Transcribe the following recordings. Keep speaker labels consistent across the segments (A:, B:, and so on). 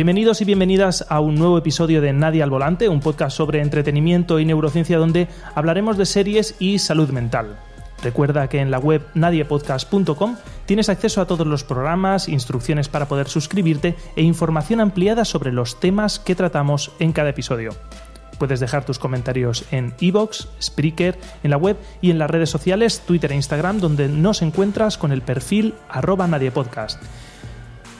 A: Bienvenidos y bienvenidas a un nuevo episodio de Nadie al Volante, un podcast sobre entretenimiento y neurociencia donde hablaremos de series y salud mental. Recuerda que en la web nadiepodcast.com tienes acceso a todos los programas, instrucciones para poder suscribirte e información ampliada sobre los temas que tratamos en cada episodio. Puedes dejar tus comentarios en iBox, Spreaker, en la web y en las redes sociales, Twitter e Instagram, donde nos encuentras con el perfil arroba nadiepodcast.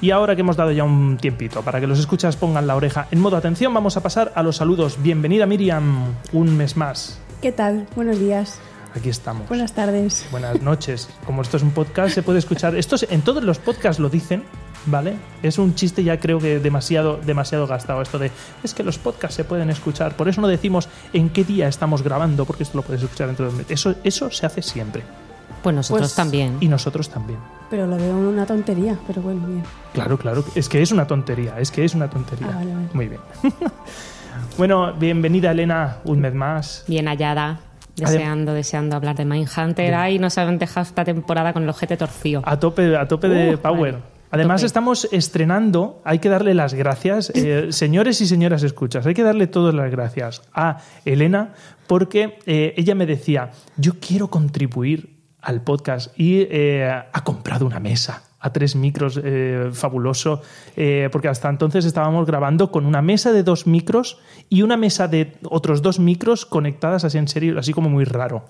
A: Y ahora que hemos dado ya un tiempito para que los escuchas pongan la oreja en modo atención, vamos a pasar a los saludos. Bienvenida Miriam, un mes más.
B: ¿Qué tal? Buenos días aquí estamos. Buenas tardes.
A: Buenas noches. Como esto es un podcast, se puede escuchar. Esto en todos los podcasts lo dicen, ¿vale? Es un chiste ya creo que demasiado, demasiado gastado. Esto de es que los podcasts se pueden escuchar. Por eso no decimos en qué día estamos grabando, porque esto lo puedes escuchar dentro de un mes. Eso, eso se hace siempre. Pues nosotros pues también. Y nosotros también.
C: Pero lo veo una tontería, pero bueno, bien.
A: Claro, claro, es que es una tontería, es que es una tontería. Ah, Muy bien. bueno, bienvenida Elena, un mes más.
C: Bien hallada. Deseando, deseando hablar de Mindhunter. Ahí nos han dejado esta temporada con el ojete torcido. A
A: tope, a tope de Power. Además, estamos estrenando, hay que darle las gracias, eh, señores y señoras escuchas, hay que darle todas las gracias a Elena porque eh, ella me decía, yo quiero contribuir al podcast y eh, ha comprado una mesa a tres micros, eh, fabuloso, eh, porque hasta entonces estábamos grabando con una mesa de dos micros y una mesa de otros dos micros conectadas así en serio, así como muy raro.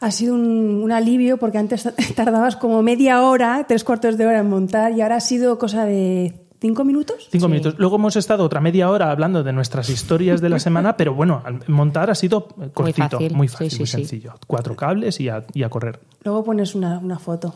B: Ha sido un, un alivio porque antes tardabas como media hora, tres cuartos de hora en montar y ahora ha sido cosa de ¿Cinco minutos?
A: Cinco minutos. Luego hemos estado otra media hora hablando de nuestras historias de la semana, pero bueno, montar ha sido cortito, muy fácil, muy, sencillo. Cuatro cables y a, a correr.
C: Luego pones una, una foto.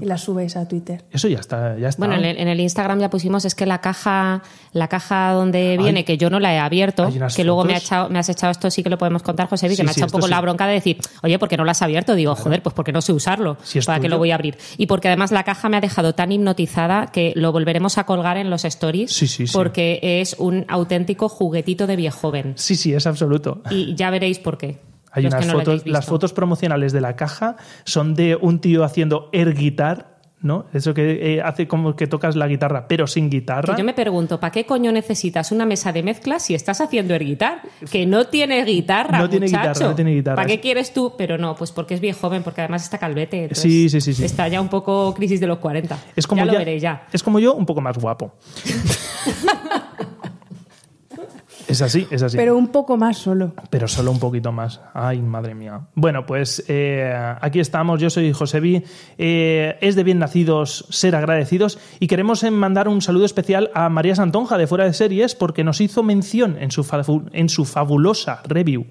C: Y la subes a Twitter.
A: Eso ya está, ya está. Bueno, en
C: el, Instagram ya pusimos, es que la caja, la caja donde viene, que yo no la he abierto, que luego me, echado, me has echado esto, sí que lo podemos contar, José, que me ha echado un poco la bronca de decir, oye, ¿por qué no la has abierto? Digo, joder, pues porque no sé usarlo, para qué lo voy a abrir. Y porque además la caja me ha dejado tan hipnotizada que lo volveremos a colgar en los stories, porque es un auténtico juguetito de viejo joven. Sí, sí, es absoluto. Y ya veréis por qué.
A: Hay unas fotos, las fotos promocionales de la caja son de un tío haciendo air guitar, ¿no? Eso que eh, hace como que tocas la guitarra, pero sin guitarra. yo me
C: pregunto, ¿para qué coño necesitas una mesa de mezcla si estás haciendo air guitar? Que no tiene guitarra, No tiene guitarra, no tiene guitarra. ¿Para qué quieres tú? Pero no, pues porque es bien joven, porque además está calvete. Sí, sí, sí, Está ya un poco crisis de los
A: 40. Es como ya lo ya. Es como yo, un poco más guapo. Es así, es así. Pero
B: un poco más solo.
A: Pero solo un poquito más. Ay, madre mía. Bueno, pues eh, aquí estamos. Yo soy José Eh, es de bien nacidos ser agradecidos. Y queremos mandar un saludo especial a María Santonja de Fuera de Series porque nos hizo mención en su, en su fabulosa review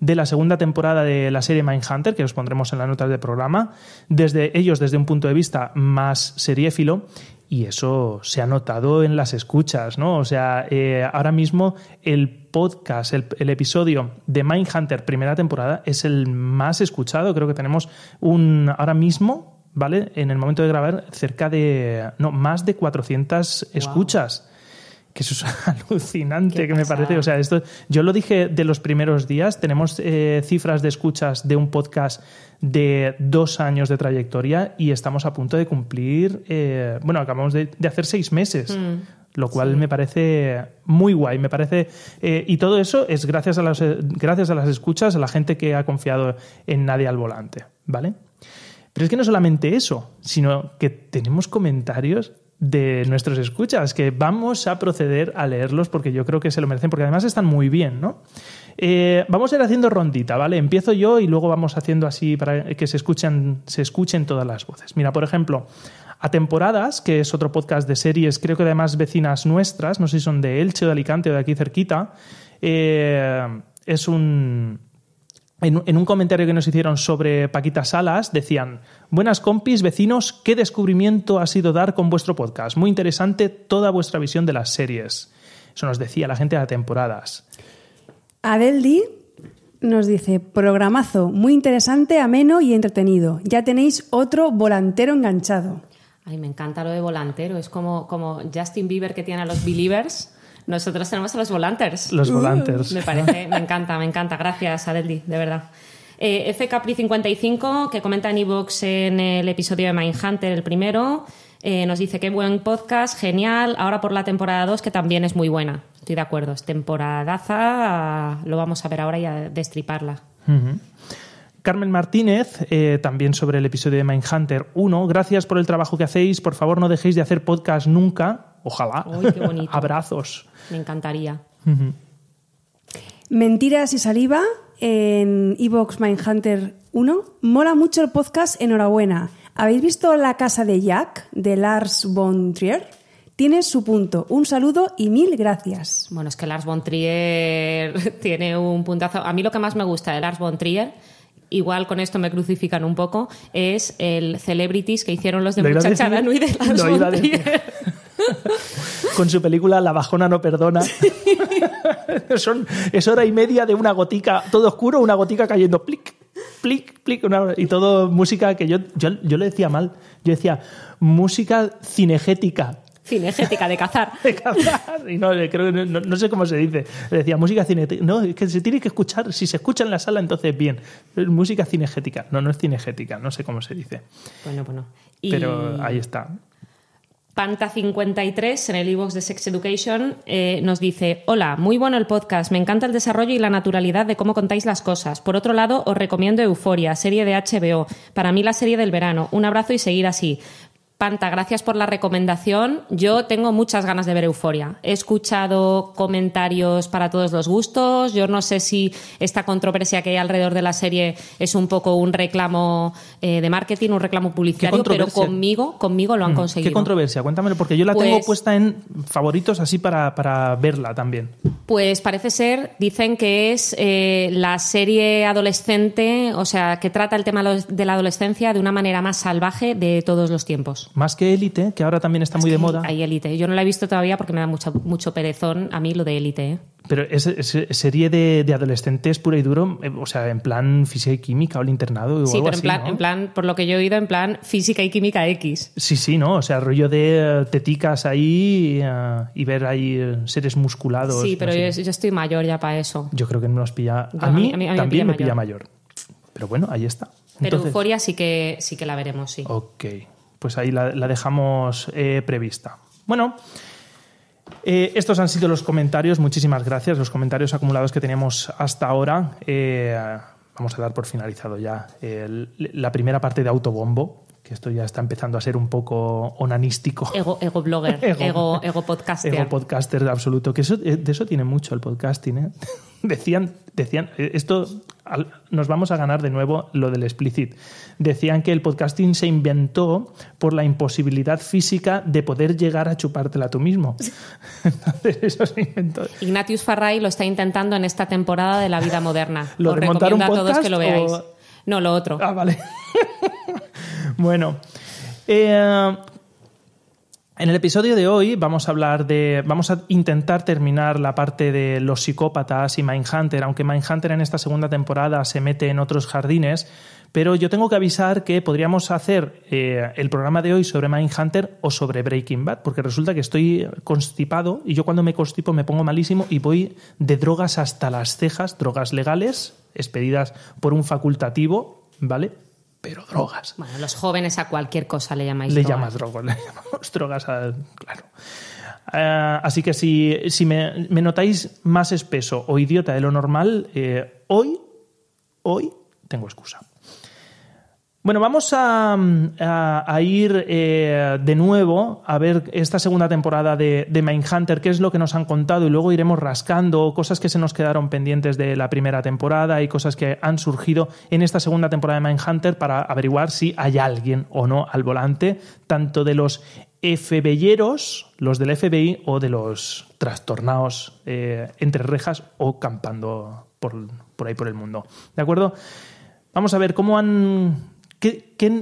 A: de la segunda temporada de la serie Mindhunter, que os pondremos en las notas del programa, desde ellos desde un punto de vista más seriéfilo, y eso se ha notado en las escuchas, ¿no? O sea, eh, ahora mismo el podcast, el, episodio de Mindhunter primera temporada es el más escuchado. Creo que tenemos un ahora mismo, ¿vale? En el momento de grabar, cerca de, no, más de 400 escuchas que eso es alucinante, que me parece. O sea, esto, yo lo dije de los primeros días, tenemos eh, cifras de escuchas de un podcast de dos años de trayectoria y estamos a punto de cumplir, eh, bueno, acabamos de, hacer seis meses. Mm. lo cual me parece muy guay, me parece eh, y todo eso es gracias a las gracias a las escuchas, a la gente que ha confiado en nadie al volante, ¿vale? Pero es que no solamente eso, sino que tenemos comentarios de nuestros escuchas, que vamos a proceder a leerlos porque yo creo que se lo merecen, porque además están muy bien, ¿no? Eh, vamos a ir haciendo rondita, ¿vale? Empiezo yo y luego vamos haciendo así para que se escuchen, se escuchen todas las voces. Mira, por ejemplo, a temporadas, que es otro podcast de series, creo que además vecinas nuestras, no sé si son de Elche o de Alicante o de aquí cerquita, eh, es un en, un comentario que nos hicieron sobre Paquita Salas, decían, buenas compis, vecinos, qué descubrimiento ha sido dar con vuestro podcast. Muy interesante toda vuestra visión de las series. Eso nos decía la gente de las temporadas.
B: Adeldi nos dice, programazo, muy interesante, ameno y entretenido. Ya tenéis otro volantero enganchado.
C: Ay, me encanta lo de volantero. Es como, como Justin Bieber que tiene a los Believers. Nosotros tenemos a los Volanters. Los uh. Volanters. me parece, me encanta, me encanta. Gracias, Adeldi, de verdad. Eh, F. Capri 55, que comenta en Evox en el episodio de Mindhunter, el primero, eh, nos dice qué buen podcast, genial. Ahora por la temporada 2, que también es muy buena. Estoy de acuerdo, es temporadaza, lo vamos a ver ahora y a destriparla.
A: Carmen Martínez, eh, también sobre el episodio de Mindhunter 1. Gracias por el trabajo que hacéis. Por favor, no dejéis de hacer podcast nunca. Ojalá. qué bonito. Abrazos.
C: Me encantaría.
B: Mentiras y saliva en Evox Mindhunter 1. Mola mucho el podcast. Enhorabuena. ¿Habéis visto La casa de Jack de Lars von Trier? Tiene su punto. Un saludo y mil gracias.
C: Bueno, es que Lars von Trier tiene un puntazo. A mí lo que más me gusta de Lars von Trier igual con esto me crucifican un poco, es el Celebrities que hicieron los de muchacha de de la no,
A: Con su película La bajona no perdona. Son, es hora y media de una gotica, todo oscuro, una gotica cayendo, plic, plic, plic, y todo música que yo, yo, yo le decía mal, yo decía música cinegética, Cinegética, de cazar. de cazar. Y no, eh, creo, no, sé cómo se dice. Le decía música cinegética. No, es que se tiene que escuchar. Si se escucha en la sala, entonces bien. Música cinegética. No, no es cinegética. No sé cómo se dice. Bueno, bueno. Pero ahí está.
C: Panta53 en el iBox de Sex Education eh, nos dice: Hola, muy bueno el podcast. Me encanta el desarrollo y la naturalidad de cómo contáis las cosas. Por otro lado, os recomiendo Euforia, serie de HBO. Para mí, la serie del verano. Un abrazo y seguir así. Panta, gracias por la recomendación. Yo tengo muchas ganas de ver Euforia. He escuchado comentarios para todos los gustos. Yo no sé si esta controversia que hay alrededor de la serie es un poco un reclamo eh, de marketing, un reclamo publicitario, pero conmigo, conmigo
A: lo han mm, conseguido. ¿Qué controversia? Cuéntamelo, porque yo la tengo pues puesta en favoritos así para, verla también.
C: Pues parece ser, dicen que es eh, la serie adolescente, o sea, que trata el tema de la adolescencia de una manera más salvaje de todos los tiempos
A: más que élite, que ahora también está muy de moda.
C: Hay élite. Yo no la he visto todavía porque me da mucho, mucho perezón a mí lo de
A: élite. ¿eh? Pero es, serie de, adolescentes pura y duro, eh, o sea, en plan física y química o el internado. O sí, pero en, plan,
C: en plan, por lo que yo he oído, en plan física y química X.
A: Sí, sí, ¿no? O sea, rollo de eh, teticas ahí y ver ahí seres musculados. Sí, pero yo,
C: estoy mayor ya para eso. Yo
A: creo que no nos pilla. a, mí, también me pilla, mayor. Pero bueno, ahí está. Pero Entonces...
C: Euforia sí que, sí que la veremos, sí. Ok
A: pues ahí la, dejamos eh, prevista. Bueno, eh, estos han sido los comentarios, muchísimas gracias, los comentarios acumulados que tenemos hasta ahora. Eh, vamos a dar por finalizado ya la primera parte de Autobombo, que esto ya está empezando a ser un poco onanístico. Ego, blogger, ego, ego, podcaster. Ego podcaster de absoluto, que eso, de eso tiene mucho el podcasting, ¿eh? decían, decían, eh, esto nos vamos a ganar de nuevo lo del explicit. Decían que el podcasting se inventó por la imposibilidad física de poder llegar a chupártela tú mismo. Entonces eso se inventó.
C: Ignatius Farray lo está intentando en esta temporada de la vida moderna. Lo recomiendo a todos que lo veáis. No, lo otro. Ah, vale.
A: bueno. Eh, en el episodio de hoy vamos a hablar de. Vamos a intentar terminar la parte de los psicópatas y Mindhunter, aunque Mindhunter en esta segunda temporada se mete en otros jardines. Pero yo tengo que avisar que podríamos hacer eh, el programa de hoy sobre Mindhunter o sobre Breaking Bad, porque resulta que estoy constipado y yo cuando me constipo me pongo malísimo y voy de drogas hasta las cejas, drogas legales, expedidas por un facultativo, ¿vale? pero drogas. Bueno, los jóvenes a cualquier cosa le llamáis le Llamas drogas. Le llamamos drogas, al, claro. Eh, así que si, me, notáis más espeso o idiota de lo normal, eh, hoy, hoy tengo excusa. Bueno, vamos a, mm, ir eh, de nuevo a ver esta segunda temporada de, de, Mindhunter, qué es lo que nos han contado y luego iremos rascando cosas que se nos quedaron pendientes de la primera temporada y cosas que han surgido en esta segunda temporada de Mindhunter para averiguar si hay alguien o no al volante, tanto de los FBIeros, los del FBI o de los trastornados eh, entre rejas o campando por, por ahí por el mundo. ¿De acuerdo? Vamos a ver cómo han ¿Qué, qué,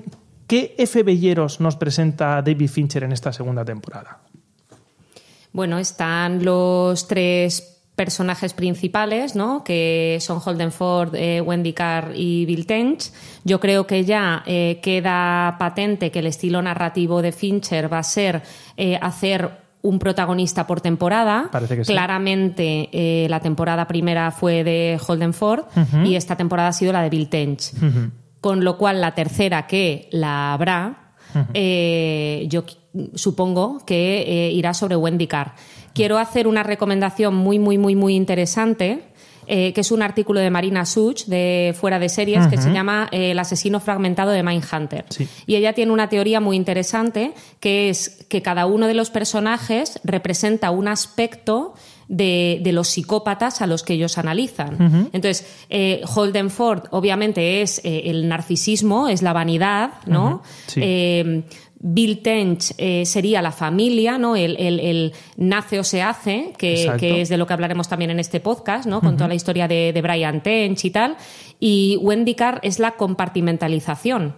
A: qué nos presenta David Fincher en esta segunda temporada?
C: Bueno, están los tres personajes principales, ¿no? que son Holden Ford, eh, Wendy Carr y Bill Tench. Yo creo que ya eh, queda patente que el estilo narrativo de Fincher va a ser eh, hacer un protagonista por temporada. Claramente la temporada primera fue de Holden Ford y esta temporada ha sido la de Bill Tench con lo cual la tercera que la habrá, eh, yo supongo que eh, irá sobre Wendy Carr. Quiero hacer una recomendación muy, muy, muy, muy interesante. Eh, que es un artículo de Marina Such de Fuera de Series que se llama El asesino fragmentado de Mindhunter. Y ella tiene una teoría muy interesante que es que cada uno de los personajes representa un aspecto de, los psicópatas a los que ellos analizan. Entonces, eh, Holden Ford obviamente es eh, el narcisismo, es la vanidad, ¿no? Bill Tench sería la familia, ¿no? El, nace o se hace, que, es de lo que hablaremos también en este podcast, ¿no? Con toda la historia de, de, Brian Tench y tal. Y Wendy Carr es la compartimentalización.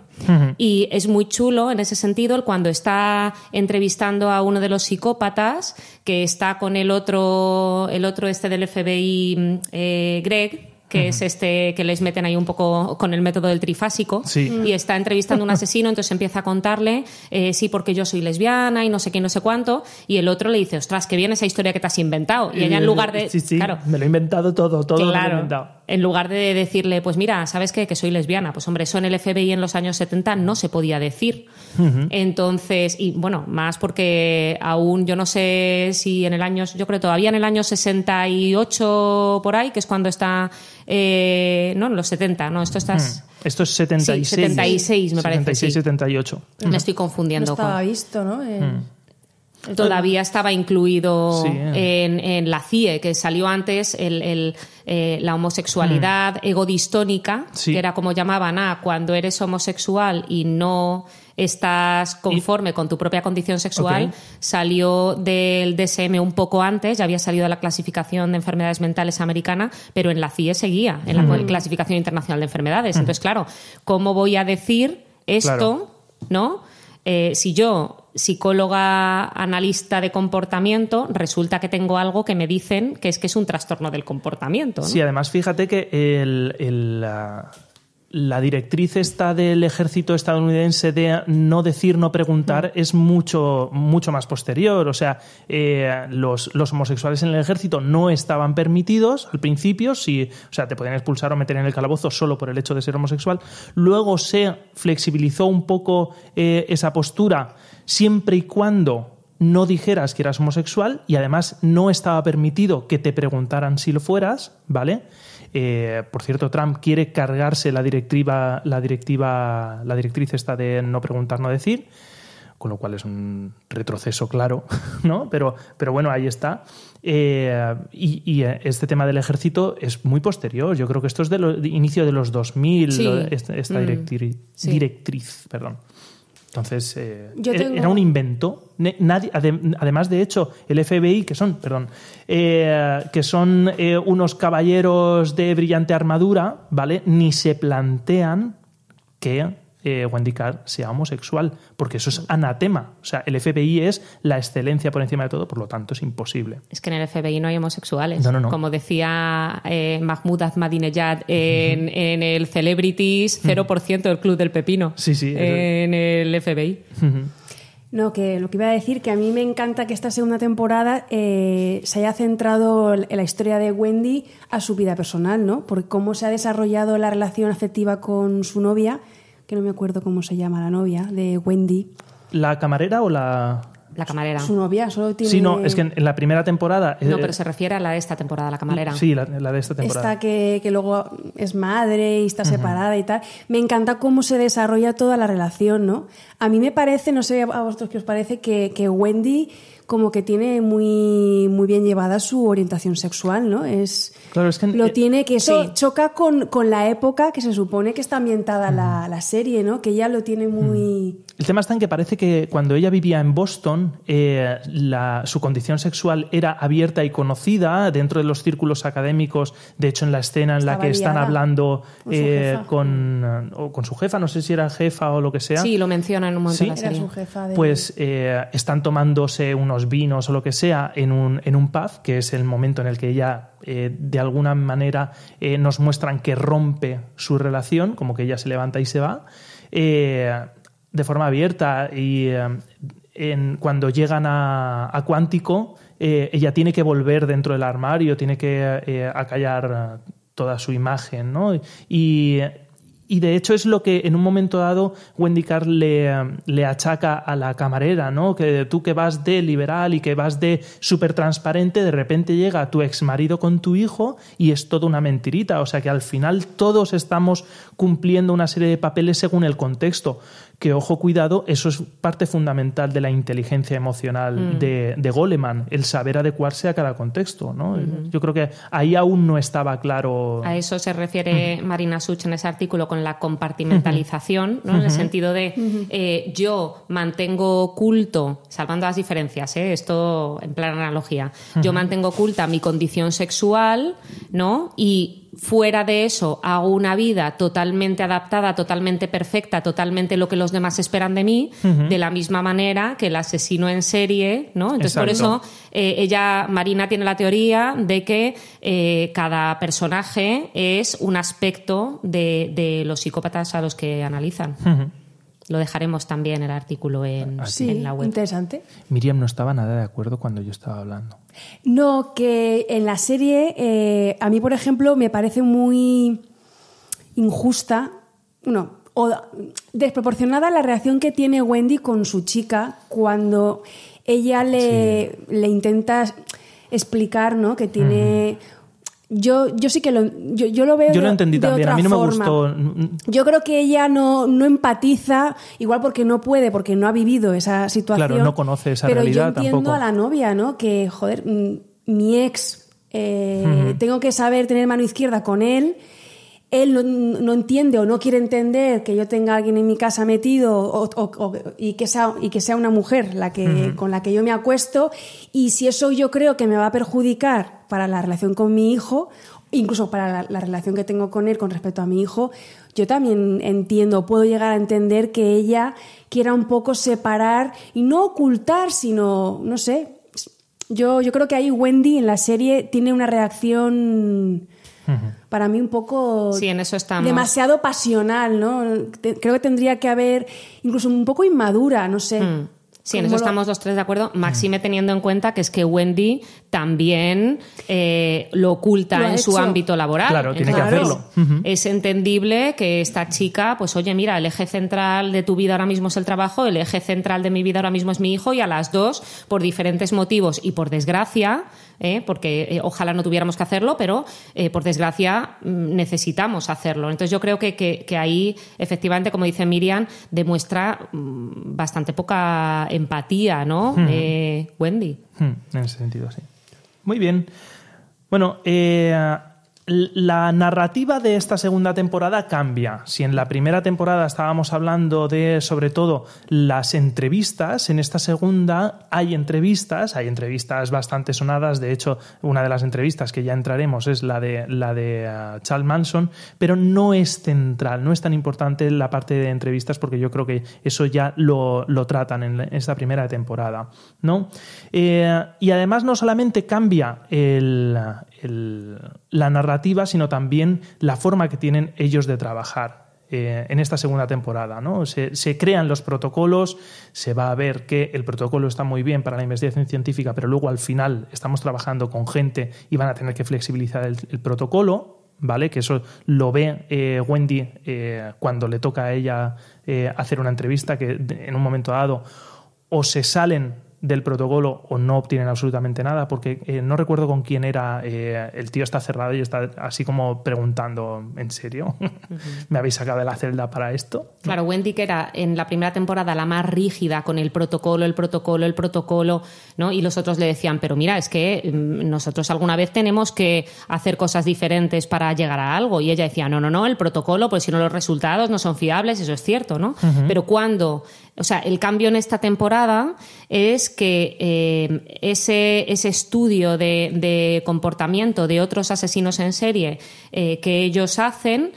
C: Y es muy chulo en ese sentido cuando está entrevistando a uno de los psicópatas que está con el otro, el otro este del FBI, mm, eh, Greg, que es este que les meten ahí un poco con el método del trifásico. Y está entrevistando a un asesino, entonces empieza a contarle, eh, sí, porque yo soy lesbiana y no sé qué, no sé cuánto. Y el otro le dice, ostras, qué bien esa historia que te has inventado. Y ella en lugar de. Sí, sí, claro,
A: me lo he inventado todo, todo lo he inventado
C: en lugar de decirle, pues mira, ¿sabes qué? Que soy lesbiana. Pues hombre, eso en el FBI en los años 70 no se podía decir. Entonces, y bueno, más porque aún yo no sé si en el año, yo creo todavía en el año 68 por ahí, que es cuando está, eh, no, en los 70, no, esto está...
A: Esto es 76. Sí, 76, me parece. 76, 78. Me
C: estoy confundiendo. No estaba visto, ¿no? Eh, todavía estaba incluido eh. en, la CIE, que salió antes eh, la homosexualidad mm. egodistónica, que era como llamaban a ah, cuando eres homosexual y no estás conforme con tu propia condición sexual, salió del DSM un poco antes, ya había salido de la clasificación de enfermedades mentales americana, pero en la CIE seguía, en la mm. clasificación internacional de enfermedades. Mm. Entonces, claro, ¿cómo voy a decir esto, no? Eh, si yo psicóloga analista de comportamiento, resulta que tengo algo que me dicen que es que es un trastorno del comportamiento. Sí,
A: además fíjate que la, directriz esta del ejército estadounidense de no decir, no preguntar, mm. es mucho, mucho más posterior. O sea, eh, los, homosexuales en el ejército no estaban permitidos al principio, si, o sea, te podían expulsar o meter en el calabozo solo por el hecho de ser homosexual. Luego se flexibilizó un poco eh, esa postura siempre y cuando no dijeras que eras homosexual y además no estaba permitido que te preguntaran si lo fueras, ¿vale? Eh, por cierto, Trump quiere cargarse la directiva, la directiva, la directriz esta de no preguntar, no decir, con lo cual es un retroceso claro, ¿no? Pero, pero bueno, ahí está. Eh, y, eh, este tema del ejército es muy posterior. Yo creo que esto es del de inicio de los 2000, este, esta, mm. directriz, perdón. Entonces, eh, e-, era un invento. Nadie, además, de hecho, el FBI, que son, perdón, eh, que son eh, unos caballeros de brillante armadura, ¿vale? Ni se plantean que eh, Wendy Carr sea homosexual, porque eso es anatema. O sea, el FBI es la excelencia por encima de todo, por lo tanto es imposible.
C: Es que en el FBI no hay homosexuales. No, no, Como decía eh, Mahmoud Ahmadinejad en, el Celebrities, 0% del Club del Pepino.
A: Sí, sí. En
C: el FBI. No,
B: que lo que iba a decir, que a mí me encanta que esta segunda temporada eh, se haya centrado en la historia de Wendy a su vida personal, ¿no? Por cómo se ha desarrollado la relación afectiva con su novia que no me acuerdo cómo se llama la novia, de Wendy.
A: ¿La camarera o la...? La camarera. Su
B: novia solo tiene... Sí, no, es que en
A: la primera temporada... Eh, no, eh, pero se refiere
B: a la de esta temporada, la camarera. Sí,
A: la, de esta temporada. Esta
B: que, luego es madre y está separada y tal. Me encanta cómo se desarrolla toda la relación, ¿no? A mí me parece, no sé a vosotros qué os parece, que, Wendy como que tiene muy, muy bien llevada su orientación sexual, ¿no? Es Claro, lo eh, tiene que eso choca con, la época que se supone que está ambientada la, mm. serie, ¿no? Que ella lo tiene mm. muy.
A: El tema está en que parece que cuando ella vivía en Boston, eh, su condición sexual era abierta y conocida dentro de los círculos académicos. De hecho, en la escena en la que están hablando eh, con, su jefa, no sé si era jefa o lo que sea. Sí,
C: lo menciona en un momento. ¿Sí? su jefa
A: Pues están tomándose unos vinos o lo que sea en un, en un pub, que es el momento en el que ella de alguna manera eh, nos muestran que rompe su relación, como que ella se levanta y se va, eh, de forma abierta. Y eh, cuando llegan a, a Cuántico, ella tiene que volver dentro del armario, tiene que acallar toda su imagen, ¿no? Y y de hecho es lo que en un momento dado Wendy Carr um, le, achaca a la camarera, ¿no? Que tú que vas de liberal y que vas de súper transparente, de repente llega tu ex marido con tu hijo y es toda una mentirita. O sea que al final todos estamos cumpliendo una serie de papeles según el contexto que ojo cuidado, eso es parte fundamental de la inteligencia emocional mm. de, Goleman, el saber adecuarse a cada contexto. Yo creo que ahí aún no estaba claro. A
C: eso se refiere Marina Such en ese artículo con la compartimentalización, ¿no? en el sentido de eh, yo mantengo oculto, salvando las diferencias, ¿eh? esto en plan analogía, yo mantengo oculta mi condición sexual ¿no? y fuera de eso hago una vida totalmente adaptada, totalmente perfecta, totalmente lo que los demás esperan de mí, de la misma manera que el asesino en serie, ¿no? Entonces, por eso eh, ella, Marina, tiene la teoría de que eh, cada personaje es un aspecto de, los psicópatas a los que analizan. Lo dejaremos también el artículo ah, en, la web.
B: Interesante.
A: Miriam no estaba nada de acuerdo cuando yo estaba hablando.
B: No, que en la serie, eh, a mí, por ejemplo, me parece muy injusta, no, o desproporcionada la reacción que tiene Wendy con su chica cuando ella le, le intenta explicar ¿no? que tiene. Yo, yo sí que lo, yo, yo lo veo. Yo lo entendí también, a mí no me gustó. Yo creo que ella no, no empatiza, igual porque no puede, porque no ha vivido esa situación. Claro, no conoce esa realidad tampoco. Yo entiendo a la novia, ¿no? Que, joder, mi ex, eh, tengo que saber tener mano izquierda con él él no, entiende o no quiere entender que yo tenga a alguien en mi casa metido y, que sea, y que sea una mujer con la que yo me acuesto, y si eso yo creo que me va a perjudicar para la relación con mi hijo, incluso para la, relación que tengo con él con respecto a mi hijo, yo también entiendo, puedo llegar a entender que ella quiera un poco separar y no ocultar, sino, no sé, yo, yo creo que ahí Wendy en la serie tiene una reacción para mí un poco demasiado pasional, ¿no? creo que tendría que haber incluso un poco inmadura, no sé. Mm.
C: Sí, en eso estamos los tres de acuerdo, Maxime mm. teniendo en cuenta que es que Wendy también eh, lo oculta en su ámbito laboral. Claro, tiene que hacerlo. Es entendible que esta chica, pues oye, mira, el eje central de tu vida ahora mismo es el trabajo, el eje central de mi vida ahora mismo es mi hijo y a las dos, por diferentes motivos y por desgracia, ¿eh? porque eh, ojalá no tuviéramos que hacerlo, pero eh, por desgracia mm, necesitamos hacerlo. Entonces yo creo que, ahí, efectivamente, como dice Miriam, demuestra mm, bastante poca empatía,
A: ¿no? Hmm. Wendy. Hmm, en ese sentido, sí. Muy bien. Bueno, la narrativa de esta segunda temporada cambia. Si en la primera temporada estábamos hablando de, sobre todo, las entrevistas, en esta segunda hay entrevistas, hay entrevistas bastante sonadas. De hecho, una de las entrevistas que ya entraremos es la de, la de ah, Charles Manson, pero no es central, no es tan importante la parte de entrevistas porque yo creo que eso ya lo, tratan en esta primera temporada. ¿no? Eh, y además, no solamente cambia el, la narrativa, sino también la forma que tienen ellos de trabajar eh, en esta segunda temporada. ¿no? Se, crean los protocolos, se va a ver que el protocolo está muy bien para la investigación científica, pero luego al final estamos trabajando con gente y van a tener que flexibilizar el, protocolo. ¿Vale? Que eso lo ve eh, Wendy eh, cuando le toca a ella hacer una entrevista, que en un momento dado o se salen del protocolo o no obtienen absolutamente nada, porque eh, no recuerdo con quién era, eh, el tío está cerrado y está así como preguntando, ¿en serio? ¿Me habéis sacado de la celda para esto?
C: Claro, Wendy que era en la primera temporada la más rígida con el protocolo, el protocolo, el protocolo, ¿no? Y los otros le decían, pero mira, es que mm, nosotros alguna vez tenemos que hacer cosas diferentes para llegar a algo. Y ella decía, no, no, no, el protocolo, pues si no los resultados no son fiables, eso es cierto, ¿no? Pero cuando o sea, el cambio en esta temporada es que eh, ese, ese, estudio de, comportamiento de otros asesinos en serie eh, que ellos hacen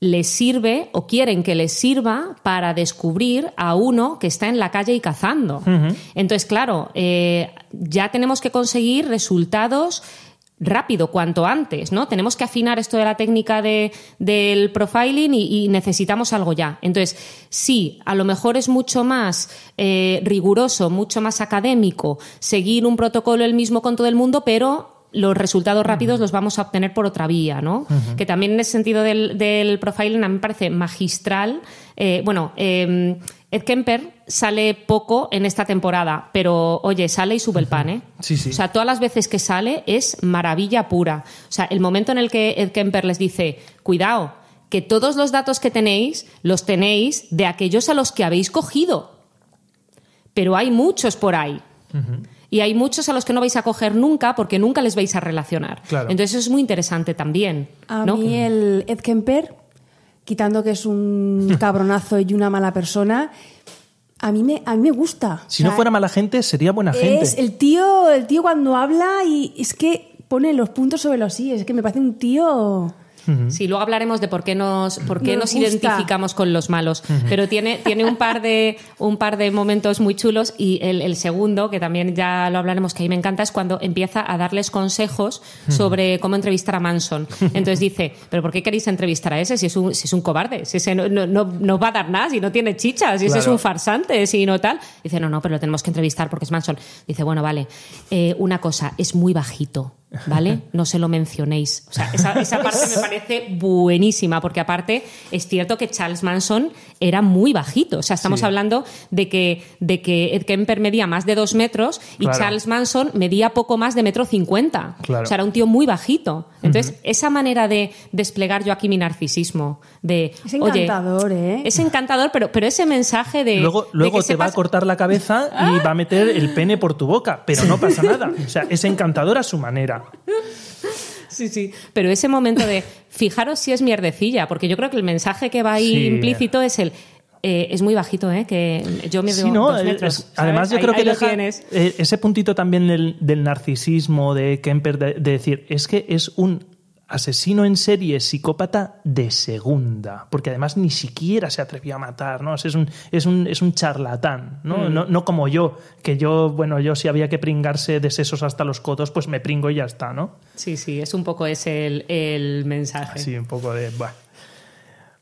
C: les sirve o quieren que les sirva para descubrir a uno que está en la calle y cazando. Entonces, claro, eh, ya tenemos que conseguir resultados rápido, cuanto antes, ¿no? Tenemos que afinar esto de la técnica de, del profiling y, necesitamos algo ya. Entonces, sí, a lo mejor es mucho más eh, riguroso, mucho más académico seguir un protocolo el mismo con todo el mundo, pero los resultados rápidos los vamos a obtener por otra vía, ¿no? Que también en ese sentido del, profiling a mí me parece magistral. Eh, bueno, em, Ed Kemper sale poco en esta temporada, pero oye, sale y sube el pan, ¿eh? Sí, sí. O sea, todas las veces que sale es maravilla pura. O sea, el momento en el que Ed Kemper les dice, cuidado, que todos los datos que tenéis los tenéis de aquellos a los que habéis cogido. Pero hay muchos por ahí. Y hay muchos a los que no vais a coger nunca porque nunca les vais a relacionar. Entonces es muy interesante también. A mí
B: el Ed Kemper, quitando que es un cabronazo y una mala persona, a mí me, a mí me gusta. Si no
A: fuera mala gente, sería buena gente.
B: El tío, el tío cuando habla y es que pone los puntos sobre los sí, es que me parece un tío...
C: Sí, luego hablaremos de por qué nos, por qué nos, identificamos con los malos. Pero tiene, un, par de, un par de momentos muy chulos y el, segundo, que también ya lo hablaremos, que a mí me encanta, es cuando empieza a darles consejos sobre cómo entrevistar a Manson. Entonces dice, ¿pero por qué queréis entrevistar a ese si es un, cobarde? Si ese no, va a dar nada, si no tiene chichas, si ese es un farsante, si no tal. Dice, no, no, pero lo tenemos que entrevistar porque es Manson. Dice, bueno, vale, eh, una cosa, es muy bajito. ¿vale? No se lo mencionéis. O sea, esa, parte me parece buenísima, porque aparte es cierto que Charles Manson era muy bajito. O sea, estamos hablando de que, de que Ed Kemper medía más de dos metros y Charles Manson medía poco más de metro cincuenta. O sea, era un tío muy
A: bajito.
C: Entonces, esa manera de desplegar yo aquí mi narcisismo, de... Es encantador, ¿eh? Es encantador, pero, pero ese mensaje de... Luego, te va a
A: cortar la cabeza y va a meter el pene por tu boca, pero no pasa nada. O sea, es encantador a su manera.
C: Sí, sí. Pero ese momento de fijaros si es mierdecilla, porque yo creo que el mensaje que va ahí implícito es el eh, es muy bajito, ¿eh? Que yo me veo sí, no, además, yo creo que deja
A: eh, ese puntito también del, narcisismo de Kemper de, decir es que es un asesino en serie psicópata de segunda, porque además ni siquiera se atrevió a matar, ¿no? es, un, es, un, es, un, charlatán, mm. ¿no? ¿no? como yo, que yo, bueno, yo si había que pringarse de sesos hasta los codos, pues me pringo y ya está, ¿no? Sí, sí, es un poco ese el, el mensaje. Sí, un poco de...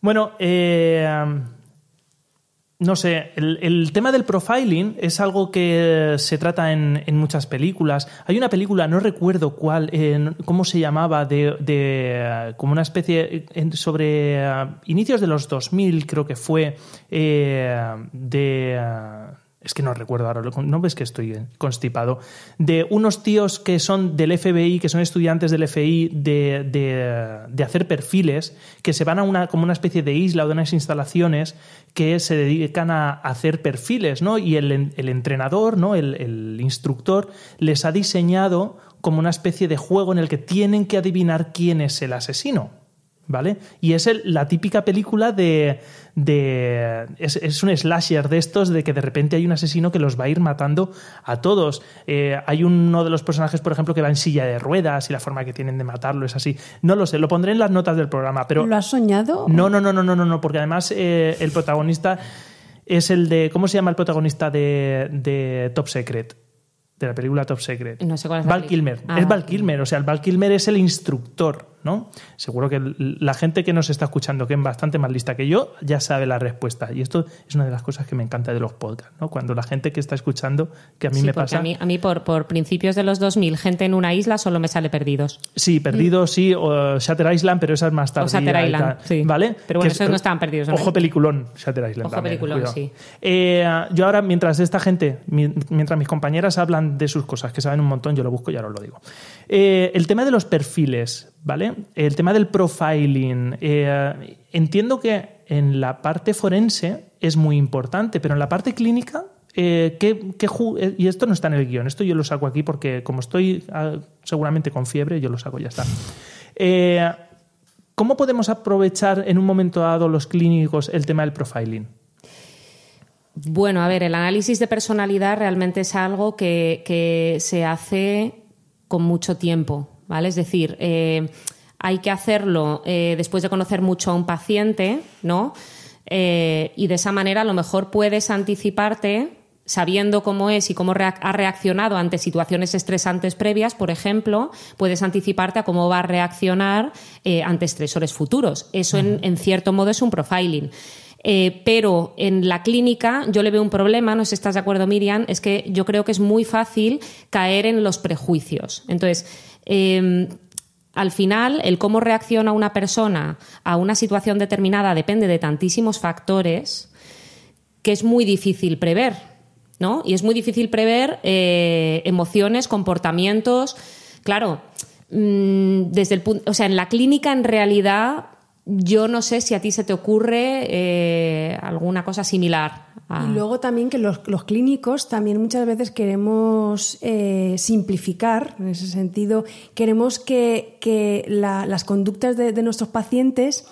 A: Bueno, eh no sé, el, tema del profiling es algo que se trata en, en muchas películas. Hay una película, no recuerdo cuál, cómo se llamaba, de, como una especie sobre eh, inicios de los 2000, creo que fue, eh, de es que no recuerdo ahora, no ves que estoy constipado, de unos tíos que son del FBI, que son estudiantes del FBI, de, hacer perfiles, que se van a una, como una especie de isla o de unas instalaciones que se dedican a hacer perfiles, ¿no? Y el, entrenador, ¿no? el instructor les ha diseñado como una especie de juego en el que tienen que adivinar quién es el asesino. ¿vale? Y es la típica película de... de es, un slasher de estos de que de repente hay un asesino que los va a ir matando a todos. Eh, hay uno de los personajes, por ejemplo, que va en silla de ruedas y la forma que tienen de matarlo es así. No lo sé, lo pondré en las notas del programa, pero... ¿Lo has
B: soñado? No, no,
A: no, no, no, no, no porque además eh, el protagonista es el de... ¿Cómo se llama el protagonista de, de Top Secret? De la película Top Secret. No sé cuál es. Val Kilmer. Ah, es Val Kilmer, o sea, el Val Kilmer es el instructor Seguro que la gente que nos está escuchando, que es bastante más lista que yo, ya sabe la respuesta. Y esto es una de las cosas que me encanta de los podcasts, ¿no? Cuando la gente que está escuchando, que a mí me pasa... A
C: mí, por, principios de los 2000, gente en una isla solo me sale perdidos.
A: Sí, perdidos, sí, o Shatter Island, pero esas más tarde. O Shatter Island, sí. ¿Vale? Pero bueno, esos no estaban perdidos. Ojo peliculón, Shatter Island. Ojo peliculón, sí. Eh, yo ahora, mientras esta gente, mientras mis compañeras hablan de sus cosas, que saben un montón, yo lo busco y ahora os lo digo. Eh, el tema de los perfiles, ¿vale? El tema del profiling. Eh, entiendo que en la parte forense es muy importante, pero en la parte clínica eh, y esto no está en el guión, esto yo lo saco aquí porque como estoy ah, seguramente con fiebre, yo lo saco, ya está. ¿Cómo podemos aprovechar en un momento dado los clínicos el tema del profiling?
C: Bueno, a ver, el análisis de personalidad realmente es algo que se hace con mucho tiempo, ¿vale? Es decir, eh, hay que hacerlo eh, después de conocer mucho a un paciente, ¿no? Eh, y de esa manera a lo mejor puedes anticiparte sabiendo cómo es y cómo ha reaccionado ante situaciones estresantes previas, por ejemplo, puedes anticiparte a cómo va a reaccionar ante estresores futuros. Eso, en, cierto modo, es un profiling. Eh, pero en la clínica yo le veo un problema, no sé si estás de acuerdo Miriam, es que yo creo que es muy fácil caer en los prejuicios. Entonces, em, al final, el cómo reacciona una persona a una situación determinada depende de tantísimos factores que es muy difícil prever, ¿no? Y es muy difícil prever eh, emociones, comportamientos. Claro, mm, desde el punto, o sea, en la clínica en realidad yo no sé si a ti se te ocurre eh, alguna cosa similar. Y
B: luego también que los, clínicos también muchas veces queremos eh, simplificar, en ese sentido, queremos que, las conductas de, nuestros pacientes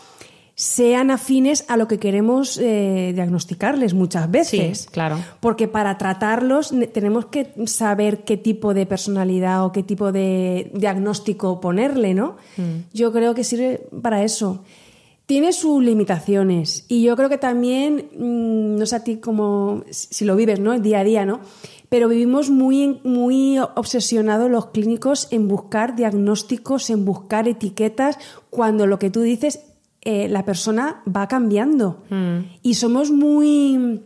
B: sean afines a lo que queremos eh, diagnosticarles muchas veces. claro. Porque para tratarlos tenemos que saber qué tipo de personalidad o qué tipo de diagnóstico ponerle, ¿no? Mm. Yo creo que sirve para eso tiene sus limitaciones y yo creo que también, mm, no sé a ti como si lo vives, ¿no? El día a día, ¿no? Pero vivimos muy, muy obsesionados los clínicos en buscar diagnósticos, en buscar etiquetas, cuando lo que tú dices, eh, la persona va cambiando. Mm. Y somos muy,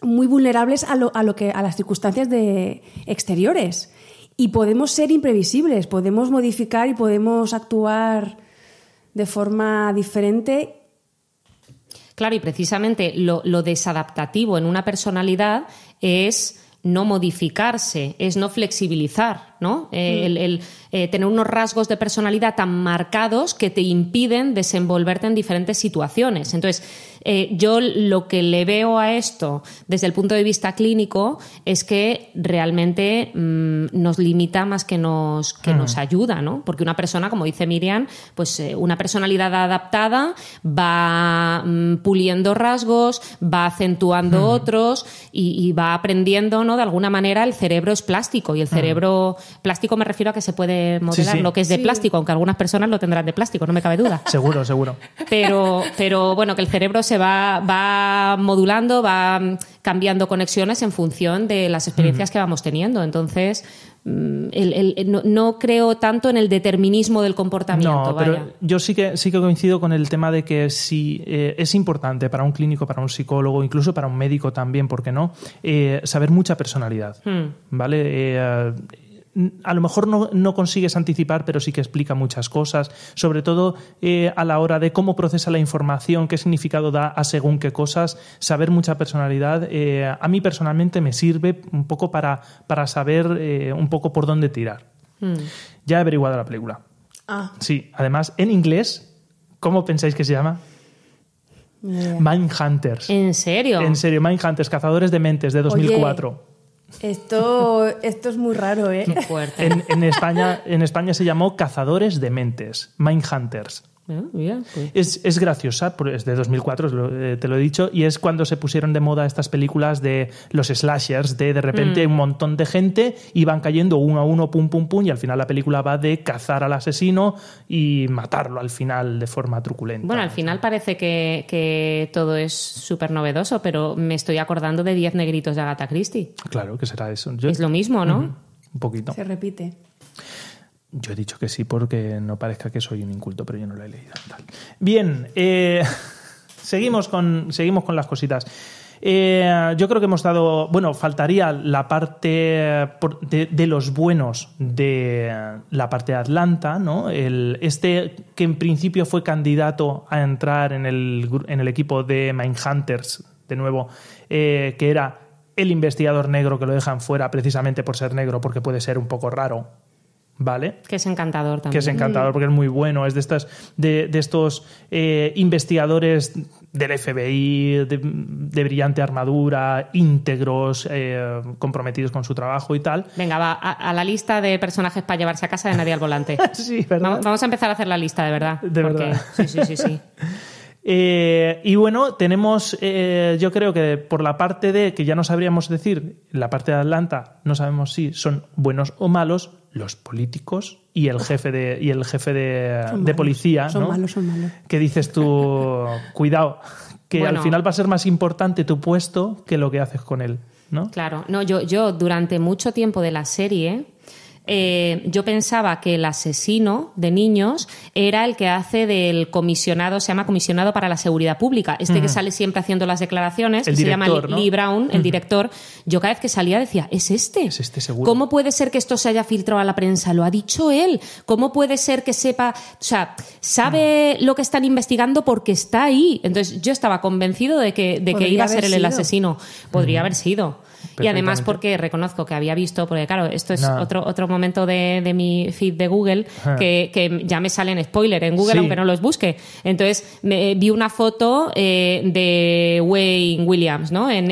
B: muy vulnerables a, lo, a, lo que, a las circunstancias de exteriores. Y podemos ser imprevisibles, podemos modificar y podemos actuar de forma diferente.
C: Claro, y precisamente lo, desadaptativo en una personalidad es no modificarse, es no flexibilizar, ¿no? Mm. Eh, tener unos rasgos de personalidad tan marcados que te impiden desenvolverte en diferentes situaciones. Entonces, eh, yo lo que le veo a esto desde el punto de vista clínico es que realmente mm, nos limita más que nos, que hmm. nos ayuda, ¿no? Porque una persona, como dice Miriam, pues eh, una personalidad adaptada va mm, puliendo rasgos, va acentuando hmm. otros y, va aprendiendo, ¿no? De alguna manera el cerebro es plástico y el hmm. cerebro plástico me refiero a que se puede modelar lo que es de plástico, aunque algunas personas lo tendrán de plástico, no me cabe duda. Seguro, seguro. Pero, pero bueno, que el cerebro se se va, modulando, va cambiando conexiones en función de las experiencias que vamos teniendo. Entonces, mm, no, creo tanto en el determinismo del comportamiento. No, pero
A: yo sí que, sí que coincido con el tema de que si eh, es importante para un clínico, para un psicólogo, incluso para un médico también, ¿por qué no? Eh, saber mucha personalidad, hmm. ¿vale? Eh, a lo mejor no, consigues anticipar, pero sí que explica muchas cosas, sobre todo eh, a la hora de cómo procesa la información, qué significado da a según qué cosas, saber mucha personalidad. Eh, a mí personalmente me sirve un poco para, saber eh, un poco por dónde tirar. Hmm. Ya he averiguado la película. Ah. Sí, además, en inglés, ¿cómo pensáis que se llama? Yeah. Hunters ¿En serio? En serio, Mindhunters, Cazadores de Mentes, de 2004.
B: Esto, es muy raro, ¿eh?
A: En, en, España, en España se llamó Cazadores de Mentes, Mindhunters. Ah, pues. es, graciosa, es de 2004, eh, te lo he dicho, y es cuando se pusieron de moda estas películas de los slashers, de de repente mm. un montón de gente iban cayendo uno a uno, pum, pum, pum, y al final la película va de cazar al asesino y matarlo al final de forma truculenta.
C: Bueno, al final parece que, todo es súper novedoso, pero me estoy acordando de Diez negritos de Agatha Christie.
A: Claro, que será eso. Es lo mismo, ¿no? Un poquito. Se repite. Yo he dicho que sí porque no parezca que soy un inculto, pero yo no lo he leído. Bien, eh, seguimos, con, seguimos con las cositas. Eh, yo creo que hemos dado. Bueno, faltaría la parte de, los buenos de la parte de Atlanta, ¿no? El, este que en principio fue candidato a entrar en el, equipo de Hunters de nuevo, eh, que era el investigador negro que lo dejan fuera precisamente por ser negro, porque puede ser un poco raro ¿vale?
C: Que es encantador también. Que es encantador
A: porque es muy bueno, es de, estas, de, estos eh, investigadores del FBI, de, brillante armadura, íntegros, eh, comprometidos con su trabajo y tal.
C: Venga, va, a, la lista de personajes para llevarse a casa de nadie al volante. sí, Vamos, a
A: empezar a hacer la lista, de verdad. De verdad. Sí, sí, sí, sí. Eh, y bueno, tenemos, yo creo que por la parte de, que ya no sabríamos decir, la parte de Atlanta, no sabemos si son buenos o malos, los políticos y el jefe de, y el jefe de, de policía. son malos, son malos. Que dices tú, cuidado, que al final va a ser más importante tu puesto que lo que haces con él.
C: ¿no? Claro, no, yo, yo durante mucho tiempo de la serie eh, yo pensaba que el asesino de niños era el que hace del comisionado, se llama comisionado para la seguridad pública, este que sale siempre haciendo las declaraciones, se llama Lee Brown, el director. Yo cada vez que salía decía, es este. este ¿Cómo puede ser que esto se haya filtrado a la prensa? Lo ha dicho él. ¿Cómo puede ser que sepa, o sea, sabe mm. lo que están investigando porque está ahí? Entonces yo estaba convencido de que, de que iba a ser el asesino. Podría haber sido. Y además porque reconozco que había visto, porque claro, esto es otro, otro momento de, mi feed de Google, que, ya me salen spoiler en Google, aunque no los busque. Entonces, me, eh, vi una foto eh, de Wayne Williams, ¿no? En,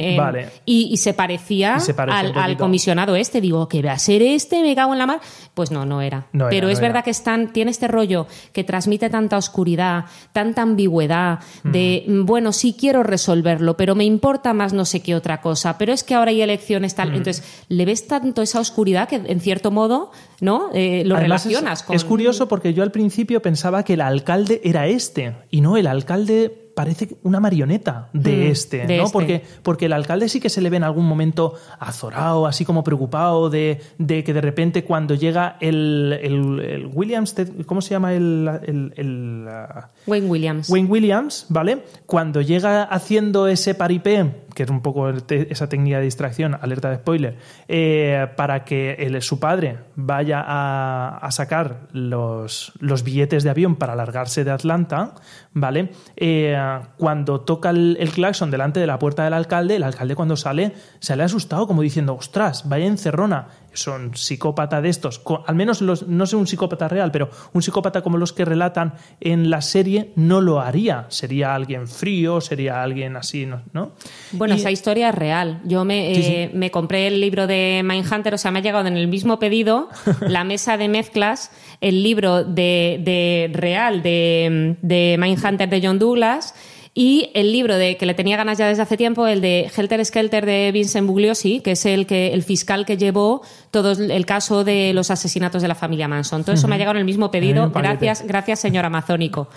C: y, se parecía al, comisionado este. Digo, que va a ser este? Me cago en la mar. Pues no, no era. Pero es verdad que están, tiene este rollo que transmite tanta oscuridad, tanta ambigüedad, de, mm. bueno, sí quiero resolverlo, pero me importa más no sé qué otra cosa. Pero es que ahora ya elecciones, tal. Mm. Entonces, le ves
A: tanto esa oscuridad que, en cierto modo, ¿no? Eh, lo relacionas con. Es curioso porque yo al principio pensaba que el alcalde era este y no el alcalde parece una marioneta de mm, este, ¿no? Este. Porque, porque el alcalde sí que se le ve en algún momento azorado, así como preocupado de, que de repente cuando llega el, Williams, ¿cómo se llama el, el, uh, Wayne Williams. Wayne Williams, ¿vale? Cuando llega haciendo ese paripé, que es un poco esa técnica de distracción, alerta de spoiler, eh, para que su padre vaya a, sacar los, los billetes de avión para largarse de Atlanta, ¿vale? Eh, cuando toca el, claxon delante de la puerta del alcalde, el alcalde cuando sale, sale asustado como diciendo, ostras, vaya encerrona, son psicópata de estos, al menos no sé un psicópata real, pero un psicópata como los que relatan en la serie no lo haría. Sería alguien frío, sería alguien así, ¿no?
C: Bueno, esa historia es real. Yo eh, me, compré el libro de Mindhunter, o sea, me ha llegado en el mismo pedido la mesa de mezclas, el libro de, real de, de Mindhunter de John Douglas y el libro de que le tenía ganas ya desde hace tiempo, el de Helter Skelter de Vincent Bugliosi, que es el, que, el fiscal que llevó todo el caso de los asesinatos de la familia Manson. Todo eso me ha llegado en el mismo pedido. Gracias, gracias, señor Amazónico.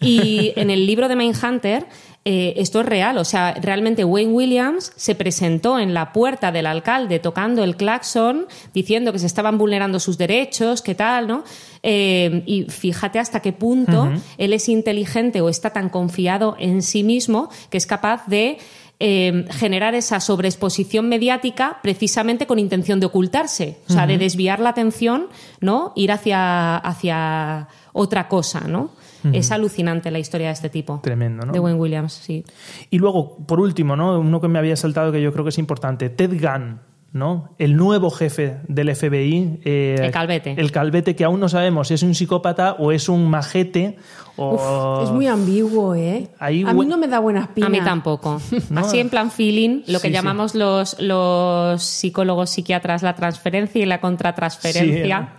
C: Y en el libro de Hunter eh, esto es real, o sea, realmente Wayne Williams se presentó en la puerta del alcalde tocando el claxon, diciendo que se estaban vulnerando sus derechos, qué tal, ¿no? Eh, y fíjate hasta qué punto él es inteligente o está tan confiado en sí mismo que es capaz de eh, generar esa sobreexposición mediática precisamente con intención de ocultarse, o sea, de desviar la atención, ¿no? Ir hacia, hacia otra cosa, ¿no? Es alucinante la historia de este
A: tipo. Tremendo, ¿no? De Wayne Williams, sí. Y luego, por último, ¿no? Uno que me había saltado que yo creo que es importante, Ted Gunn. ¿no? El nuevo jefe del FBI. Eh, el calvete. El calvete que aún no sabemos si es un psicópata o es un majete es muy oh. ambiguo, ¿eh? a mí no me
C: da buenas espina. A mí
A: tampoco. Así en
C: plan feeling, lo que llamamos Los, los psicólogos psiquiatras la transferencia y la contratransferencia,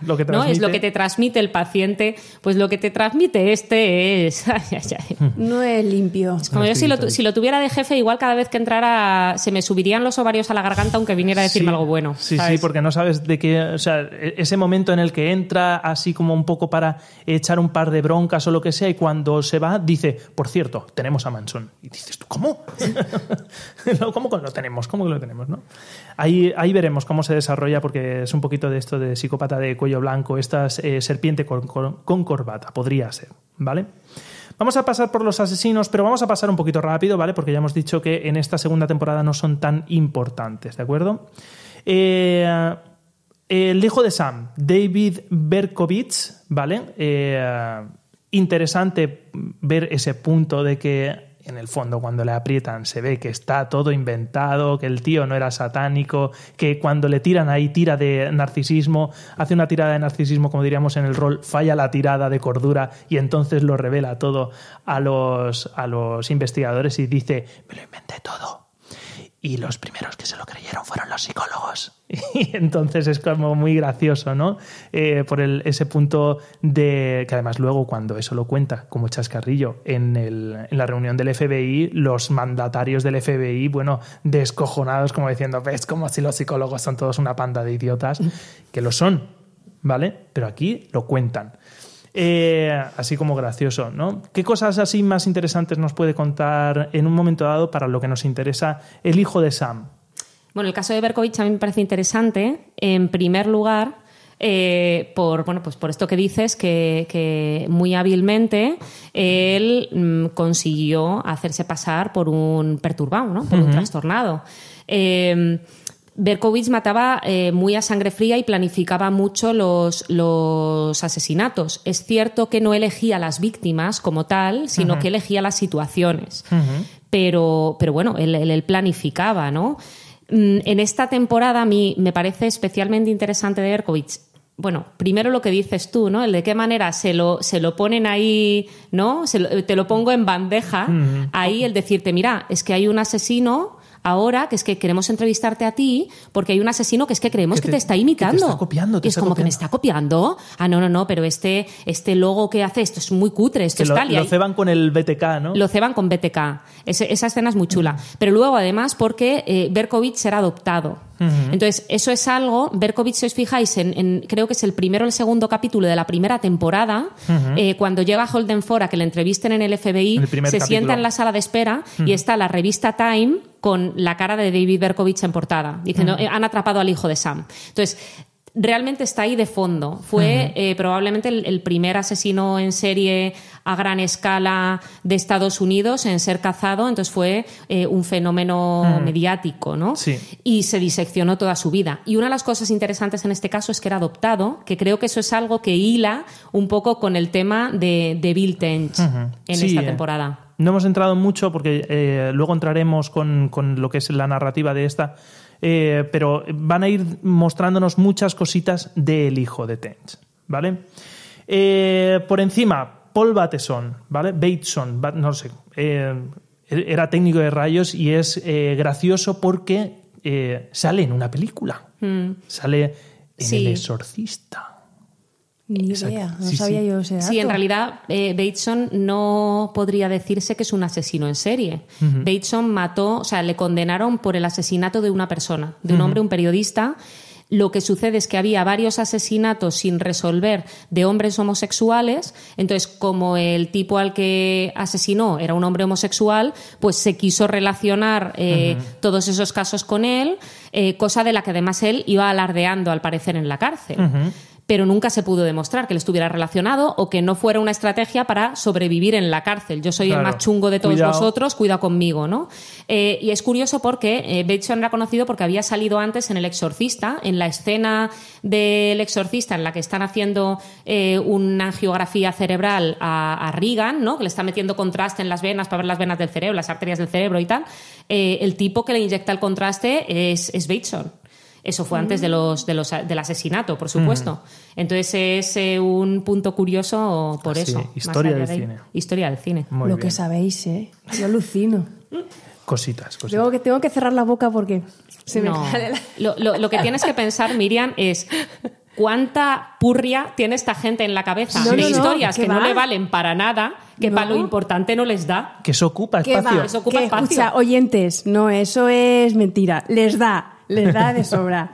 C: Es lo que te transmite el paciente, pues lo que te transmite este es...
B: no es limpio. Es como yo si
C: lo, tuviera de jefe, igual cada vez que entrara se me subirían los ovarios a la garganta aunque viniera a decirme algo
A: bueno. Sí, sí, porque no sabes de qué... O sea, e-, ese momento en el que entra así como un poco para echar un par de broncas o lo que sea, y cuando se va dice, por cierto, tenemos a Manson. Y dices, ¿tú cómo? ¿Cómo que lo tenemos? ¿Cómo que lo tenemos? Ahí, ahí veremos cómo se desarrolla porque es un poquito de esto de psicópata de cuello blanco, esta eh, serpiente con, corbata, podría ser, ¿vale? Vamos a pasar por los asesinos, pero vamos a pasar un poquito rápido, ¿vale? Porque ya hemos dicho que en esta segunda temporada no son tan importantes, ¿de acuerdo? Eh, el hijo de Sam, David Berkovich, ¿vale? Eh, interesante ver ese punto de que en el fondo cuando le aprietan se ve que está todo inventado, que el tío no era satánico, que cuando le tiran ahí tira de narcisismo, hace una tirada de narcisismo como diríamos en el rol, falla la tirada de cordura y entonces lo revela todo a los, a los investigadores y dice, me lo inventé todo y los primeros que se lo creyeron fueron los psicólogos. Y entonces es como muy gracioso, ¿no? Eh, por el, ese punto de que además luego cuando eso lo cuenta como chascarrillo en, en, la reunión del FBI, los mandatarios del FBI, bueno, descojonados como diciendo, ves como si los psicólogos son todos una panda de idiotas, mm. que lo son, ¿vale? Pero aquí lo cuentan. Eh, así como gracioso, ¿no? ¿Qué cosas así más interesantes nos puede contar en un momento dado para lo que nos interesa el hijo de Sam?
C: Bueno, el caso de Berkovich a mí me parece interesante. En primer lugar, eh, por, bueno, pues por esto que dices, que, muy hábilmente él mm, consiguió hacerse pasar por un perturbado, ¿no? por un trastornado. Eh, Berkovich mataba eh, muy a sangre fría y planificaba mucho los, los, asesinatos. Es cierto que no elegía las víctimas como tal, sino que elegía las situaciones. pero, pero bueno, él, planificaba, ¿no? Mm, en esta temporada a mí me parece especialmente interesante de Berkovich. bueno, primero lo que dices tú, ¿no? El de qué manera se lo, se lo ponen ahí, ¿no? te lo pongo en bandeja, ahí el decirte, mira, es que hay un asesino ahora que es que queremos entrevistarte a ti porque hay un asesino que es que creemos que, te, está imitando. te está copiando. es como que me está copiando. Ah, no, no, no, pero este, este logo que hace, esto es muy cutre, esto es lo, lo ceban
A: con el BTK, ¿no? Lo
C: ceban con BTK. esa escena es muy chula. Mm. Pero luego, además, porque eh, Berkovich será adoptado. Entonces, eso es algo, Berkovich, si os fijáis, en, creo que es el primero o el segundo capítulo de la primera temporada, eh, cuando llega Holden Ford a que le entrevisten en el FBI, se sienta en la sala de espera y está la revista Time con la cara de David Berkovich en portada, diciendo, eh, han atrapado al hijo de Sam. Entonces, realmente está ahí de fondo. Fue eh, probablemente el, primer asesino en serie a gran escala de Estados Unidos en ser cazado, entonces fue eh, un fenómeno mediático, ¿no? Sí. Y se diseccionó toda su vida. Y una de las cosas interesantes en este caso es que era adoptado, que creo que eso es algo que hila un poco con el tema de, Bill Tench en esta eh, temporada.
A: No hemos entrado mucho porque luego entraremos con, con lo que es la narrativa de esta eh, pero van a ir mostrándonos muchas cositas del hijo de Tench, ¿vale? Eh, por encima, Paul Bateson, ¿vale? Bateson, no sé, eh, era técnico de rayos y es gracioso porque sale en una película, mm. sale en El Exorcista.
C: Ni eh, no sabía yo Sí, en realidad eh, Bateson no podría decirse que es un asesino en serie. Bateson mató, o sea, le condenaron por el asesinato de una persona, de un hombre, un periodista. Lo que sucede es que había varios asesinatos sin resolver de hombres homosexuales, entonces como el tipo al que asesinó era un hombre homosexual, pues se quiso relacionar eh, todos esos casos con él, cosa de la que además él iba alardeando al parecer en la cárcel pero nunca se pudo demostrar que le estuviera relacionado o que no fuera una estrategia para sobrevivir en la cárcel. Yo soy el más chungo de todos vosotros, cuida conmigo, ¿no? Eh, y es curioso porque eh, Bateson era conocido porque había salido antes en El Exorcista, en la escena del Exorcista en la que están haciendo eh, una angiografía cerebral a, ¿no? Que le está metiendo contraste en las venas para ver las venas del cerebro, las arterias del cerebro y tal. el tipo que le inyecta el contraste es Bateson. Eso fue antes mm. de los, del asesinato, por supuesto. Mm. Entonces es eh, un punto curioso por ah, eso. Historia del cine. Historia del cine. Lo que
B: sabéis, ¿eh? Yo alucino. Cositas, cositas. Tengo que, tengo que cerrar la boca porque
C: lo, que tienes que pensar, Miriam, es cuánta purria tiene esta gente en la cabeza de historias que, no le valen para nada, que para lo importante no les da.
A: Que se ocupa espacio. Eso espacio. Escucha,
B: oyentes, no, eso es mentira. Les da les da de sobra.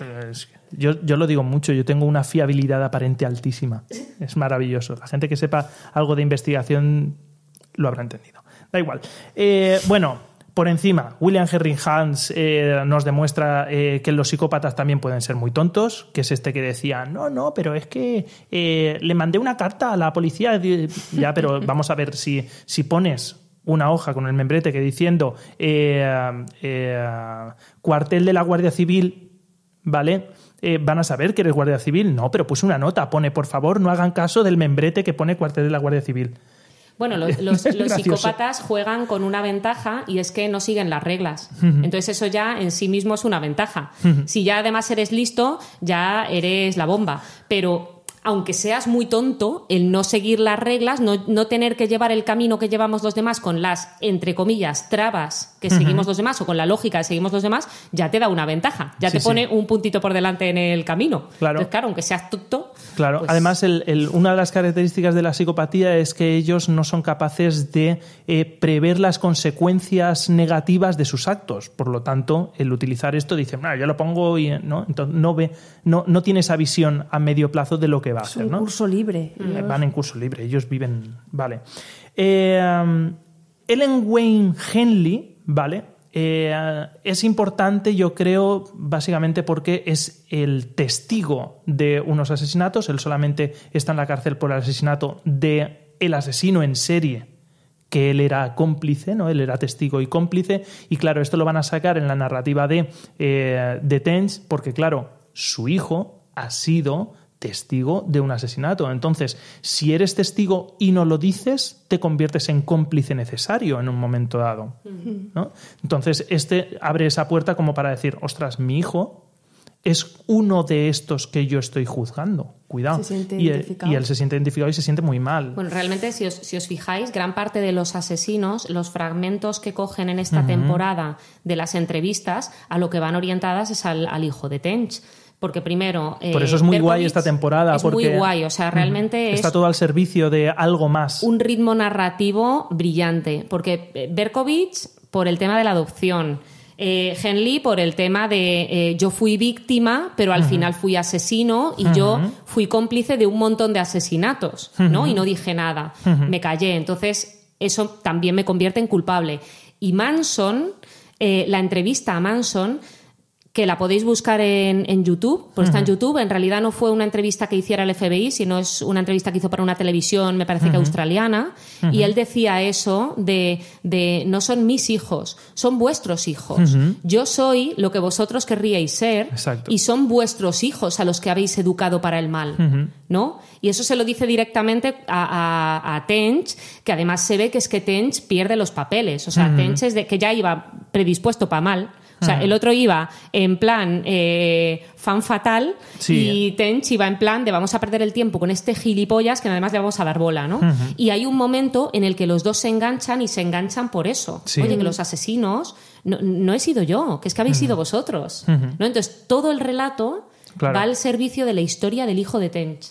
A: Eh, yo, lo digo mucho, yo tengo una fiabilidad aparente altísima. Es maravilloso. La gente que sepa algo de investigación lo habrá entendido. Da igual. Eh, bueno, por encima, William Henry Hans eh, nos demuestra que los psicópatas también pueden ser muy tontos, que es este que decía, no, no, pero es que le mandé una carta a la policía, ya, pero vamos a ver si, si pones una hoja con el membrete que diciendo eh, eh, cuartel de la Guardia Civil, ¿vale? Eh, van a saber que eres Guardia Civil. No, pero pues una nota, pone por favor no hagan caso del membrete que pone cuartel de la Guardia Civil.
C: Bueno, los, psicópatas juegan con una ventaja y es que no siguen las reglas. Entonces eso ya en sí mismo es una ventaja. Si ya además eres listo, ya eres la bomba. Pero aunque seas muy tonto, el no seguir las reglas, no, tener que llevar el camino que llevamos los demás con las, entre comillas, trabas que seguimos los demás o con la lógica que seguimos los demás, ya te da una ventaja, ya te pone un puntito por delante en el camino. Claro. Entonces, claro, aunque seas tonto.
A: Claro, pues además, una de las características de la psicopatía es que ellos no son capaces de eh, prever las consecuencias negativas de sus actos. Por lo tanto, el utilizar esto dice, no, yo lo pongo y eh", no, Entonces, no ve, no, no tiene esa visión a medio plazo de lo que es
B: curso libre. Eh, van en
A: curso libre, ellos viven. Vale. Eh, um, Ellen Wayne Henley, ¿vale? Eh, es importante, yo creo, básicamente porque es el testigo de unos asesinatos. Él solamente está en la cárcel por el asesinato de asesino en serie que él era cómplice, ¿no? Él era testigo y cómplice. Y claro, esto lo van a sacar en la narrativa de, eh, de tens porque claro, su hijo ha sido testigo de un asesinato. Entonces, si eres testigo y no lo dices, te conviertes en cómplice necesario en un momento dado. Entonces, este abre esa puerta como para decir, ostras, mi hijo es uno de estos que yo estoy juzgando. Cuidado. y, él, se siente identificado y se siente muy mal. Bueno,
C: realmente, si os, fijáis, gran parte de los asesinos, los fragmentos que cogen en esta temporada de las entrevistas, a lo que van orientadas es al, al hijo de Tench porque primero... Por eso eh, es muy guay esta
A: temporada. Es muy guay, o sea, realmente... Está todo al servicio de algo más. Un
C: ritmo narrativo brillante, porque Berkovich, eh, por el tema de la adopción, Henley eh, por el tema de yo fui víctima, pero al final fui asesino y yo fui cómplice de un montón de asesinatos, ¿no? Y no dije nada, me callé. Entonces, eso también me convierte en culpable. Y Manson, la entrevista a Manson que la podéis buscar en, YouTube, porque está en YouTube. En realidad no fue una entrevista que hiciera el FBI, sino es una entrevista que hizo para una televisión, me parece que australiana, y él decía eso de, no son mis hijos, son vuestros hijos. Yo soy lo que vosotros querríais ser y son vuestros hijos a los que habéis educado para el mal, ¿no? Y eso se lo dice directamente a, a, Tench, que además se ve que es que Tench pierde los papeles. O sea, Tench es de que ya iba predispuesto para mal. O sea, el otro iba en plan eh, fan fatal y Tench iba en plan de vamos a perder el tiempo con este gilipollas que además le vamos a dar bola, ¿no? Y hay un momento en el que los dos se enganchan y se enganchan por eso. Oye, que los asesinos no, he sido yo, que es que habéis sido vosotros. ¿no? Entonces, todo el relato va al servicio de la historia del hijo de Tench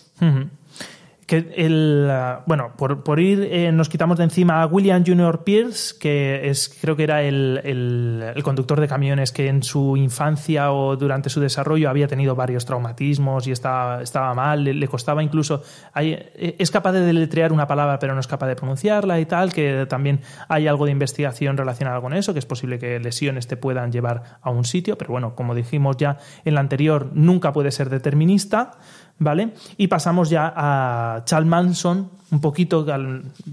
A: que el, ah, bueno, por, por ir, eh, nos quitamos de encima a William Junior Pierce, que es, creo que era el, conductor de camiones que en su infancia o durante su desarrollo había tenido varios traumatismos y estaba, mal, le, costaba incluso, eh, es capaz de deletrear una palabra pero no es capaz de pronunciarla y tal, que también hay algo de investigación relacionada con eso, que es posible que lesiones te puedan llevar a un sitio, pero bueno, como dijimos ya en la anterior, nunca puede ser determinista. ¿vale? Y pasamos ya a Charles Manson, un poquito,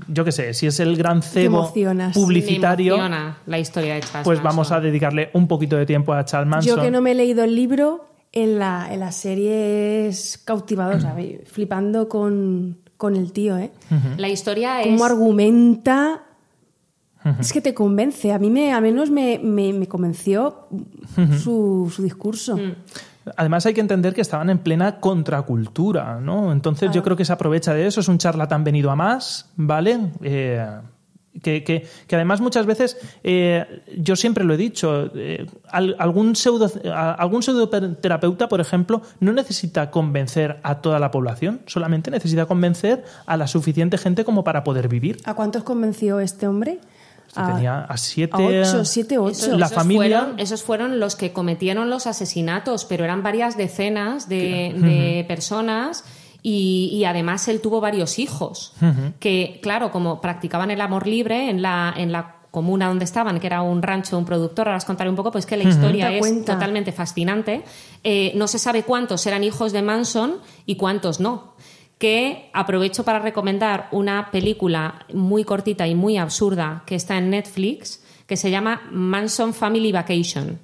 A: yo qué sé, si es el gran cebo publicitario.
C: la
B: historia Pues vamos
A: a dedicarle un poquito de tiempo a Charles Manson. Yo que no
B: me he leído el libro, en la, en la serie es cautivador, flipando con, el tío, ¿eh? La historia es. Cómo argumenta. Es que te convence. A mí, me, a menos, me, me, convenció su, su, discurso. Mm.
A: Además hay que entender que estaban en plena contracultura, ¿no? Entonces yo creo que se aprovecha de eso, es un charlatán venido a más, ¿vale? Eh, que, además muchas veces, eh, yo siempre lo he dicho, eh, algún, algún pseudoterapeuta, por ejemplo, no necesita convencer a toda la población, solamente necesita convencer a la suficiente gente como para poder vivir. ¿A
C: cuántos convenció este hombre? Ah, tenía
A: a siete. ocho, eh, siete, ocho. la esos Fueron,
C: esos fueron los que cometieron los asesinatos, pero eran varias decenas de, personas. Y, además él tuvo varios hijos, que claro, como practicaban el amor libre en la, en la comuna donde estaban, que era un rancho, un productor, ahora os contaré un poco, pues que la historia es totalmente fascinante. Eh, no se sabe cuántos eran hijos de Manson y cuántos no que aprovecho para recomendar una película muy cortita y muy absurda que está en Netflix, que se llama Manson Family Vacation,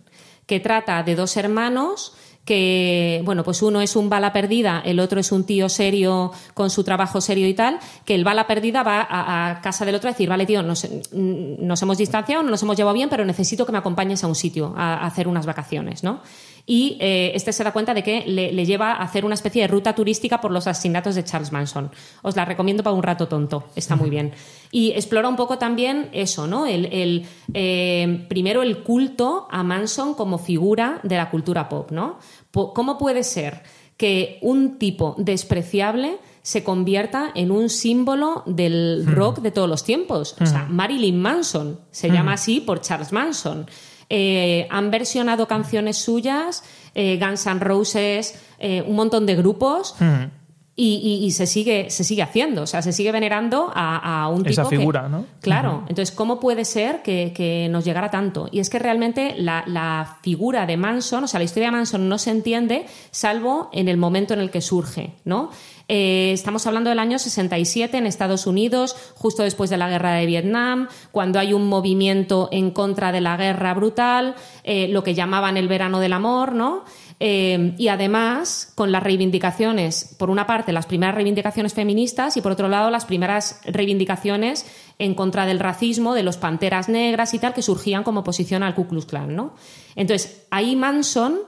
C: que trata de dos hermanos que, bueno, pues uno es un bala perdida, el otro es un tío serio con su trabajo serio y tal, que el bala perdida va a, casa del otro a decir, vale, tío, nos, hemos distanciado, no nos hemos llevado bien, pero necesito que me acompañes a un sitio a, a hacer unas vacaciones, ¿no? y eh, este se da cuenta de que le, lleva a hacer una especie de ruta turística por los asesinatos de Charles Manson. Os la recomiendo para un rato tonto, está muy bien. Y explora un poco también eso, ¿no? El, eh, primero el culto a Manson como figura de la cultura pop, ¿no? ¿Cómo puede ser que un tipo despreciable se convierta en un símbolo del hmm. rock de todos los tiempos. O sea, hmm. Marilyn Manson se hmm. llama así por Charles Manson. Eh, han versionado canciones suyas, eh, Guns N' Roses, eh, un montón de grupos. Mm. Y, se sigue se sigue haciendo, o sea, se sigue venerando a, un tipo Esa figura,
A: ¿no? Claro,
C: entonces, ¿cómo puede ser que, que, nos llegara tanto? Y es que realmente la, la, figura de Manson, o sea, la historia de Manson no se entiende salvo en el momento en el que surge, ¿no? Eh, estamos hablando del año 67 en Estados Unidos, justo después de la guerra de Vietnam, cuando hay un movimiento en contra de la guerra brutal, eh, lo que llamaban el verano del amor, ¿no? Eh, y además, con las reivindicaciones, por una parte, las primeras reivindicaciones feministas y por otro lado, las primeras reivindicaciones en contra del racismo, de los panteras negras y tal, que surgían como oposición al Ku Klux Klan, ¿no? Entonces, ahí Manson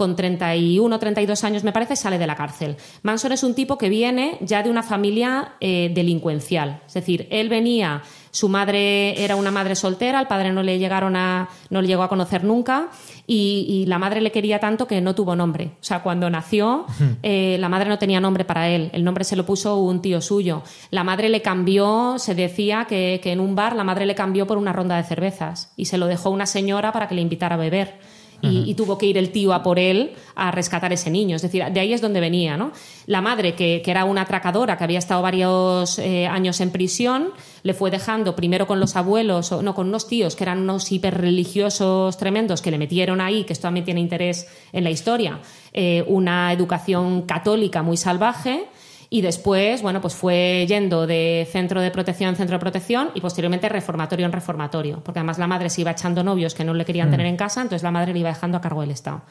C: con 31 32 años, me parece, sale de la cárcel. Manson es un tipo que viene ya de una familia eh, delincuencial. Es decir, él venía, su madre era una madre soltera, el padre no le llegaron a, no le llegó a conocer nunca, y, la madre le quería tanto que no tuvo nombre. O sea, cuando nació, eh, la madre no tenía nombre para él. El nombre se lo puso un tío suyo. La madre le cambió, se decía que en un bar la madre le cambió por una ronda de cervezas y se lo dejó una señora para que le invitara a beber y, tuvo que ir el tío a por él a rescatar ese niño. Es decir, de ahí es donde venía, ¿no? La madre, que, era una atracadora, que había estado varios eh, años en prisión, le fue dejando primero con los abuelos, o, no, con unos tíos que eran unos hiperreligiosos tremendos que le metieron ahí, que esto también tiene interés en la historia, eh, una educación católica muy salvaje y después, bueno, pues fue yendo de centro de protección centro de protección y posteriormente reformatorio en reformatorio, porque además la madre se iba echando novios que no le querían mm. tener en casa, entonces la madre le iba dejando a cargo del Estado.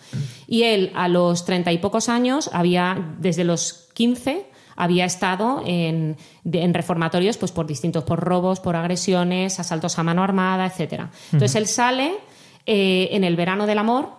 C: Y él, a los treinta y pocos años, había, desde los quince, había estado en, reformatorios pues por distintos, por robos, por agresiones, asaltos a mano armada, etc. Entonces él sale eh, en el verano del amor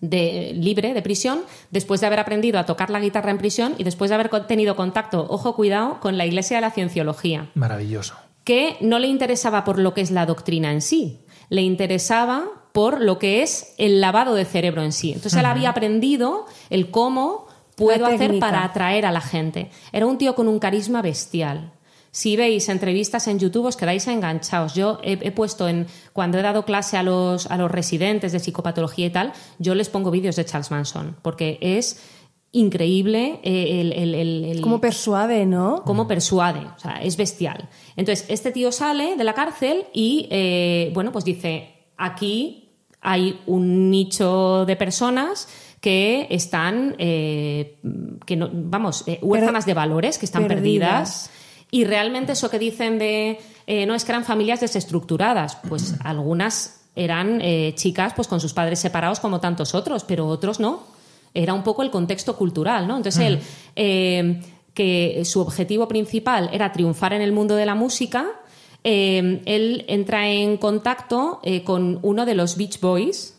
C: de, libre de prisión, después de haber aprendido a tocar la guitarra en prisión y después de haber tenido contacto, ojo cuidado, con la Iglesia de la Cienciología. Maravilloso. Que no le interesaba por lo que es la doctrina en sí, le interesaba por lo que es el lavado de cerebro en sí. Entonces él había aprendido el cómo puedo hacer para atraer a la gente. Era un tío con un carisma bestial. Si veis entrevistas en YouTube os quedáis enganchados. Yo he, puesto en cuando he dado clase a los a los residentes de psicopatología y tal, yo les pongo vídeos de Charles Manson porque es increíble eh, el, cómo persuade, ¿no? Como persuade, o sea, es bestial. Entonces este tío sale de la cárcel y eh, bueno pues dice aquí hay un nicho de personas que están, eh, que no, vamos, huérfanas de valores, que están perdidas y realmente eso que dicen de, eh, no, es que eran familias desestructuradas, pues algunas eran eh, chicas pues con sus padres separados como tantos otros, pero otros no. Era un poco el contexto cultural, ¿no? Entonces él, eh, que su objetivo principal era triunfar en el mundo de la música, él entra en contacto con uno de los Beach Boys,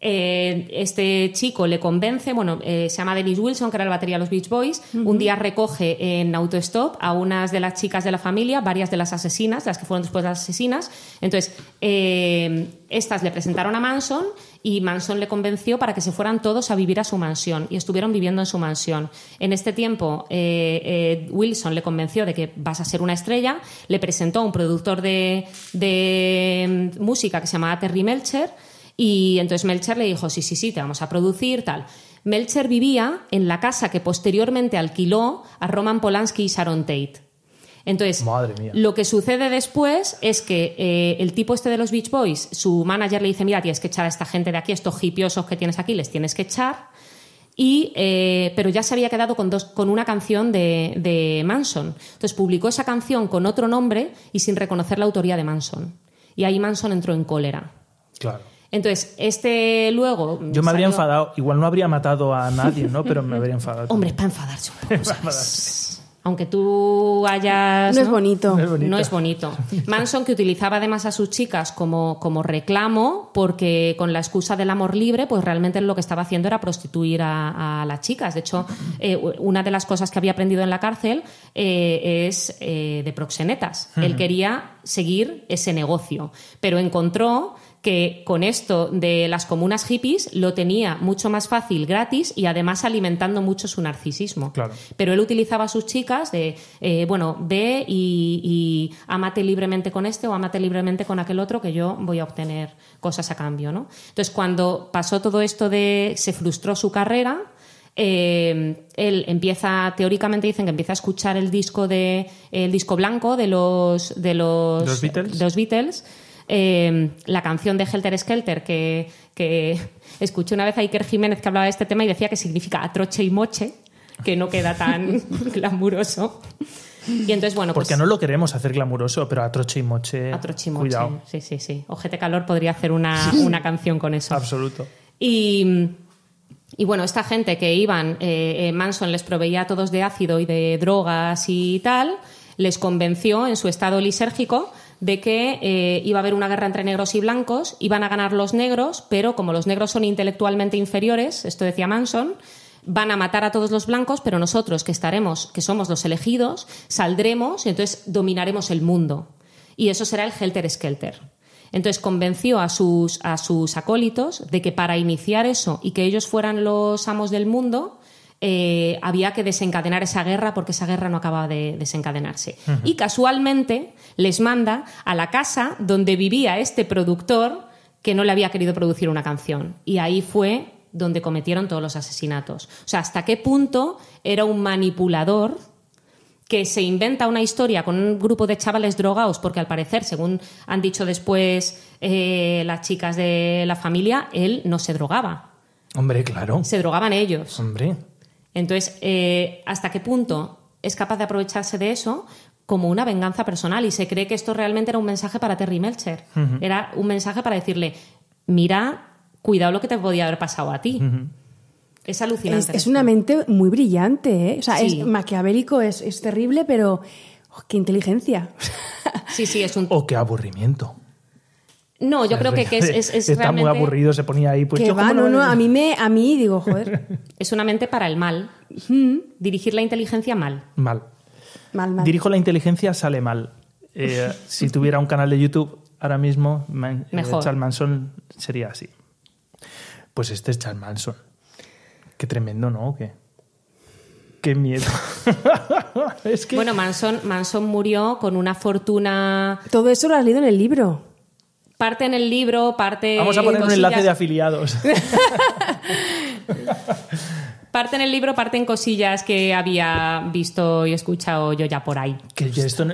C: eh, este chico le convence, bueno, eh, se llama Dennis Wilson, que era el batería de los Beach Boys, un día recoge en autostop a unas de las chicas de la familia, varias de las asesinas, las que fueron después las asesinas. Entonces, eh, estas le presentaron a Manson y Manson le convenció para que se fueran todos a vivir a su mansión y estuvieron viviendo en su mansión. En este tiempo, Wilson le convenció de que vas a ser una estrella, le presentó a un productor de, de mm, música que se llamaba Terry Melcher y entonces Melcher le dijo, sí, sí, sí, te vamos a producir, tal. Melcher vivía en la casa que posteriormente alquiló a Roman Polanski y Sharon Tate. Entonces, lo que sucede después es que eh, el tipo este de los Beach Boys, su manager le dice, mira, tienes que echar a esta gente de aquí, estos hipiosos que tienes aquí, les tienes que echar. Eh, pero ya se había quedado con, dos, con una canción de, de, Manson. Entonces publicó esa canción con otro nombre y sin reconocer la autoría de Manson. Y ahí Manson entró en cólera. Claro. Entonces, este luego. Yo me habría enfadado.
A: Igual no habría matado a nadie, ¿no? Pero me habría enfadado. Hombre, es para enfadarse un poco.
C: Aunque tú hayas. No, Es bonito. no, es bonito. Manson, que utilizaba además a sus chicas como, como reclamo, porque con la excusa del amor libre, pues realmente lo que estaba haciendo era prostituir a, las chicas. De hecho, eh, una de las cosas que había aprendido en la cárcel eh, es eh, de proxenetas. Él quería seguir ese negocio, pero encontró que con esto de las comunas hippies lo tenía mucho más fácil gratis y además alimentando mucho su narcisismo. Pero él utilizaba a sus chicas de, eh, bueno, ve y, amate libremente con este o amate libremente con aquel otro que yo voy a obtener cosas a cambio. ¿no? Entonces, cuando pasó todo esto de se frustró su carrera, eh, él empieza, teóricamente dicen que empieza a escuchar el disco de el disco blanco de los de los, ¿Los De los Beatles Em, la canción de Helter Skelter que, escuché una vez a Iker Jiménez que hablaba de este tema y decía que significa atroche y moche, que no queda tan glamuroso. Y entonces, bueno, Porque pues no lo
A: queremos hacer glamuroso, pero atroche y moche. Atroche y moche. Cuidado. Sí, sí, sí. Ojete Calor podría
C: hacer una, canción con eso. Absoluto. Y, bueno, esta gente que iban, eh, eh, Manson les proveía a todos de ácido y de drogas y tal, les convenció en su estado lisérgico de que eh, iba a haber una guerra entre negros y blancos, iban a ganar los negros, pero como los negros son intelectualmente inferiores, esto decía Manson, van a matar a todos los blancos, pero nosotros que estaremos, que somos los elegidos, saldremos y entonces dominaremos el mundo. Y eso será el Helter Skelter. Entonces convenció a sus acólitos de que para iniciar eso y que ellos fueran los amos del mundo, eh, había que desencadenar esa guerra porque esa guerra no acababa de desencadenarse. Y casualmente les manda a la casa donde vivía este productor que no le había querido producir una canción. Y ahí fue donde cometieron todos los asesinatos. O sea, hasta qué punto era un manipulador que se inventa una historia con un grupo de chavales drogados, porque al parecer, según han dicho después eh, las chicas de la familia, él no se drogaba.
A: Hombre, claro.
C: Se drogaban ellos. Hombre. Entonces, eh, ¿hasta qué punto es capaz de aprovecharse de eso como una venganza personal? Y se cree que esto realmente era un mensaje para Terry Melcher. Era un mensaje para decirle, mira, cuidado lo que te podía haber pasado a ti. Es alucinante.
B: Es, una mente muy brillante, ¿eh? O sea, es maquiavélico, es, terrible, pero oh, qué inteligencia.
A: sí, sí, es un... O qué aburrimiento.
B: No, yo creo que,
A: es, es, Está muy aburrido, se ponía ahí. Pues, no, no, a
C: mí, me, a mí digo, joder. es una mente para el mal. Dirigir la inteligencia mal. Mal. Mal, Dirijo
A: la inteligencia, sale mal. Eh, si tuviera un canal de YouTube ahora mismo, eh, Mejor. Charles Manson sería así. Pues este es Charles Manson. Qué tremendo, ¿no? ¿Qué? Qué miedo.
C: Bueno, Manson, Manson murió con una fortuna. Todo eso lo has leído en el libro parte en el libro, parte.
A: Vamos a poner un enlace de afiliados.
C: parte en el libro, parte en cosillas que había visto y escuchado yo ya por ahí. Que, esto,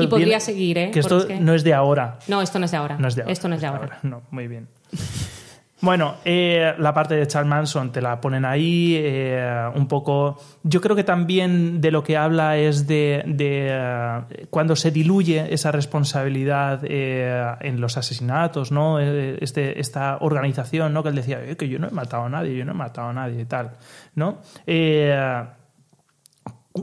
C: Y podría seguir, ¿eh? Que esto no
A: es de ahora.
C: No, esto es ahora. No es de ahora. Esto no es de ahora.
A: No, muy bien. Bueno, eh, la parte de Charles Manson te la ponen ahí, eh, un poco... Yo creo que también de lo que habla es de, eh, cuando se diluye esa responsabilidad en los asesinatos, ¿no? Este, esta organización, ¿no? Que él decía, que yo no he matado a nadie, yo no he matado a nadie y tal, ¿no?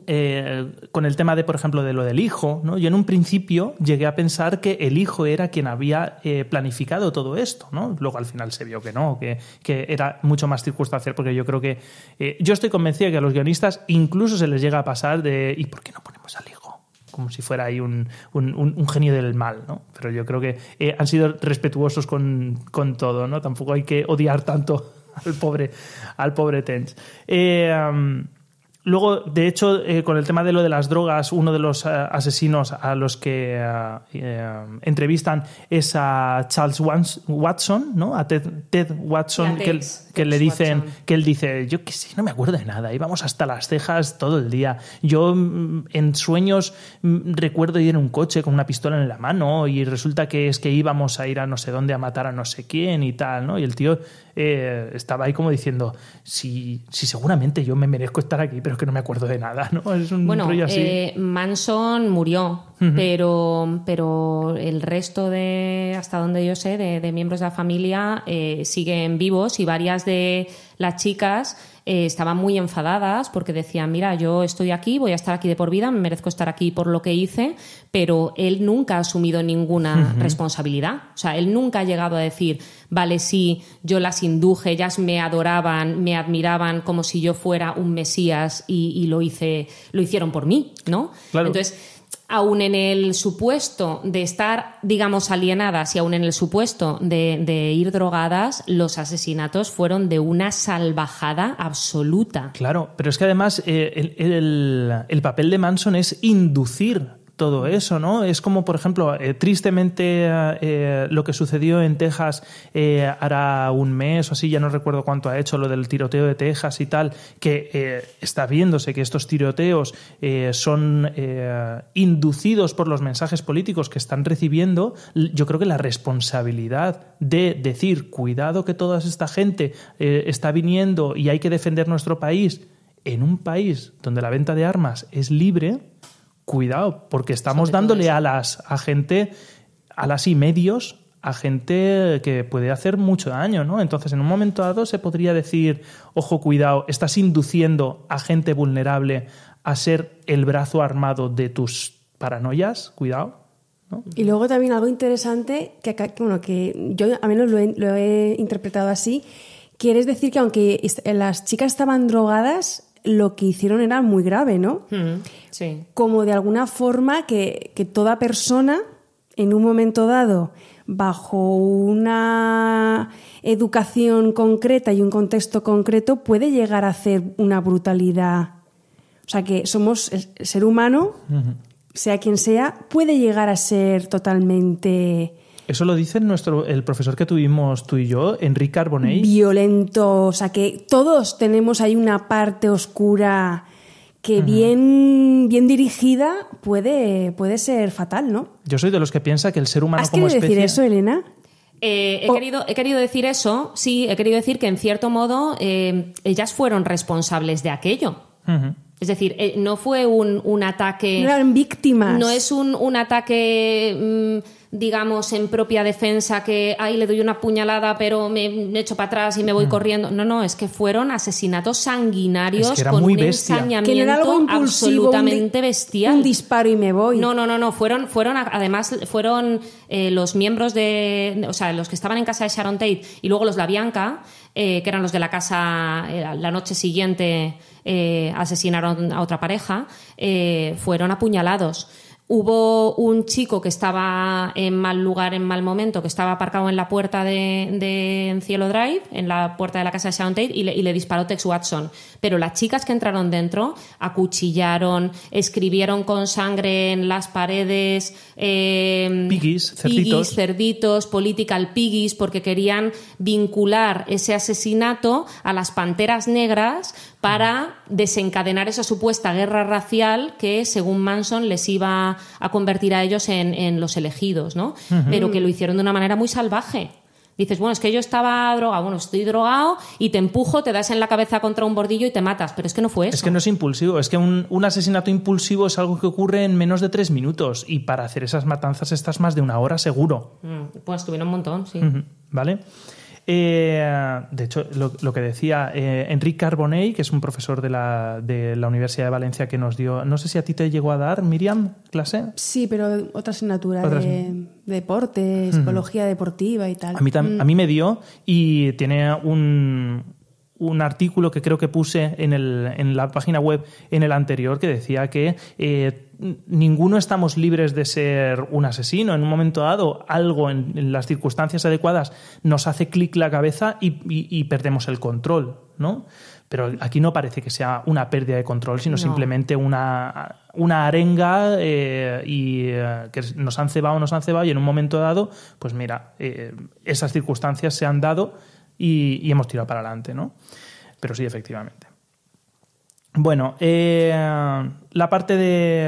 A: Eh, con el tema de, por ejemplo, de lo del hijo, ¿no? Yo en un principio llegué a pensar que el hijo era quien había eh, planificado todo esto, ¿no? Luego al final se vio que no, que, era mucho más circunstancial, porque yo creo que. Eh, yo estoy convencido que a los guionistas incluso se les llega a pasar de. ¿Y por qué no ponemos al hijo? como si fuera ahí un, genio del mal, ¿no? Pero yo creo que han sido respetuosos con, todo, ¿no? Tampoco hay que odiar tanto al pobre, al pobre tens Eh, Luego, de hecho, eh, con el tema de lo de las drogas, uno de los eh, asesinos a los que eh, entrevistan es a Charles Watson, ¿no? A Ted, Watson, que le dicen, que él dice, yo qué sé, no me acuerdo de nada, íbamos hasta las cejas todo el día. Yo mm, en sueños mm, recuerdo ir en un coche con una pistola en la mano y resulta que es que íbamos a ir a no sé dónde a matar a no sé quién y tal, ¿no? Y el tío eh, estaba ahí como diciendo, si, si seguramente yo me merezco estar aquí, pero es que no me acuerdo de nada, ¿no? Es un bueno, así. Eh,
C: Manson murió pero, pero el resto de, hasta donde yo sé, de, miembros de la familia eh, siguen vivos y varias de las chicas eh, estaban muy enfadadas porque decían, mira, yo estoy aquí, voy a estar aquí de por vida, me merezco estar aquí por lo que hice, pero él nunca ha asumido ninguna responsabilidad. O sea, él nunca ha llegado a decir, vale, sí, yo las induje, ellas me adoraban, me admiraban como si yo fuera un Mesías y, lo, hice, lo hicieron por mí, ¿no? Claro. Entonces, aún en el supuesto de estar, digamos, alienadas y aún en el supuesto de, ir drogadas, los asesinatos fueron de una salvajada absoluta.
A: Claro, pero es que además eh, el papel de Manson es inducir todo eso, ¿no? Es como, por ejemplo, eh, tristemente eh, eh, lo que sucedió en Texas hará un mes o así, ya no recuerdo cuánto ha hecho lo del tiroteo de Texas y tal, que está viéndose que estos tiroteos son inducidos por los mensajes políticos que están recibiendo. Yo creo que la responsabilidad de decir, cuidado que toda esta gente está viniendo y hay que defender nuestro país en un país donde la venta de armas es libre, cuidado, porque estamos dándole alas a gente, alas y medios, a gente que puede hacer mucho daño, ¿no? Entonces, en un momento dado se podría decir, ojo, cuidado, estás induciendo a gente vulnerable a ser el brazo armado de tus paranoias, cuidado.
B: Y luego también algo interesante, que, bueno, que yo a menos lo he, lo he interpretado así, quieres decir que aunque las chicas estaban drogadas, lo que hicieron era muy grave, ¿no? Mm, sí. Como de alguna forma que, toda persona, en un momento dado, bajo una educación concreta y un contexto concreto, puede llegar a hacer una brutalidad. O sea, que somos el ser humano, sea quien sea, puede llegar a ser totalmente
A: eso lo dice nuestro, el profesor que tuvimos tú y yo, Enrique arbonet.
B: Violento, o sea que todos tenemos ahí una parte oscura que bien, bien dirigida puede,
C: puede ser fatal, ¿no?
A: Yo soy de los que piensa que el ser humano como especie... decir eso,
B: Elena?
C: Eh, he, querido, he querido decir eso, sí, he querido decir que en cierto modo eh, ellas fueron responsables de aquello. Es decir, eh, no fue un, ataque... No eran víctimas. No es un, ataque... Mm, digamos, en propia defensa que, ahí le doy una puñalada, pero me echo para atrás y me voy mm. corriendo. No, no, es que fueron asesinatos sanguinarios con un ensañamiento absolutamente bestial. Un disparo y me voy. No, no, no, no, fueron, fueron además, fueron eh, los miembros de, o sea, los que estaban en casa de Sharon Tate y luego los de la Bianca, eh, que eran los de la casa eh, la noche siguiente asesinaron a otra pareja, fueron apuñalados hubo un chico que estaba en mal lugar, en mal momento, que estaba aparcado en la puerta de, Cielo Drive, en la puerta de la casa de Sharon y le, disparó Tex Watson. Pero las chicas que entraron dentro acuchillaron, escribieron con sangre en las paredes. Eh,
A: cerditos. Piggies,
C: cerditos, political piggies, porque querían vincular ese asesinato a las panteras negras para desencadenar esa supuesta guerra racial que, según Manson, les iba a convertir a ellos en, los elegidos, ¿no? Pero que lo hicieron de una manera muy salvaje. Dices, bueno, es que yo estaba drogado, bueno, estoy drogado y te empujo, te das en la cabeza contra un bordillo y te matas, pero es que no fue eso. Es que
A: no es impulsivo, es que un, asesinato impulsivo es algo que ocurre en menos de tres minutos y para hacer esas matanzas estás más de una hora seguro.
C: Mm, pues tuvieron un montón, sí.
A: ¿Vale? Eh, de hecho, lo, que decía eh, Enrique Carbonell, que es un profesor de la, Universidad de Valencia que nos dio, no sé si a ti te llegó a dar, Miriam, clase.
B: Sí, pero otra asignatura de, deporte, psicología deportiva y tal. A mí, a mm. mí
A: me dio y tiene un, un artículo que creo que puse en, el, en, la página web en el anterior que decía que eh, ninguno estamos libres de ser un asesino. En un momento dado, algo en, las circunstancias adecuadas nos hace clic la cabeza y, perdemos el control, ¿no? Pero aquí no parece que sea una pérdida de control, sino simplemente una, una arenga eh, y eh, que nos han cebado, nos han cebado y en un momento dado, pues mira, esas circunstancias se han dado y, hemos tirado para adelante, ¿no? Pero sí, efectivamente. Bueno, eh, la parte de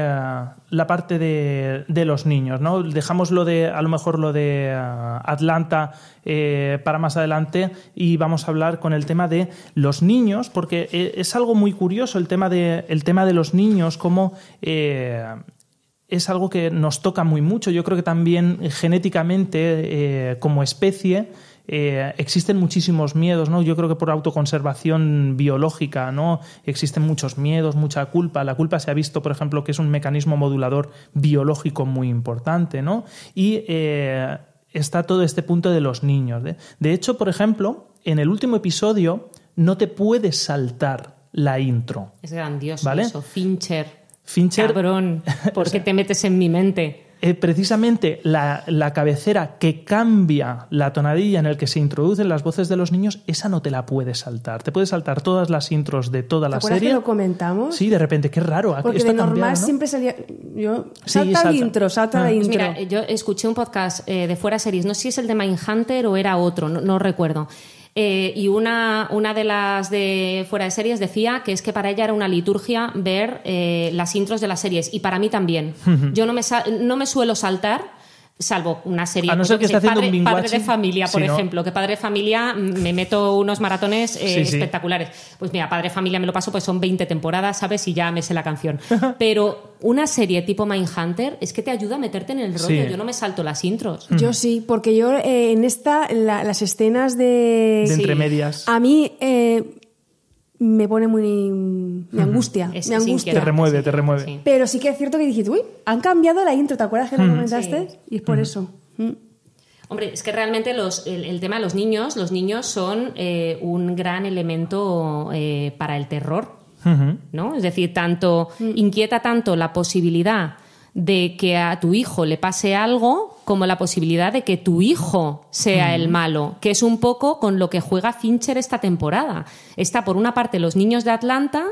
A: la parte de, los niños, ¿no? Dejamos lo de a lo mejor lo de eh, Atlanta eh, para más adelante y vamos a hablar con el tema de los niños porque es algo muy curioso el tema de el tema de los niños como es algo que nos toca muy mucho. Yo creo que también genéticamente como especie eh, existen muchísimos miedos, ¿no? Yo creo que por autoconservación biológica, ¿no? Existen muchos miedos, mucha culpa. La culpa se ha visto, por ejemplo, que es un mecanismo modulador biológico muy importante, ¿no? Y eh, está todo este punto de los niños. ¿eh? De hecho, por ejemplo, en el último episodio no te puedes saltar la intro.
C: Es grandioso eso, Fincher.
A: Fincher. Cabrón, ¿por qué te metes en mi mente? Eh, precisamente la, cabecera que cambia la tonadilla en el que se introducen las voces de los niños, esa no te la puedes saltar. Te puedes saltar todas las intros de toda la serie. Que lo
C: comentamos?
A: Sí, de repente, qué raro. Porque de normal siempre
C: salía... Yo,
A: salta, intro, ah. pues Mira,
C: yo escuché un podcast eh, de Fuera Series, no sé si es el de Mindhunter o era otro, no recuerdo eh, y una, una de las de fuera de series decía que es que para ella era una liturgia ver eh, las intros de las series. Y para mí también. Yo no me, no me suelo saltar salvo una serie que padre, padre de familia por ejemplo que padre de familia mm, me meto unos maratones eh, espectaculares pues mira padre de familia me lo paso pues son 20 temporadas sabes y ya me sé la canción pero una serie tipo Mindhunter es que te ayuda a meterte en el rollo yo no me salto las intros mm.
B: yo sí porque yo eh, en esta las escenas de, de entre medias a mí eh, me pone muy. me angustia. me angustia. Te
A: remueve, te remueve.
B: Pero sí que es cierto que dijiste, uy, han cambiado la intro, ¿te acuerdas que lo comentaste? Y es por eso. Mm.
C: Hombre, es que realmente los, el, tema de los niños, los niños son eh, un gran elemento eh, para el terror, ¿no? Es decir, tanto mm. inquieta tanto la posibilidad de que a tu hijo le pase algo como la posibilidad de que tu hijo sea el malo, que es un poco con lo que juega Fincher esta temporada. Está por una parte los niños de Atlanta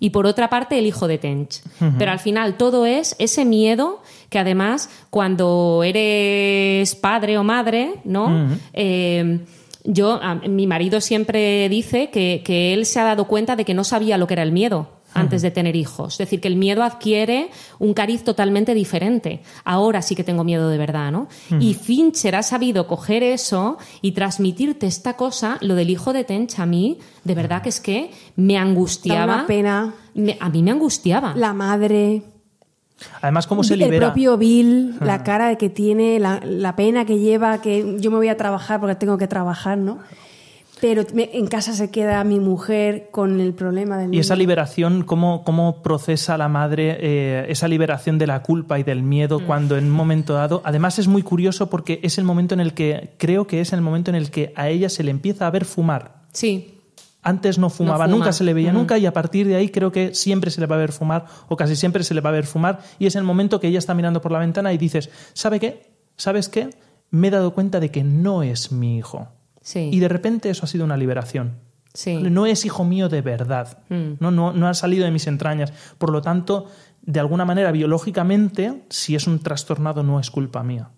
C: y por otra parte el hijo de Tench. Pero al final todo es ese miedo que además cuando eres padre o madre, ¿no? Eh, yo, mi marido siempre dice que él se ha dado cuenta de que no sabía lo que era el miedo antes de tener hijos. Es decir, que el miedo adquiere un cariz totalmente diferente. Ahora sí que tengo miedo de verdad, ¿no? Y Fincher ha sabido coger eso y transmitirte esta cosa, lo del hijo de Tench a mí, de verdad que es que me angustiaba. Da pena. a mí me angustiaba. La
A: madre. Además, cómo se libera. El propio
B: Bill, la ah. cara que tiene, la, pena que lleva, que yo me voy a trabajar porque tengo que trabajar, ¿no? pero en casa se queda mi mujer con el problema del ¿Y esa
A: liberación, cómo, procesa la madre eh, esa liberación de la culpa y del miedo mm. cuando en un momento dado, además es muy curioso porque es el momento en el que, creo que es el momento en el que a ella se le empieza a ver fumar. Sí. Antes no fumaba, nunca se le veía mm. nunca y a partir de ahí creo que siempre se le va a ver fumar o casi siempre se le va a ver fumar y es el momento que ella está mirando por la ventana y dices, ¿sabe qué? ¿Sabes qué? Me he dado cuenta de que no es mi hijo. Y de repente eso ha sido una liberación. No es hijo mío de verdad. Mm. ¿no? No, ha salido de mis entrañas. Por lo tanto, de alguna manera, biológicamente, si es un trastornado, no es culpa mía.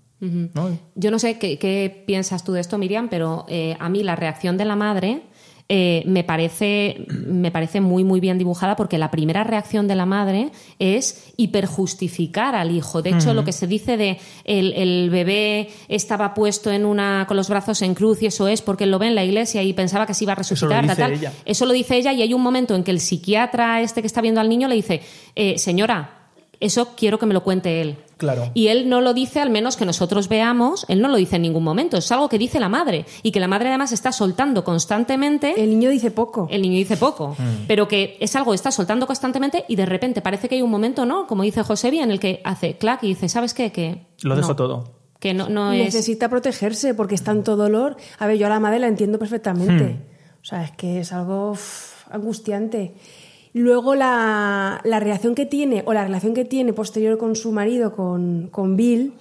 C: Yo no sé qué, piensas tú de esto, Miriam, pero eh, a mí la reacción de la madre eh, me, parece, me parece muy, muy bien dibujada porque la primera reacción de la madre es hiperjustificar al hijo. De hecho, lo que se dice de el, bebé estaba puesto en una, con los brazos en cruz y eso es porque lo ve en la iglesia y pensaba que se iba a resucitar. Eso lo dice, tal, Ella. Eso lo dice ella y hay un momento en que el psiquiatra este que está viendo al niño le dice, eh, señora, eso quiero que me lo cuente él. Claro. Y él no lo dice, al menos que nosotros veamos, él no lo dice en ningún momento. Es algo que dice la madre y que la madre además está soltando constantemente. El niño dice poco. El niño dice poco, mm. pero que es algo que está soltando constantemente y de repente parece que hay un momento, ¿no? Como dice Josebia, en el que hace clac y dice, ¿sabes qué? Que
A: lo dejo todo.
C: Que no, no Necesita
B: protegerse porque es tanto dolor. A ver, yo a la madre la entiendo perfectamente. Hmm. O sea, es que es algo angustiante. Luego la, la, que tiene o la relación que tiene posterior con su marido, con, Bill,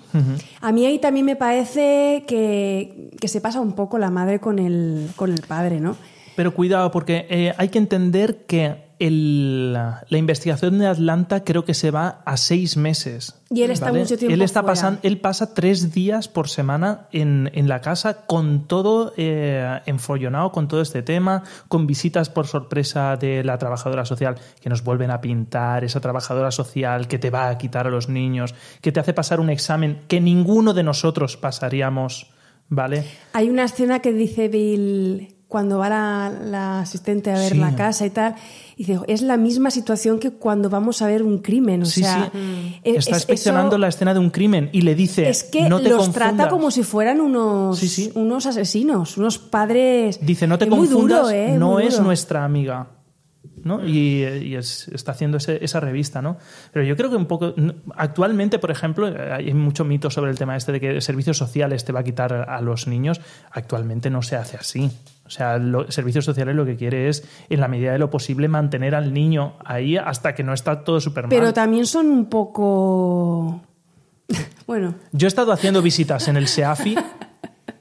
B: a mí ahí también me parece que, se pasa un poco la madre con el, con el padre, ¿no?
A: Pero cuidado, porque eh, hay que entender que la investigación de Atlanta creo que se va a seis meses. Y él está mucho tiempo él está pasando. él pasa tres días por semana en, la casa con todo eh, enfollonado, con todo este tema, con visitas por sorpresa de la trabajadora social que nos vuelven a pintar, esa trabajadora social que te va a quitar a los niños, que te hace pasar un examen que ninguno de nosotros pasaríamos. ¿Vale?
B: Hay una escena que dice Bill cuando va la, asistente a ver la casa y tal. Y dice, es la misma situación que cuando vamos a ver un crimen. O sea, eh, está inspeccionando
A: la escena de un crimen y le dice. Es que no te los trata como
B: si fueran unos, unos asesinos, unos padres. Dice, no te confundas, eh, no es
A: nuestra amiga. Mm. Y, está haciendo esa revista, ¿no? Pero yo creo que un poco... Actualmente, por ejemplo, hay mucho mito sobre el tema este de que servicios sociales te va a quitar a los niños. Actualmente no se hace así. O sea, servicios sociales lo que quiere es, en la medida de lo posible, mantener al niño ahí hasta que no está todo súper mal. Pero
B: también son un poco...
C: Bueno.
A: Yo he estado haciendo visitas en el SEAFI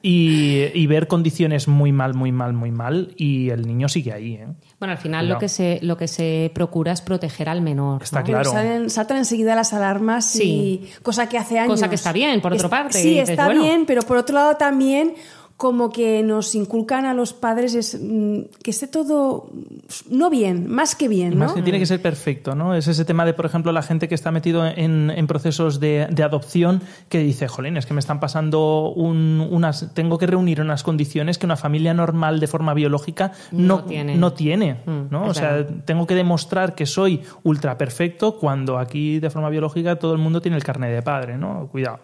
A: y, ver condiciones muy mal, muy mal, muy mal, y el niño sigue ahí. ¿eh?
C: Bueno, al final lo, que se, lo que se procura es proteger al menor. Está claro. saltan enseguida las alarmas, y,
B: cosa que hace años. Cosa que está bien, por otra parte. Sí, está bien, pero por otro lado también como que nos inculcan a los padres es mm, que esté todo no bien, más que bien. ¿no? más que tiene
A: que ser perfecto, ¿no? Es ese tema de, por ejemplo, la gente que está metido en, procesos de, adopción que dice, jolín, es que me están pasando unas. tengo que reunir unas condiciones que una familia normal de forma biológica no, tiene. No mm, O sea, tengo que demostrar que soy ultra perfecto cuando aquí de forma biológica todo el mundo tiene el carnet de padre, ¿no? Cuidado.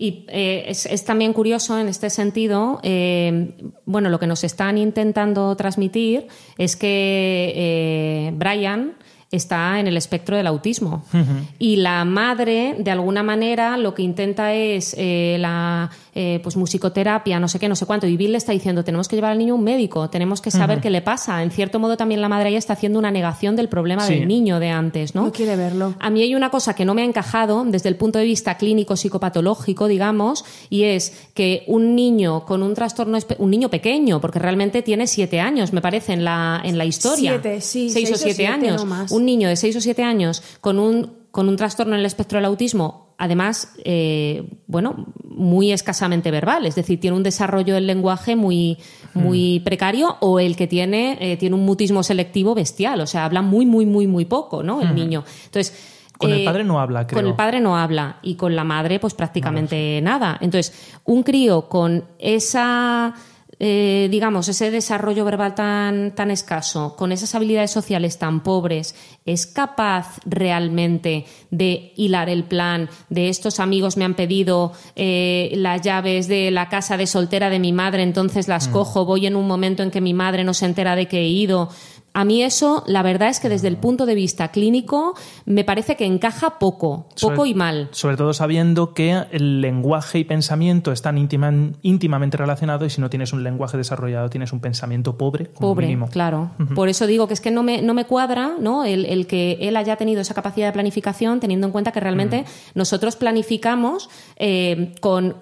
C: Y eh, es, también curioso en este sentido, eh, bueno, lo que nos están intentando transmitir es que eh, Brian está en el espectro del autismo. Y la madre, de alguna manera, lo que intenta es la eh, pues musicoterapia, no sé qué, no sé cuánto, y Bill le está diciendo, tenemos que llevar al niño a un médico, tenemos que saber qué le pasa. En cierto modo también la madre ahí está haciendo una negación del problema del niño de antes, ¿no? quiere verlo. A mí hay una cosa que no me ha encajado desde el punto de vista clínico psicopatológico, digamos, y es que un niño con un trastorno, un niño pequeño, porque realmente tiene siete años, me parece, en la, en la historia. Siete, sí, seis, o siete, años. Un niño de seis o siete años con un, con un trastorno en el espectro del autismo además, eh, bueno, muy escasamente verbal, es decir, tiene un desarrollo del lenguaje muy, muy hmm. precario o el que tiene, eh, tiene un mutismo selectivo bestial, o sea, habla muy, muy, muy, muy poco, ¿no? El hmm. niño. Entonces, con el eh, padre no habla, creo. Con el padre no habla y con la madre, pues prácticamente nada. Entonces, un crío con esa eh, digamos, ese desarrollo verbal tan, tan escaso, con esas habilidades sociales tan pobres, es capaz realmente de hilar el plan de estos amigos me han pedido eh, las llaves de la casa de soltera de mi madre, entonces las mm. cojo, voy en un momento en que mi madre no se entera de que he ido, a mí eso, la verdad es que desde el punto de vista clínico, me parece que encaja poco, poco y mal.
A: Sobre todo sabiendo que el lenguaje y pensamiento están íntimamente relacionados y si no tienes un lenguaje desarrollado, tienes un pensamiento pobre. Como pobre, mínimo.
C: claro. Por eso digo que es que no me, no me cuadra ¿no? El, que él haya tenido esa capacidad de planificación, teniendo en cuenta que realmente nosotros planificamos eh, con,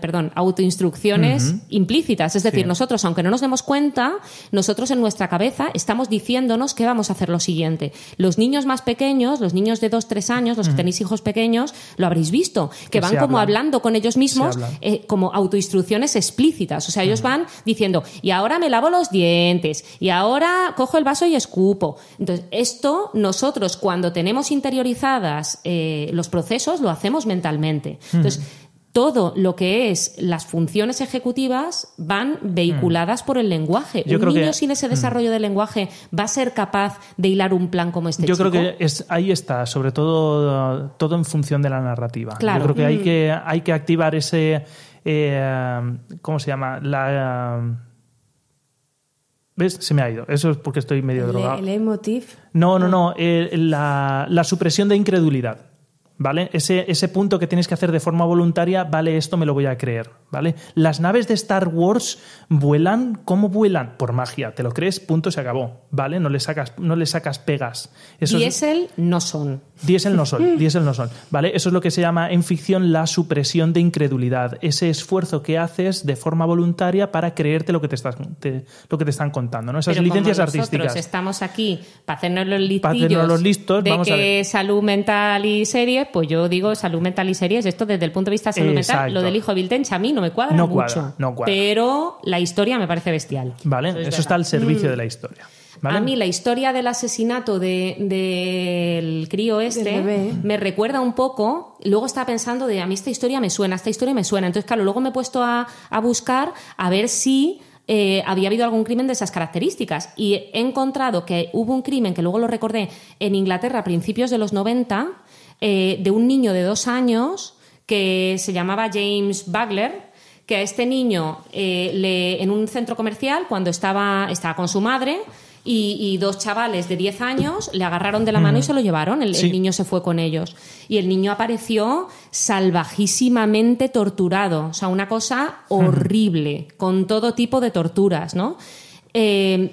C: perdón, autoinstrucciones implícitas. Es decir, nosotros, aunque no nos demos cuenta, nosotros en nuestro nuestra cabeza estamos diciéndonos que vamos a hacer lo siguiente. Los niños más pequeños, los niños de 2, 3 años, los que tenéis hijos pequeños, lo habréis visto, que van como hablando con ellos mismos eh, como autoinstrucciones explícitas. O sea, ellos van diciendo, y ahora me lavo los dientes, y ahora cojo el vaso y escupo. Entonces, esto nosotros cuando tenemos interiorizadas eh, los procesos lo hacemos mentalmente. Entonces, todo lo que es las funciones ejecutivas van vehiculadas mm. por el lenguaje. un niño sin ese mm. desarrollo del lenguaje va a ser capaz de hilar un plan como este. Yo creo que
A: es, ahí está, sobre todo todo en función de la narrativa. Claro. Yo creo que hay mm. que hay que activar ese eh, ¿cómo se llama? La ¿Ves? Se me ha ido. Eso es porque estoy medio drogado. ¿El,
B: emotif?
A: No, no, ah. no. la supresión de incredulidad. ¿vale? Ese, ese punto que tienes que hacer de forma voluntaria, vale, esto me lo voy a creer, ¿vale? Las naves de Star Wars vuelan, ¿cómo vuelan? Por magia, ¿te lo crees? Punto, se acabó, ¿vale? No le sacas, no le sacas pegas. Eso es... no son. diesel no son, diesel no son, ¿vale? Eso es lo que se llama en ficción la supresión de incredulidad, ese esfuerzo que haces de forma voluntaria para creerte lo que te, estás, lo que te están contando, ¿no? Esas licencias como nosotros
C: estamos aquí para hacernos los listos, de salud mental y serie pues yo digo salud mental y series. Esto desde el punto de vista salud mental, lo del hijo de a mí no me cuadra mucho. Pero la historia me parece bestial. Vale, eso, está al servicio mm. de la
A: historia. A mí
C: la historia del asesinato del de, crío este me recuerda un poco. Luego estaba pensando de a mí esta historia me suena, esta historia me suena. Entonces, claro, luego me he puesto a, buscar a ver si. Eh, había habido algún crimen de esas características y he encontrado que hubo un crimen que luego lo recordé en Inglaterra a principios de los 90 eh, de un niño de dos años que se llamaba James Bagler, que a este niño eh, le, en un centro comercial, cuando estaba, estaba con su madre, y, dos chavales de diez años le agarraron de la mano y mm. se lo llevaron. El, niño se fue con ellos. Y el niño apareció salvajísimamente torturado. O sea, una cosa horrible, con todo tipo de torturas, ¿no? Eh,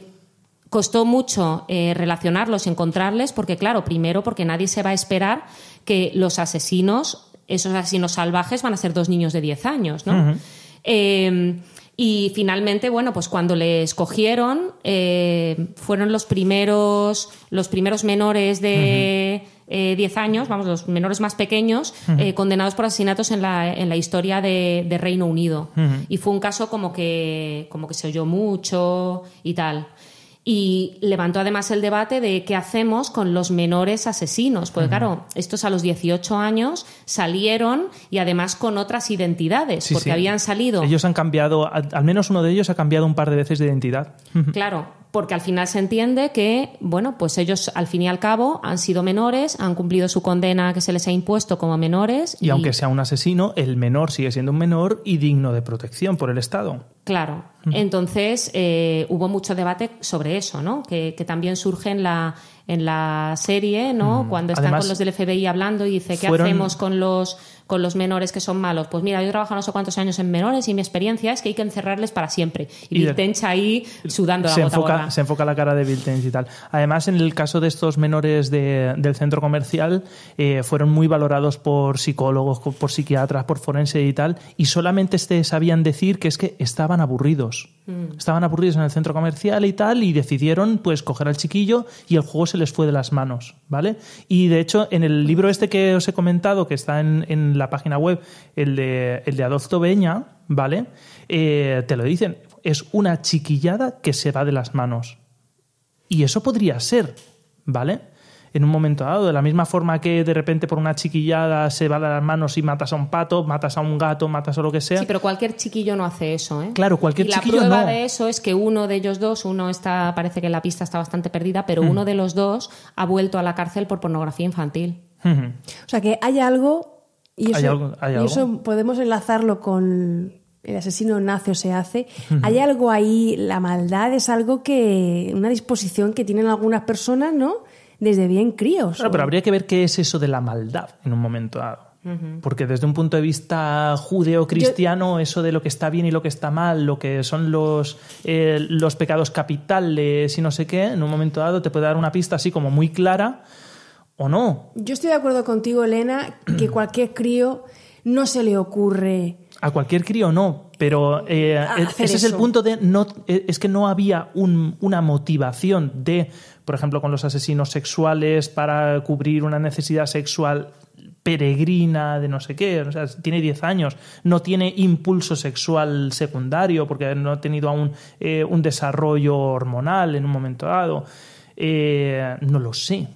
C: costó mucho relacionarlos, encontrarles, porque claro, primero porque nadie se va a esperar que los asesinos, esos asesinos salvajes, van a ser dos niños de 10 años, ¿no? Em, y finalmente, bueno, pues cuando le escogieron, eh, fueron los primeros, los primeros menores de. 10 eh, años, vamos, los menores más pequeños, eh, condenados por asesinatos en la, en la historia de, Reino Unido. Y fue un caso como que, como que se oyó mucho y tal y levantó además el debate de qué hacemos con los menores asesinos, porque claro, estos a los 18 años salieron y además con otras identidades, porque habían salido. Ellos
A: han cambiado, al menos uno de ellos ha cambiado un par de veces de identidad.
C: Claro, porque al final se entiende que, bueno, pues ellos al fin y al cabo han sido menores, han cumplido su condena que se les ha impuesto
A: como menores. Y, aunque sea un asesino, el menor sigue siendo un menor y digno de protección por el Estado.
C: Claro. Entonces eh, hubo mucho debate sobre eso, ¿no? Que, también surge en la, en la serie, ¿no? Cuando están con los del FBI hablando y dice, ¿qué hacemos con los con los menores que son malos. Pues mira, yo he trabajado no sé cuántos años en menores y mi experiencia es que hay que encerrarles para siempre. Y, y ahí sudando la gota
A: Se enfoca la cara de Bill y tal. Además, en el caso de estos menores de, del centro comercial, eh, fueron muy valorados por psicólogos, por psiquiatras, por forense y tal, y solamente se este sabían decir que es que estaban aburridos. Mm. Estaban aburridos en el centro comercial y tal, y decidieron pues coger al chiquillo y el juego se les fue de las manos, ¿vale? Y de hecho, en el libro este que os he comentado, que está en, en la página web, el de, el de Adolfo Beña, ¿vale? Eh, te lo dicen, es una chiquillada que se va de las manos. Y eso podría ser, ¿vale? En un momento dado, de la misma forma que de repente por una chiquillada se va de las manos y matas a un pato, matas a un gato, matas a lo que sea. Sí, pero cualquier chiquillo no hace eso, ¿eh? Claro, cualquier chiquillo La prueba de
C: eso es que uno de ellos dos, uno está, parece que la pista está bastante perdida, pero mm. uno de los dos ha vuelto a la cárcel por pornografía infantil.
A: O
C: sea que hay algo y
B: eso,
C: podemos enlazarlo con el asesino nace
B: o se hace. Hay algo ahí, la maldad es algo que, una disposición que tienen algunas personas, ¿no? Desde bien críos. Claro, pero habría
A: que ver qué es eso de la maldad en un momento dado. Porque desde un punto de vista judeo-cristiano, eso de lo que está bien y lo que está mal, lo que son los, eh, los pecados capitales y no sé qué, en un momento dado te puede dar una pista así como muy clara, ¿O no? Yo estoy de acuerdo contigo, Elena,
B: que cualquier crío no se le ocurre.
A: A cualquier crío no, pero eh, ese es el punto de no e, es que no había una motivación de, por ejemplo, con los asesinos sexuales para cubrir una necesidad sexual peregrina de no sé qué, tiene 10 años, no tiene impulso sexual secundario porque no ha tenido aún eh, un desarrollo hormonal en un momento dado. Eh, no lo sé,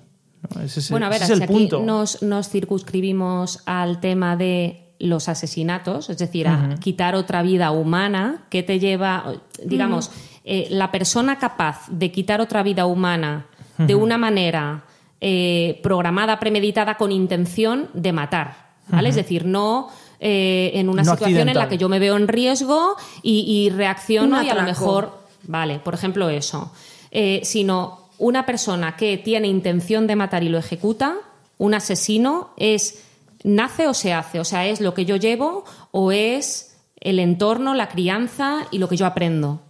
A: bueno, a ver, aquí
C: Nos, circunscribimos al tema de los asesinatos, es decir, a quitar otra vida humana ¿qué te lleva, digamos, eh, la persona capaz de quitar otra vida humana de una manera eh, programada, premeditada, con intención de matar, Es decir, no... Eh, en una situación en la que yo me veo en riesgo y, y reacciono y a lo mejor, vale, por ejemplo eso, sino una persona que tiene intención de matar y lo ejecuta, un asesino, es nace o se hace, o sea, es lo que yo llevo o es el entorno, la crianza y lo que yo aprendo.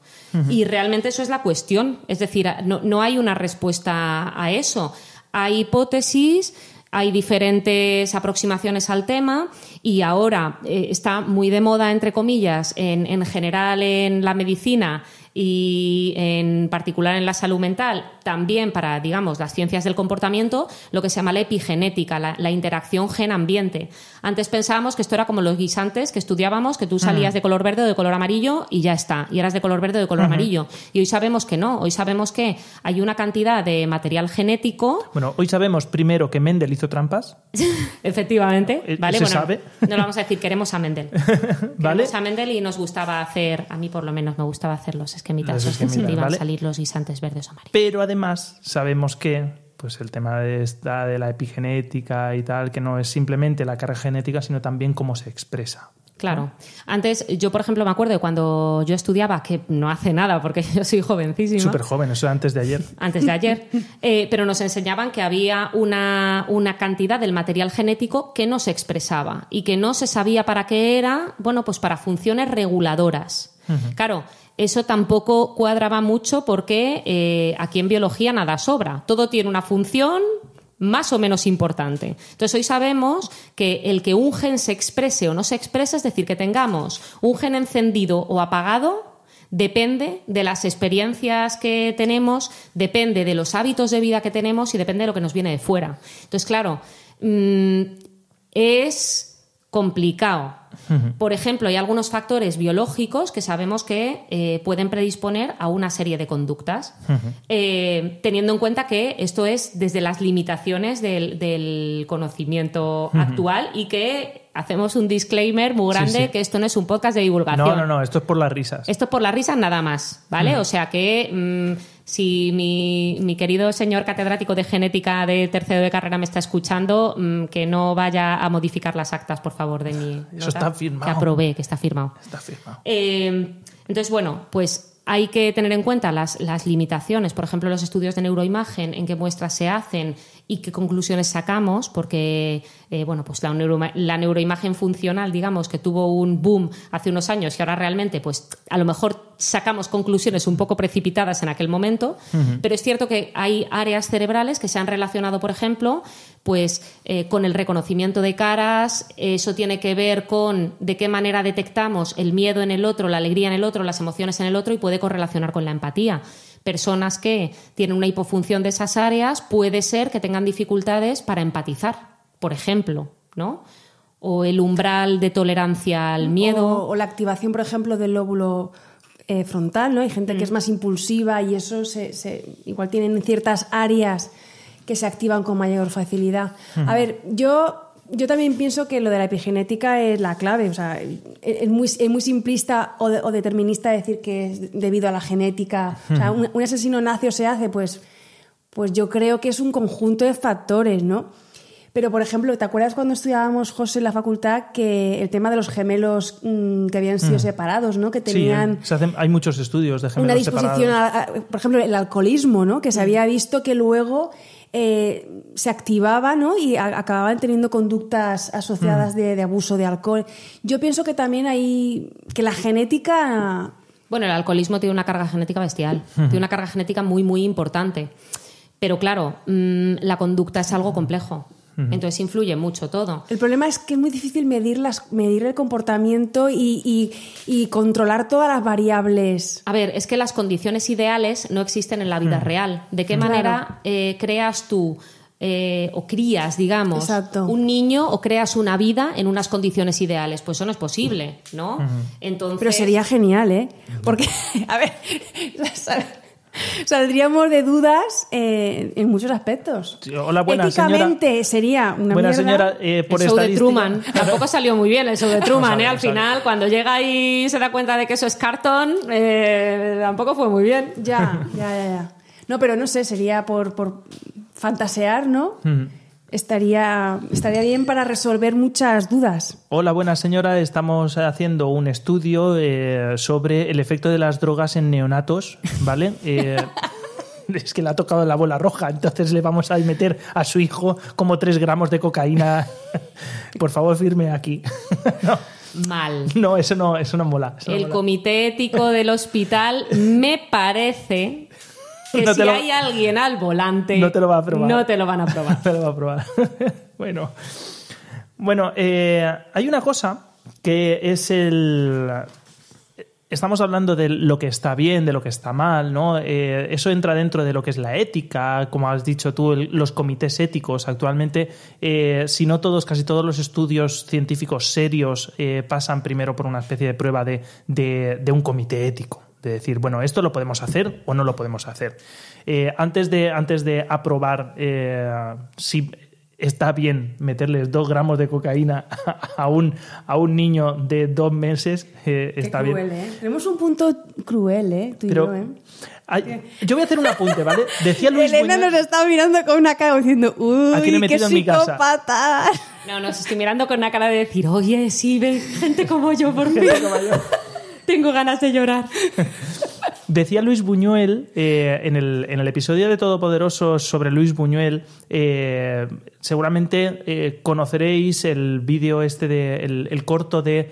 C: Y realmente eso es la cuestión, es decir, no, hay una respuesta a eso. Hay hipótesis, hay diferentes aproximaciones al tema y ahora eh, está muy de moda, entre comillas, en, en general en la medicina y en particular en la salud mental, también para, digamos, las ciencias del comportamiento, lo que se llama la epigenética, la, interacción gen-ambiente. Antes pensábamos que esto era como los guisantes que estudiábamos, que tú salías de color verde o de color amarillo y ya está, y eras de color verde o de color amarillo. Y hoy sabemos que no, hoy sabemos que hay una cantidad de material genético.
A: Bueno, hoy sabemos primero que Mendel hizo trampas.
C: Efectivamente, eh, ¿vale? no lo vamos a decir, queremos a Mendel. Queremos a Mendel y nos gustaba hacer, a mí por lo menos me gustaba hacer que mitad que iban a salir los guisantes verdes o amarillos.
A: Pero además sabemos que pues el tema de, de la epigenética y tal, que no es simplemente la carga genética, sino también cómo se expresa.
C: Claro. Antes, yo por ejemplo me acuerdo cuando yo estudiaba, que no hace nada porque yo soy jovencísima. Súper
A: joven, eso antes de ayer. Antes de ayer.
C: Eh, pero nos enseñaban que había una, cantidad del material genético que no se expresaba y que no se sabía para qué era, bueno, pues para funciones reguladoras. Claro, eso tampoco cuadraba mucho porque eh, aquí en biología nada sobra. Todo tiene una función más o menos importante. Entonces hoy sabemos que el que un gen se exprese o no se exprese, es decir, que tengamos un gen encendido o apagado, depende de las experiencias que tenemos, depende de los hábitos de vida que tenemos y depende de lo que nos viene de fuera. Entonces, claro, mm, es complicado por ejemplo, hay algunos factores biológicos que sabemos que eh, pueden predisponer a una serie de conductas, eh, teniendo en cuenta que esto es desde las limitaciones del, conocimiento actual y que hacemos un disclaimer muy grande que esto no es un podcast de divulgación. No, no,
A: no, esto es por las risas.
C: Esto es por las risas nada más, ¿vale? O sea que... Mm, si mi, querido señor catedrático de genética de tercero de carrera me está escuchando, mm, que no vaya a modificar las actas, por favor, de mi. Nota que aprobé, que está firmado. Está firmado. Em, entonces, bueno, pues hay que tener en cuenta las, las, limitaciones, por ejemplo, los estudios de neuroimagen, en qué muestras se hacen y qué conclusiones sacamos, porque eh, bueno, pues la, la, neuroimagen funcional, digamos, que tuvo un boom hace unos años y ahora realmente, pues a lo mejor sacamos conclusiones un poco precipitadas en aquel momento, pero es cierto que hay áreas cerebrales que se han relacionado, por ejemplo, pues eh, con el reconocimiento de caras, eso tiene que ver con de qué manera detectamos el miedo en el otro, la alegría en el otro, las emociones en el otro y puede correlacionar con la empatía personas que tienen una hipofunción de esas áreas puede ser que tengan dificultades para empatizar, por ejemplo, ¿no? O el umbral de tolerancia al miedo. o la activación, por ejemplo, del lóbulo
B: eh, frontal, ¿no? Hay gente que es mm. más impulsiva y eso se, igual tienen ciertas áreas que se activan con mayor facilidad. Mm. A ver, yo yo también pienso que lo de la epigenética es la clave. O sea, es muy, simplista o, determinista decir que es debido a la genética. O sea, mm. un, asesino nace o se hace, pues, pues yo creo que es un conjunto de factores, ¿no? Pero, por ejemplo, ¿te acuerdas cuando estudiábamos, José, en la facultad, que el tema de los gemelos mm, que habían sido mm. separados, ¿no? Que tenían... Eh,
A: sí, hay muchos estudios de gemelos Una disposición,
B: por ejemplo, el alcoholismo, ¿no? Que se mm. había visto que luego eh, se activaba, ¿no? Y acababan teniendo conductas asociadas de, abuso de alcohol. Yo pienso que también hay... que la genética...
C: Bueno, el alcoholismo tiene una carga genética bestial. tiene una carga genética muy, muy importante. Pero claro, la conducta es algo complejo. Entonces influye mucho todo. El problema
B: es que es muy difícil medir, las, medir el comportamiento y, y, controlar todas las
C: variables. A ver, es que las condiciones ideales no existen en la vida mm. real. ¿De qué mm. manera eh, creas tú eh, o crías, digamos, un niño o creas una vida en unas condiciones ideales. Pues eso no es posible, ¿no? Entonces... Pero sería genial, ¿eh? Porque, a ver, Saldríamos de dudas eh, en muchos aspectos.
A: Éticamente
C: sería una buena señora, eh, Truman. Tampoco salió muy bien el show de Truman, eh, Al final, cuando llega y se da cuenta de que eso es cartón, tampoco fue muy bien. Ya, ya, ya, No, pero no sé, sería por,
B: por fantasear, ¿no? Mm estaría, estaría bien para resolver muchas dudas.
A: Hola, buena señora. Estamos haciendo un estudio eh, sobre el efecto de las drogas en neonatos, ¿vale? Eh, es que le ha tocado la bola roja, entonces le vamos a meter a su hijo como tres gramos de cocaína. Por favor, firme aquí. Mal. No, eso no, mola. el
C: comité ético del hospital me parece
A: que si hay alguien
C: al volante,
A: no te lo va a probar. No te
C: lo van a probar.
A: no lo va a probar. bueno, bueno eh, hay una cosa que es el... Estamos hablando de lo que está bien, de lo que está mal, ¿no? Eh, eso entra dentro de lo que es la ética, como has dicho tú, los comités éticos. Actualmente, eh, si no todos, casi todos los estudios científicos serios pasan primero por una especie de prueba de un comité ético de decir, bueno, esto lo podemos hacer o no lo podemos hacer. Eh, antes, de, antes de aprobar eh, si está bien meterles dos gramos de cocaína a un, a un niño de dos meses, eh, está bien.
B: Tenemos un punto cruel, ¿eh? Tú y
A: yo, voy a hacer un apunte, ¿vale? Decía Luis Elena nos
C: está mirando con una cara diciendo, uy, qué No, nos estoy mirando con una cara de decir, oye, sí, ven gente como yo por mí. Tengo ganas de llorar.
A: Decía Luis Buñuel eh, en, el, episodio de Todopoderoso sobre Luis Buñuel, eh, seguramente eh, conoceréis el vídeo este de el, corto de,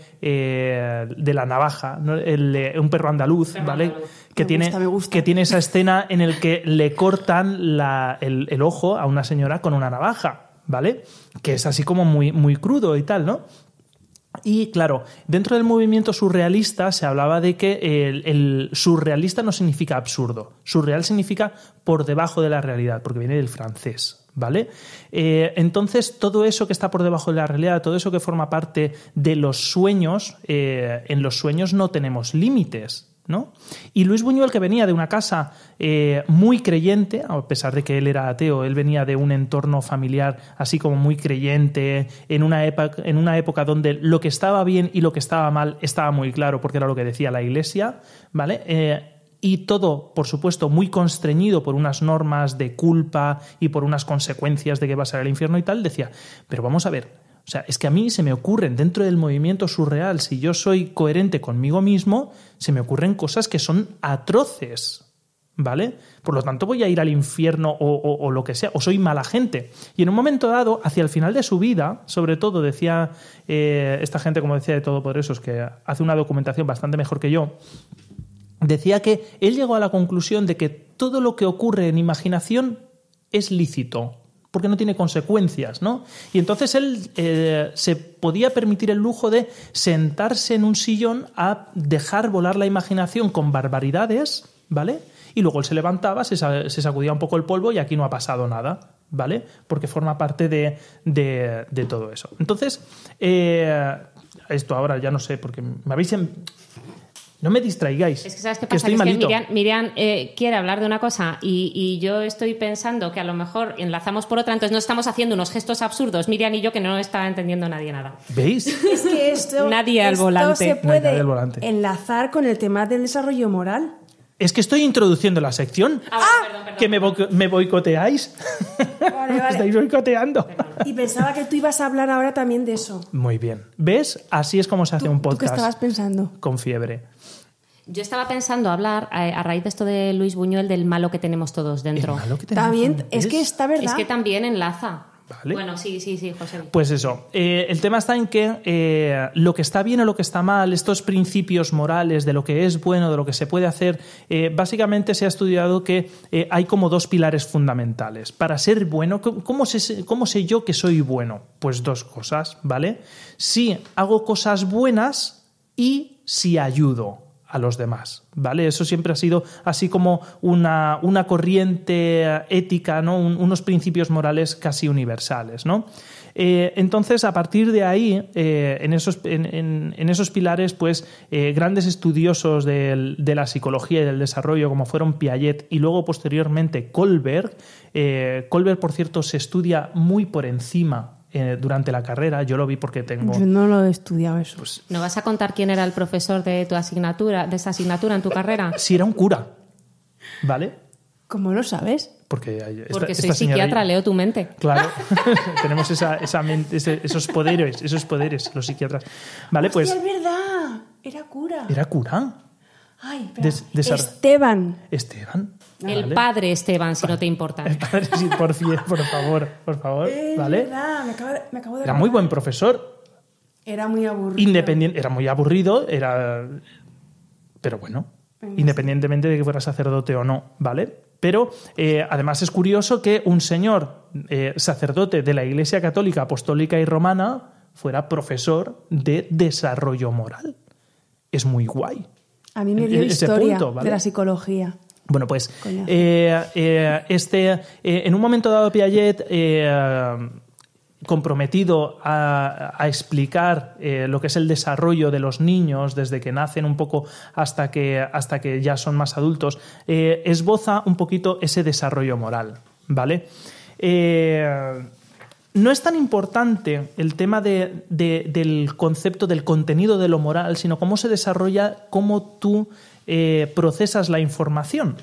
A: la navaja, un perro andaluz, ¿vale? Que, tiene, que tiene esa escena en la que le cortan el, el ojo a una señora con una navaja, ¿vale? Que es así como muy, muy crudo y tal, ¿no? Y claro, dentro del movimiento surrealista se hablaba de que el, surrealista no significa absurdo, surreal significa por debajo de la realidad, porque viene del francés, ¿vale? Eh, entonces, todo eso que está por debajo de la realidad, todo eso que forma parte de los sueños, eh, en los sueños no tenemos límites, y Luis Buñuel, que venía de una casa eh, muy creyente, a pesar de que él era ateo, él venía de un entorno familiar así como muy creyente, en una, época, en una época donde lo que estaba bien y lo que estaba mal estaba muy claro, porque era lo que decía la iglesia, ¿vale? Eh, y todo, por supuesto, muy constreñido por unas normas de culpa y por unas consecuencias de que va a ser al infierno y tal, decía, pero vamos a ver, o sea, es que a mí se me ocurren dentro del movimiento surreal, si yo soy coherente conmigo mismo, se me ocurren cosas que son atroces. ¿Vale? Por lo tanto, voy a ir al infierno o, lo que sea, o soy mala gente. Y en un momento dado, hacia el final de su vida, sobre todo, decía eh, esta gente, como decía de todo por eso, es que hace una documentación bastante mejor que yo, decía que él llegó a la conclusión de que todo lo que ocurre en imaginación es lícito porque no tiene consecuencias, ¿no? Y entonces él eh, se podía permitir el lujo de sentarse en un sillón a dejar volar la imaginación con barbaridades, ¿vale? Y luego él se levantaba, se, sacudía un poco el polvo y aquí no ha pasado nada, ¿vale? Porque forma parte de, de, de todo eso. Entonces, eh, esto ahora ya no sé, porque me habéis... Em, no me distraigáis. Es que sabes pasa,
C: Miriam, eh, quiere hablar de una cosa y, yo estoy pensando que a lo mejor enlazamos por otra, entonces no estamos haciendo unos gestos absurdos, Miriam y yo, que no está entendiendo nadie nada.
A: ¿Veis?
B: es que
C: nadie
A: al esto se puede
B: enlazar con el tema del desarrollo moral.
A: Es que estoy introduciendo la sección. Ah, ah. que me, boicoteáis.
B: estáis boicoteando. Y pensaba que tú ibas a hablar ahora también de eso.
A: Muy bien. ¿Ves? Así es como se hace un podcast. qué estabas pensando? Con fiebre.
C: Yo estaba pensando hablar eh, a, raíz de esto de Luis Buñuel del malo que tenemos todos dentro. también, es que está verdad. Es que también enlaza. Vale. Bueno, sí, sí, sí, José.
A: Pues eso. Eh, el tema está en que eh, lo que está bien o lo que está mal, estos principios morales de lo que es bueno, de lo que se puede hacer, básicamente se ha estudiado que hay como dos pilares fundamentales. Para ser bueno, ¿cómo sé yo que soy bueno? Pues dos cosas, ¿vale? Si hago cosas buenas y si ayudo a los demás, ¿vale? Eso siempre ha sido así como una, corriente ética, ¿no? unos principios morales casi universales, eh, entonces, a partir de ahí, eh, en, esos, pilares, pues eh, grandes estudiosos de la psicología y del desarrollo, como fueron Piaget y luego posteriormente colbert Kohlberg, por cierto, se estudia muy por encima eh, durante la carrera. Yo lo vi porque tengo. Yo no lo he estudiado eso. Pues
C: ¿No vas a contar quién era el profesor de tu asignatura, de esa asignatura en tu carrera?
A: Sí, era un cura. ¿Vale?
C: ¿Cómo lo sabes?
A: Porque, eh, soy psiquiatra,
C: leo tu mente.
A: Claro, tenemos esos poderes, esos poderes, los psiquiatras. Vale, pues. es
C: verdad, era cura. Era
A: cura. Ay,
C: Esteban.
A: Esteban
C: el padre Esteban, si no te importa. El
A: padre, sí, por, favor, por favor. ¿Vale? Era muy buen profesor.
B: Era muy aburrido. Independiente,
A: era muy aburrido, era. Pero bueno, independientemente de que fuera sacerdote o no, ¿vale? Pero eh, además es curioso que un señor eh, sacerdote de la Iglesia Católica, Apostólica y Romana fuera profesor de desarrollo moral. Es muy guay.
B: A mí me dio historia de la psicología.
A: Bueno, pues eh, eh, este, eh, en un momento dado Piaget, comprometido a, explicar lo que es el desarrollo de los niños desde que nacen un poco hasta que, hasta que ya son más adultos, esboza un poquito ese desarrollo moral, ¿vale? no es tan importante el tema del concepto, del contenido de lo moral, sino cómo se desarrolla, cómo tú eh, procesas la información,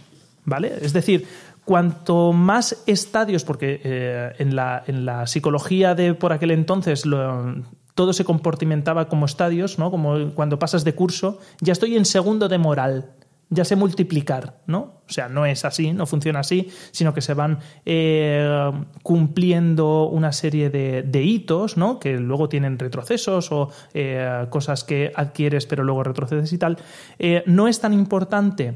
A: ¿vale? Es decir, cuanto más estadios, porque eh, en, la, psicología de por aquel entonces todo se comportimentaba como estadios, ¿no? Como cuando pasas de curso, ya estoy en segundo de moral ya sé multiplicar, ¿no? O sea, no es así, no funciona así, sino que se van eh, cumpliendo una serie de, de, hitos, ¿no? Que luego tienen retrocesos o eh, cosas que adquieres pero luego retrocedes y tal. Eh, no es tan importante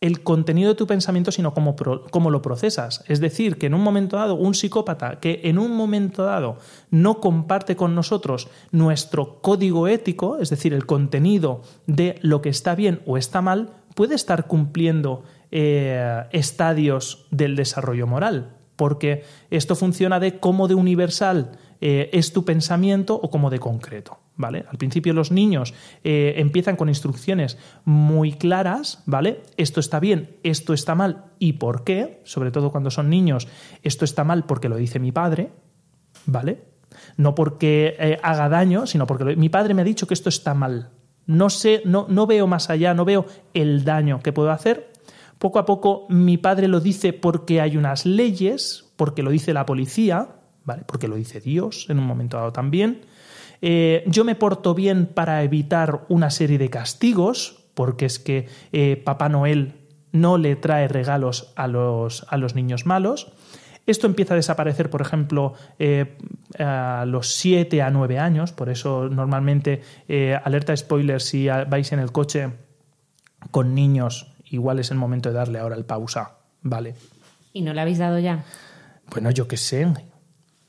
A: el contenido de tu pensamiento, sino cómo, lo procesas. Es decir, que en un momento dado, un psicópata que en un momento dado no comparte con nosotros nuestro código ético, es decir, el contenido de lo que está bien o está mal, puede estar cumpliendo eh, estadios del desarrollo moral. Porque esto funciona de cómo de universal eh, es tu pensamiento o como de concreto. ¿Vale? Al principio los niños eh, empiezan con instrucciones muy claras, ¿vale? Esto está bien, esto está mal y por qué, sobre todo cuando son niños, esto está mal porque lo dice mi padre, ¿vale? No porque eh, haga daño, sino porque mi padre me ha dicho que esto está mal. No sé, no, no veo más allá, no veo el daño que puedo hacer. Poco a poco mi padre lo dice porque hay unas leyes, porque lo dice la policía, porque lo dice Dios en un momento dado también. Eh, yo me porto bien para evitar una serie de castigos, porque es que eh, Papá Noel no le trae regalos a los, a los niños malos. Esto empieza a desaparecer, por ejemplo, eh, a los 7 a 9 años, por eso normalmente alerta spoiler si vais en el coche con niños, igual es el momento de darle ahora el pausa, ¿vale?
C: ¿Y no le habéis dado ya?
A: Bueno, yo qué sé,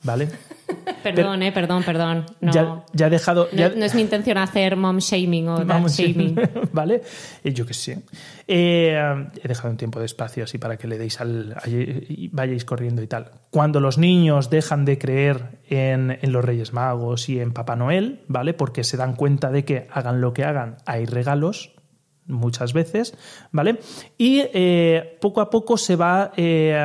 A: ¿vale?
C: perdón, eh, perdón,
A: perdón. No, ya, dejado. No,
C: es mi intención hacer mom shaming o dad shaming.
A: ¿Vale? Eh, yo que sé. Eh, he dejado un tiempo de espacio así para que le deis al. Y vayáis corriendo y tal. Cuando los niños dejan de creer en, en, los Reyes Magos y en Papá Noel, ¿vale? Porque se dan cuenta de que hagan lo que hagan, hay regalos muchas veces, ¿vale? Y eh, poco a poco se va eh,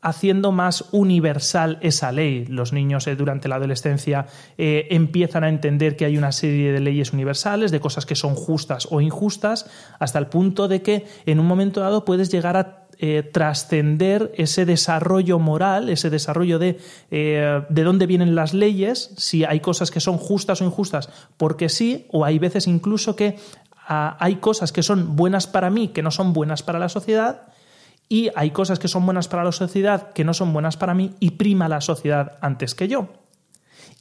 A: haciendo más universal esa ley. Los niños eh, durante la adolescencia empiezan a entender que hay una serie de leyes universales, de cosas que son justas o injustas, hasta el punto de que en un momento dado puedes llegar a trascender ese desarrollo moral, ese desarrollo de de dónde vienen las leyes, si hay cosas que son justas o injustas, porque sí, o hay veces incluso que hay cosas que son buenas para mí que no son buenas para la sociedad y hay cosas que son buenas para la sociedad que no son buenas para mí y prima la sociedad antes que yo.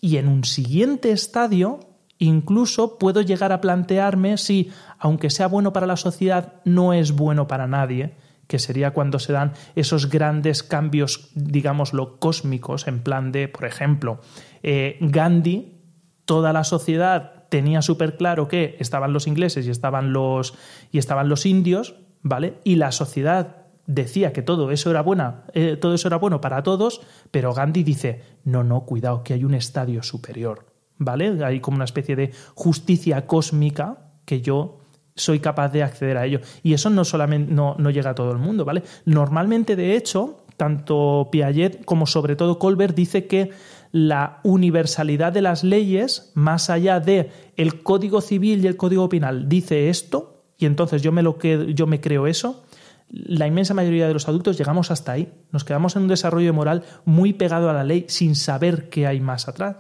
A: Y en un siguiente estadio, incluso puedo llegar a plantearme si, aunque sea bueno para la sociedad, no es bueno para nadie, que sería cuando se dan esos grandes cambios, digámoslo, cósmicos, en plan de, por ejemplo, eh, Gandhi, toda la sociedad tenía súper claro que estaban los ingleses y estaban los, y estaban los indios, ¿vale? Y la sociedad decía que todo eso era buena, eh, todo eso era bueno para todos, pero Gandhi dice, no, no, cuidado, que hay un estadio superior, ¿vale? Hay como una especie de justicia cósmica que yo soy capaz de acceder a ello. Y eso no solamente no, no llega a todo el mundo, ¿vale? Normalmente, de hecho, tanto Piaget como sobre todo Colbert dice que la universalidad de las leyes más allá de el Código Civil y el Código Penal dice esto y entonces yo me lo yo me creo eso, la inmensa mayoría de los adultos llegamos hasta ahí, nos quedamos en un desarrollo moral muy pegado a la ley sin saber qué hay más atrás.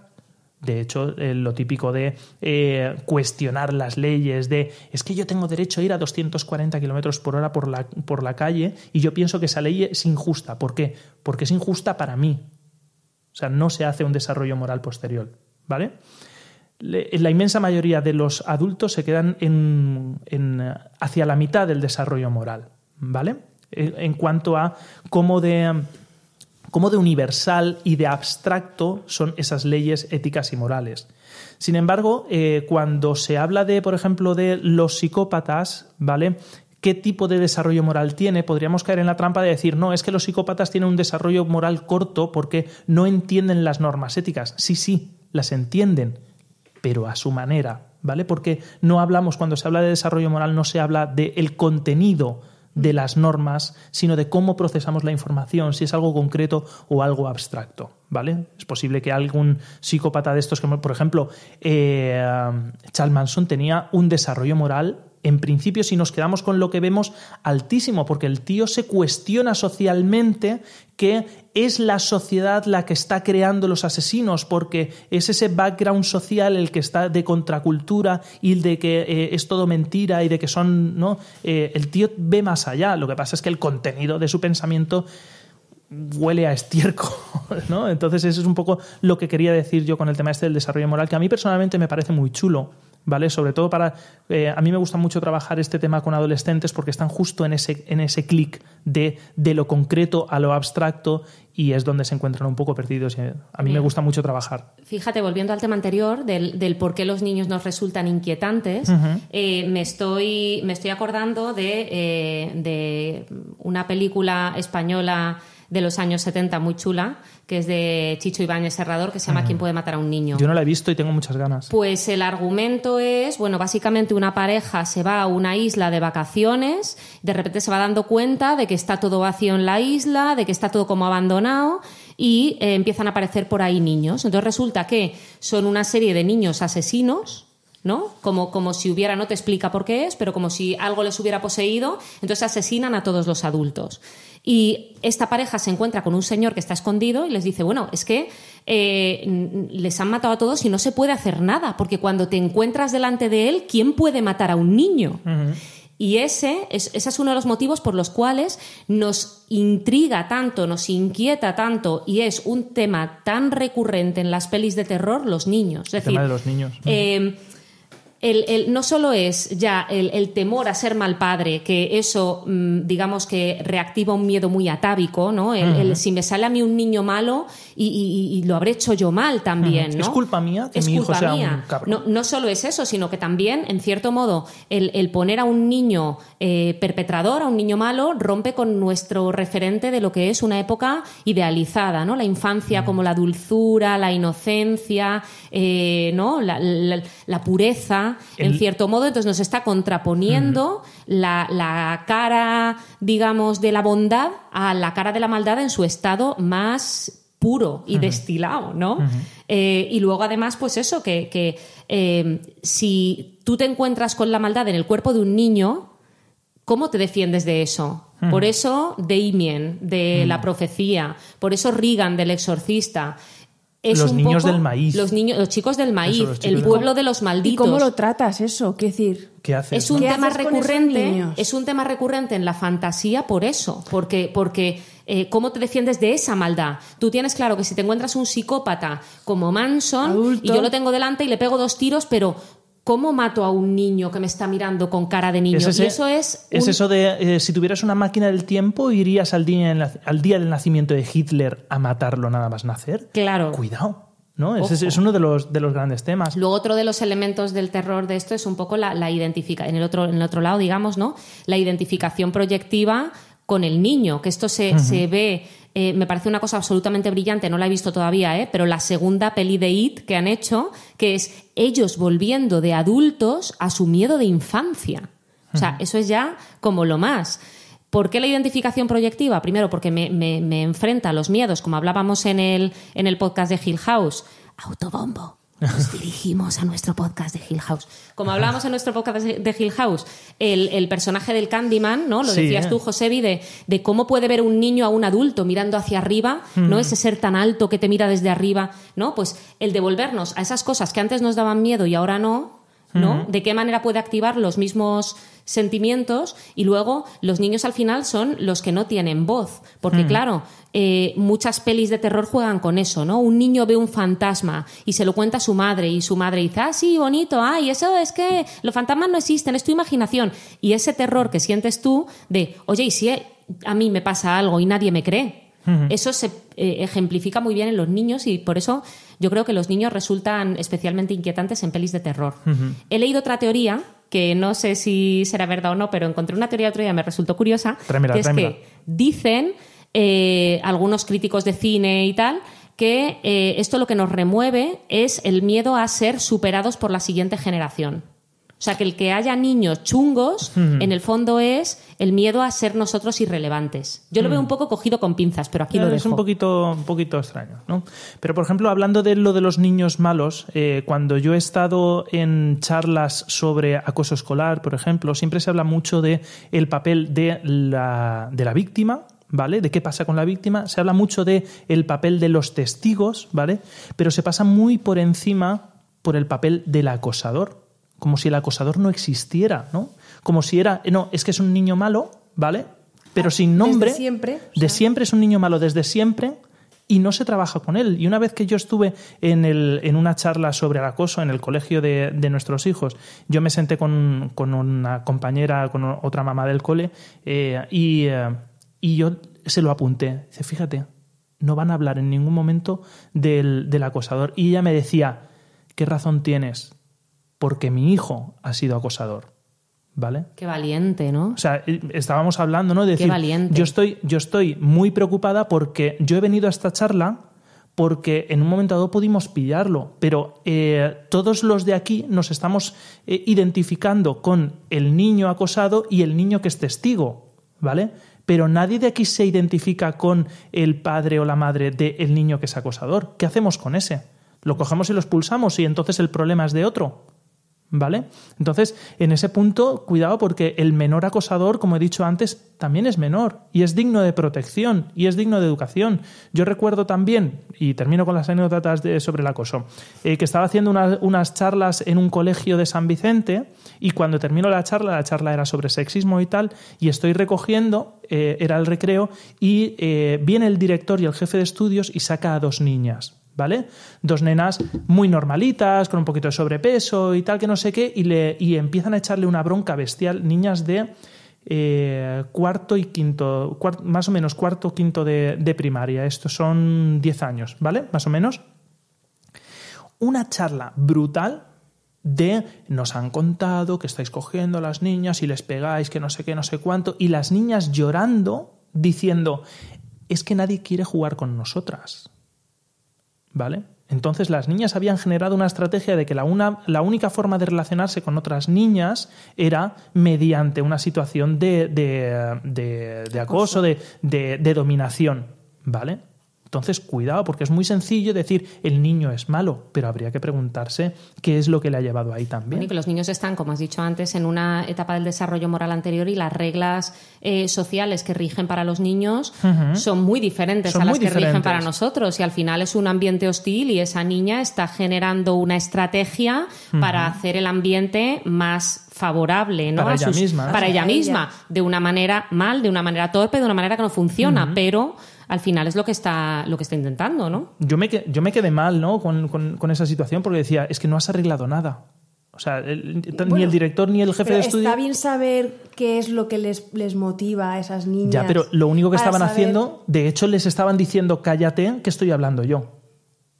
A: De hecho, eh, lo típico de eh, cuestionar las leyes, de es que yo tengo derecho a ir a 240 kilómetros por hora por la, por la calle y yo pienso que esa ley es injusta. ¿Por qué? Porque es injusta para mí, o sea, no se hace un desarrollo moral posterior, ¿vale? La inmensa mayoría de los adultos se quedan en, hacia la mitad del desarrollo moral, ¿vale? En cuanto a cómo de, de universal y de abstracto son esas leyes éticas y morales. Sin embargo, eh, cuando se habla de, por ejemplo, de los psicópatas, ¿vale? qué tipo de desarrollo moral tiene, podríamos caer en la trampa de decir, no, es que los psicópatas tienen un desarrollo moral corto porque no entienden las normas éticas. Sí, sí, las entienden, pero a su manera, ¿vale? Porque no hablamos, cuando se habla de desarrollo moral, no se habla del contenido de las normas, sino de cómo procesamos la información, si es algo concreto o algo abstracto, ¿vale? Es posible que algún psicópata de estos, que, por ejemplo, eh, Charles Manson tenía un desarrollo moral en principio, si nos quedamos con lo que vemos, altísimo, porque el tío se cuestiona socialmente que es la sociedad la que está creando los asesinos, porque es ese background social el que está de contracultura y de que eh, es todo mentira y de que son, ¿no? Eh, el tío ve más allá, lo que pasa es que el contenido de su pensamiento huele a estiércol, ¿no? Entonces eso es un poco lo que quería decir yo con el tema este del desarrollo moral, que a mí personalmente me parece muy chulo. ¿vale? Sobre todo para... Eh, a mí me gusta mucho trabajar este tema con adolescentes porque están justo en ese, en ese clic de, lo concreto a lo abstracto y es donde se encuentran un poco perdidos. Eh, a mí me gusta mucho trabajar.
C: Fíjate, volviendo al tema anterior del, por qué los niños nos resultan inquietantes, eh, me, estoy, me estoy acordando de, de una película española de los años 70 muy chula, que es de Chicho Ibáñez Serrador, que se llama ¿Quién puede matar a un niño? Yo no la he
A: visto y tengo muchas ganas.
C: Pues el argumento es, bueno, básicamente una pareja se va a una isla de vacaciones, de repente se va dando cuenta de que está todo vacío en la isla, de que está todo como abandonado y eh, empiezan a aparecer por ahí niños. Entonces resulta que son una serie de niños asesinos. ¿no? Como, como si hubiera, no te explica por qué es, pero como si algo les hubiera poseído, entonces asesinan a todos los adultos. Y esta pareja se encuentra con un señor que está escondido y les dice, bueno, es que eh, les han matado a todos y no se puede hacer nada, porque cuando te encuentras delante de él, ¿quién puede matar a un niño? Y ese, es, es uno de los motivos por los cuales nos intriga tanto, nos inquieta tanto y es un tema tan recurrente en las pelis de terror los niños. el tema de los niños. Eh, no solo es ya el, temor a ser mal padre, que eso, mm, digamos que reactiva un miedo muy atávico, ¿no? El, si me sale a mí un niño malo y, lo habré hecho yo mal también, ¿no? Es culpa mía que es mi hijo sea mía. un No, no, solo es eso, sino que también, en cierto modo, el, poner a un niño eh, perpetrador, a un niño malo, rompe con nuestro referente de lo que es una época idealizada, ¿no? La infancia como la dulzura, la inocencia, eh, ¿no? la pureza en cierto modo, entonces nos está contraponiendo la, cara, digamos, de la bondad a la cara de la maldad en su estado más puro y destilado, ¿no? Eh, y luego además, pues eso, que, eh, si tú te encuentras con la maldad en el cuerpo de un niño, ¿cómo te defiendes de eso? Por eso Damien, de la profecía, por eso Rigan del exorcista
A: los niños del maíz. Los,
C: niños, los chicos del maíz, el pueblo de los malditos. ¿Y cómo lo
B: tratas eso? ¿Qué decir?
C: Es un tema recurrente. Es un tema recurrente en la fantasía por eso, porque porque eh, cómo te defiendes de esa maldad. Tú tienes claro que si te encuentras un psicópata como Manson y yo lo tengo delante y le pego dos tiros, pero ¿Cómo mato a un niño que me está mirando con cara de niño? Es y eso es. eso
A: de eh, si tuvieras una máquina del tiempo, irías al día, al día del nacimiento de Hitler a matarlo nada más nacer. Claro. Cuidado. ¿no? Es, es, uno de los, de los grandes temas.
C: Luego, otro de los elementos del terror de esto es un poco la, la identificación, en el otro, en otro lado, digamos, ¿no? La identificación proyectiva con el niño, que esto se, se ve eh, me parece una cosa absolutamente brillante, no la he visto todavía, ¿eh? pero la segunda peli de It que han hecho, que es ellos volviendo de adultos a su miedo de infancia. O sea, eso es ya como lo más. ¿Por qué la identificación proyectiva? Primero, porque me, enfrenta a los miedos, como hablábamos en el, en el podcast de Hill House. Autobombo nos dirigimos a nuestro podcast de Hill House. Como hablábamos en nuestro podcast de Hill House, el, personaje del Candyman, ¿no? Lo decías tú, Josebi, de, cómo puede ver un niño a un adulto mirando hacia arriba, ¿no? Mm. Ese ser tan alto que te mira desde arriba, ¿no? Pues el devolvernos a esas cosas que antes nos daban miedo y ahora no, ¿no? Mm. ¿De qué manera puede activar los mismos sentimientos y luego los niños al final son los que no tienen voz. Porque mm. claro, eh, muchas pelis de terror juegan con eso, ¿no? Un niño ve un fantasma y se lo cuenta a su madre y su madre dice, ah, sí, bonito, ay, eso es que los fantasmas no existen, es tu imaginación. Y ese terror que sientes tú de, oye, y si e, a mí me pasa algo y nadie me cree, eso se eh, ejemplifica muy bien en los niños y por eso yo creo que los niños resultan especialmente inquietantes en pelis de terror. He leído otra teoría que no sé si será verdad o no, pero encontré una teoría otro día, me resultó curiosa, que es que dicen eh, algunos críticos de cine y tal, que eh, esto lo que nos remueve es el miedo a ser superados por la siguiente generación. O sea, que el que haya niños chungos, en el fondo es el miedo a ser nosotros irrelevantes. Yo lo veo un poco cogido con pinzas, pero aquí lo dejo. Es un
A: poquito, un poquito extraño, ¿no? Pero, por ejemplo, hablando de lo de los niños malos, eh, cuando yo he estado en charlas sobre acoso escolar, por ejemplo, siempre se habla mucho de el papel de la, de la víctima, ¿vale? De qué pasa con la víctima. Se habla mucho de el papel de los testigos, ¿vale? Pero se pasa muy por encima por el papel del acosador como si el acosador no existiera, ¿no? Como si era, eh, no, es que es un niño malo, ¿vale? Pero sin nombre. Desde siempre. De siempre es un niño malo, desde siempre, y no se trabaja con él. Y una vez que yo estuve en, una charla sobre el acoso en el colegio de, nuestros hijos, yo me senté con, una compañera, con otra mamá del cole, eh, y, eh, y yo se lo apunté. Dice, fíjate, no van a hablar en ningún momento del, del acosador. Y ella me decía, ¿qué razón tienes? porque mi hijo ha sido acosador. ¿Vale?
C: Qué valiente, ¿no?
A: O sea, estábamos hablando, ¿no? decir, Yo estoy, yo estoy muy preocupada porque yo he venido a esta charla porque en un momento dado pudimos pillarlo, pero eh, todos los de aquí nos estamos eh, identificando con el niño acosado y el niño que es testigo, ¿vale? Pero nadie de aquí se identifica con el padre o la madre del niño que es acosador. ¿Qué hacemos con ese? Lo cogemos y lo expulsamos y entonces el problema es de otro. ¿Vale? Entonces, en ese punto, cuidado porque el menor acosador, como he dicho antes, también es menor y es digno de protección y es digno de educación. Yo recuerdo también, y termino con las anécdotas sobre el acoso, eh, que estaba haciendo unas charlas en un colegio de San Vicente y cuando termino la charla, la charla era sobre sexismo y tal, y estoy recogiendo, eh, era el recreo, y eh, viene el director y el jefe de estudios y saca a dos niñas. ¿vale? Dos nenas muy normalitas, con un poquito de sobrepeso y tal, que no sé qué, y, le, empiezan a echarle una bronca bestial, niñas de eh, cuarto y quinto, más o menos cuarto, quinto de, de primaria, estos son 10 años, ¿vale? Más o menos. Una charla brutal, de nos han contado que estáis cogiendo a las niñas y les pegáis que no sé qué, no sé cuánto, y las niñas llorando diciendo, es que nadie quiere jugar con nosotras. ¿vale? Entonces las niñas habían generado una estrategia de que la, la, única forma de relacionarse con otras niñas era mediante una situación de, de, de, de acoso, de, dominación. ¿Vale? Entonces, cuidado, porque es muy sencillo decir el niño es malo, pero habría que preguntarse qué es lo que le ha llevado ahí también. y que
C: los niños están, como has dicho antes, en una etapa del desarrollo moral anterior y las reglas eh, sociales que rigen para los niños son muy diferentes a las que rigen para nosotros. Y al final es un ambiente hostil y esa niña está generando una estrategia para hacer el ambiente más favorable para, ella, misma. para ella misma. de una manera mal, de una manera torpe, de una manera que no funciona, pero al final
A: es lo que está, lo que está intentando, ¿no? Yo me, yo me quedé mal, ¿no? Con, esa situación porque decía, es que no has arreglado nada. O sea, ni el director ni el jefe de estudio. Está
B: bien saber qué es lo que les, les motiva a esas niñas. Ya, pero
A: lo único que estaban haciendo, de hecho, les estaban diciendo cállate que estoy hablando yo.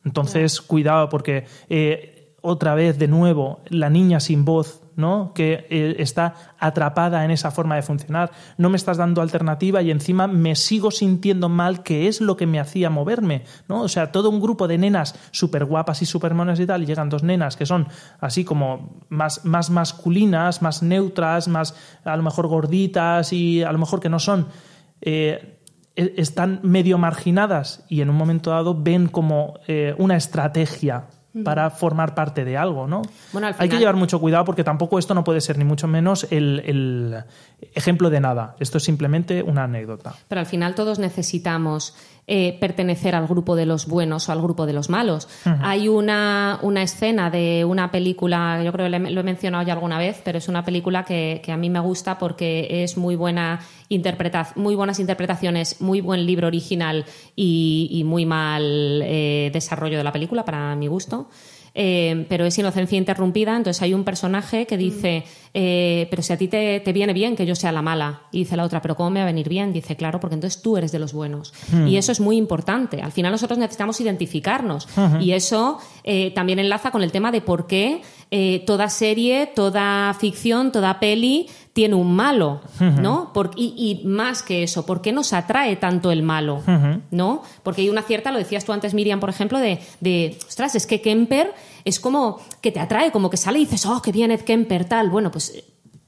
A: Entonces, cuidado, porque eh, otra vez de nuevo la niña sin voz, ¿no? Que eh, está atrapada en esa forma de funcionar. No me estás dando alternativa y encima me sigo sintiendo mal, que es lo que me hacía moverme, ¿no? O sea, todo un grupo de nenas súper guapas y súper monas y tal, y llegan dos nenas que son así como más, masculinas, más neutras, más a lo mejor gorditas y a lo mejor que no son. Eh, e, están medio marginadas y en un momento dado ven como eh, una estrategia para formar parte de algo, ¿no? Hay que llevar mucho cuidado porque tampoco esto no puede ser ni mucho menos el, el ejemplo de nada. Esto es simplemente una anécdota.
C: Pero al final todos necesitamos eh, pertenecer al grupo de los buenos o al grupo de los malos. Hay una, una, escena de una película, yo creo que lo he mencionado ya alguna vez, pero es una película que, a mí me gusta porque es muy buena muy buenas interpretaciones, muy buen libro original y, muy mal eh, desarrollo de la película, para mi gusto. Eh, pero es inocencia interrumpida. Entonces hay un personaje que mm. dice, eh, pero si a ti te, viene bien que yo sea la mala. Y dice la otra, pero ¿cómo me va a venir bien? Dice, claro, porque entonces tú eres de los buenos. Mm. Y eso es muy importante. Al final nosotros necesitamos identificarnos. Y eso eh, también enlaza con el tema de por qué toda serie, toda ficción, toda peli tiene un malo, ¿no? y, más que eso, ¿por qué nos atrae tanto el malo, ¿no? Porque hay una cierta, lo decías tú antes, Miriam, por ejemplo, de, ostras, es que Kemper es como que te atrae, como que sale y dices, oh, qué bien es Kemper, tal. Bueno, pues eh,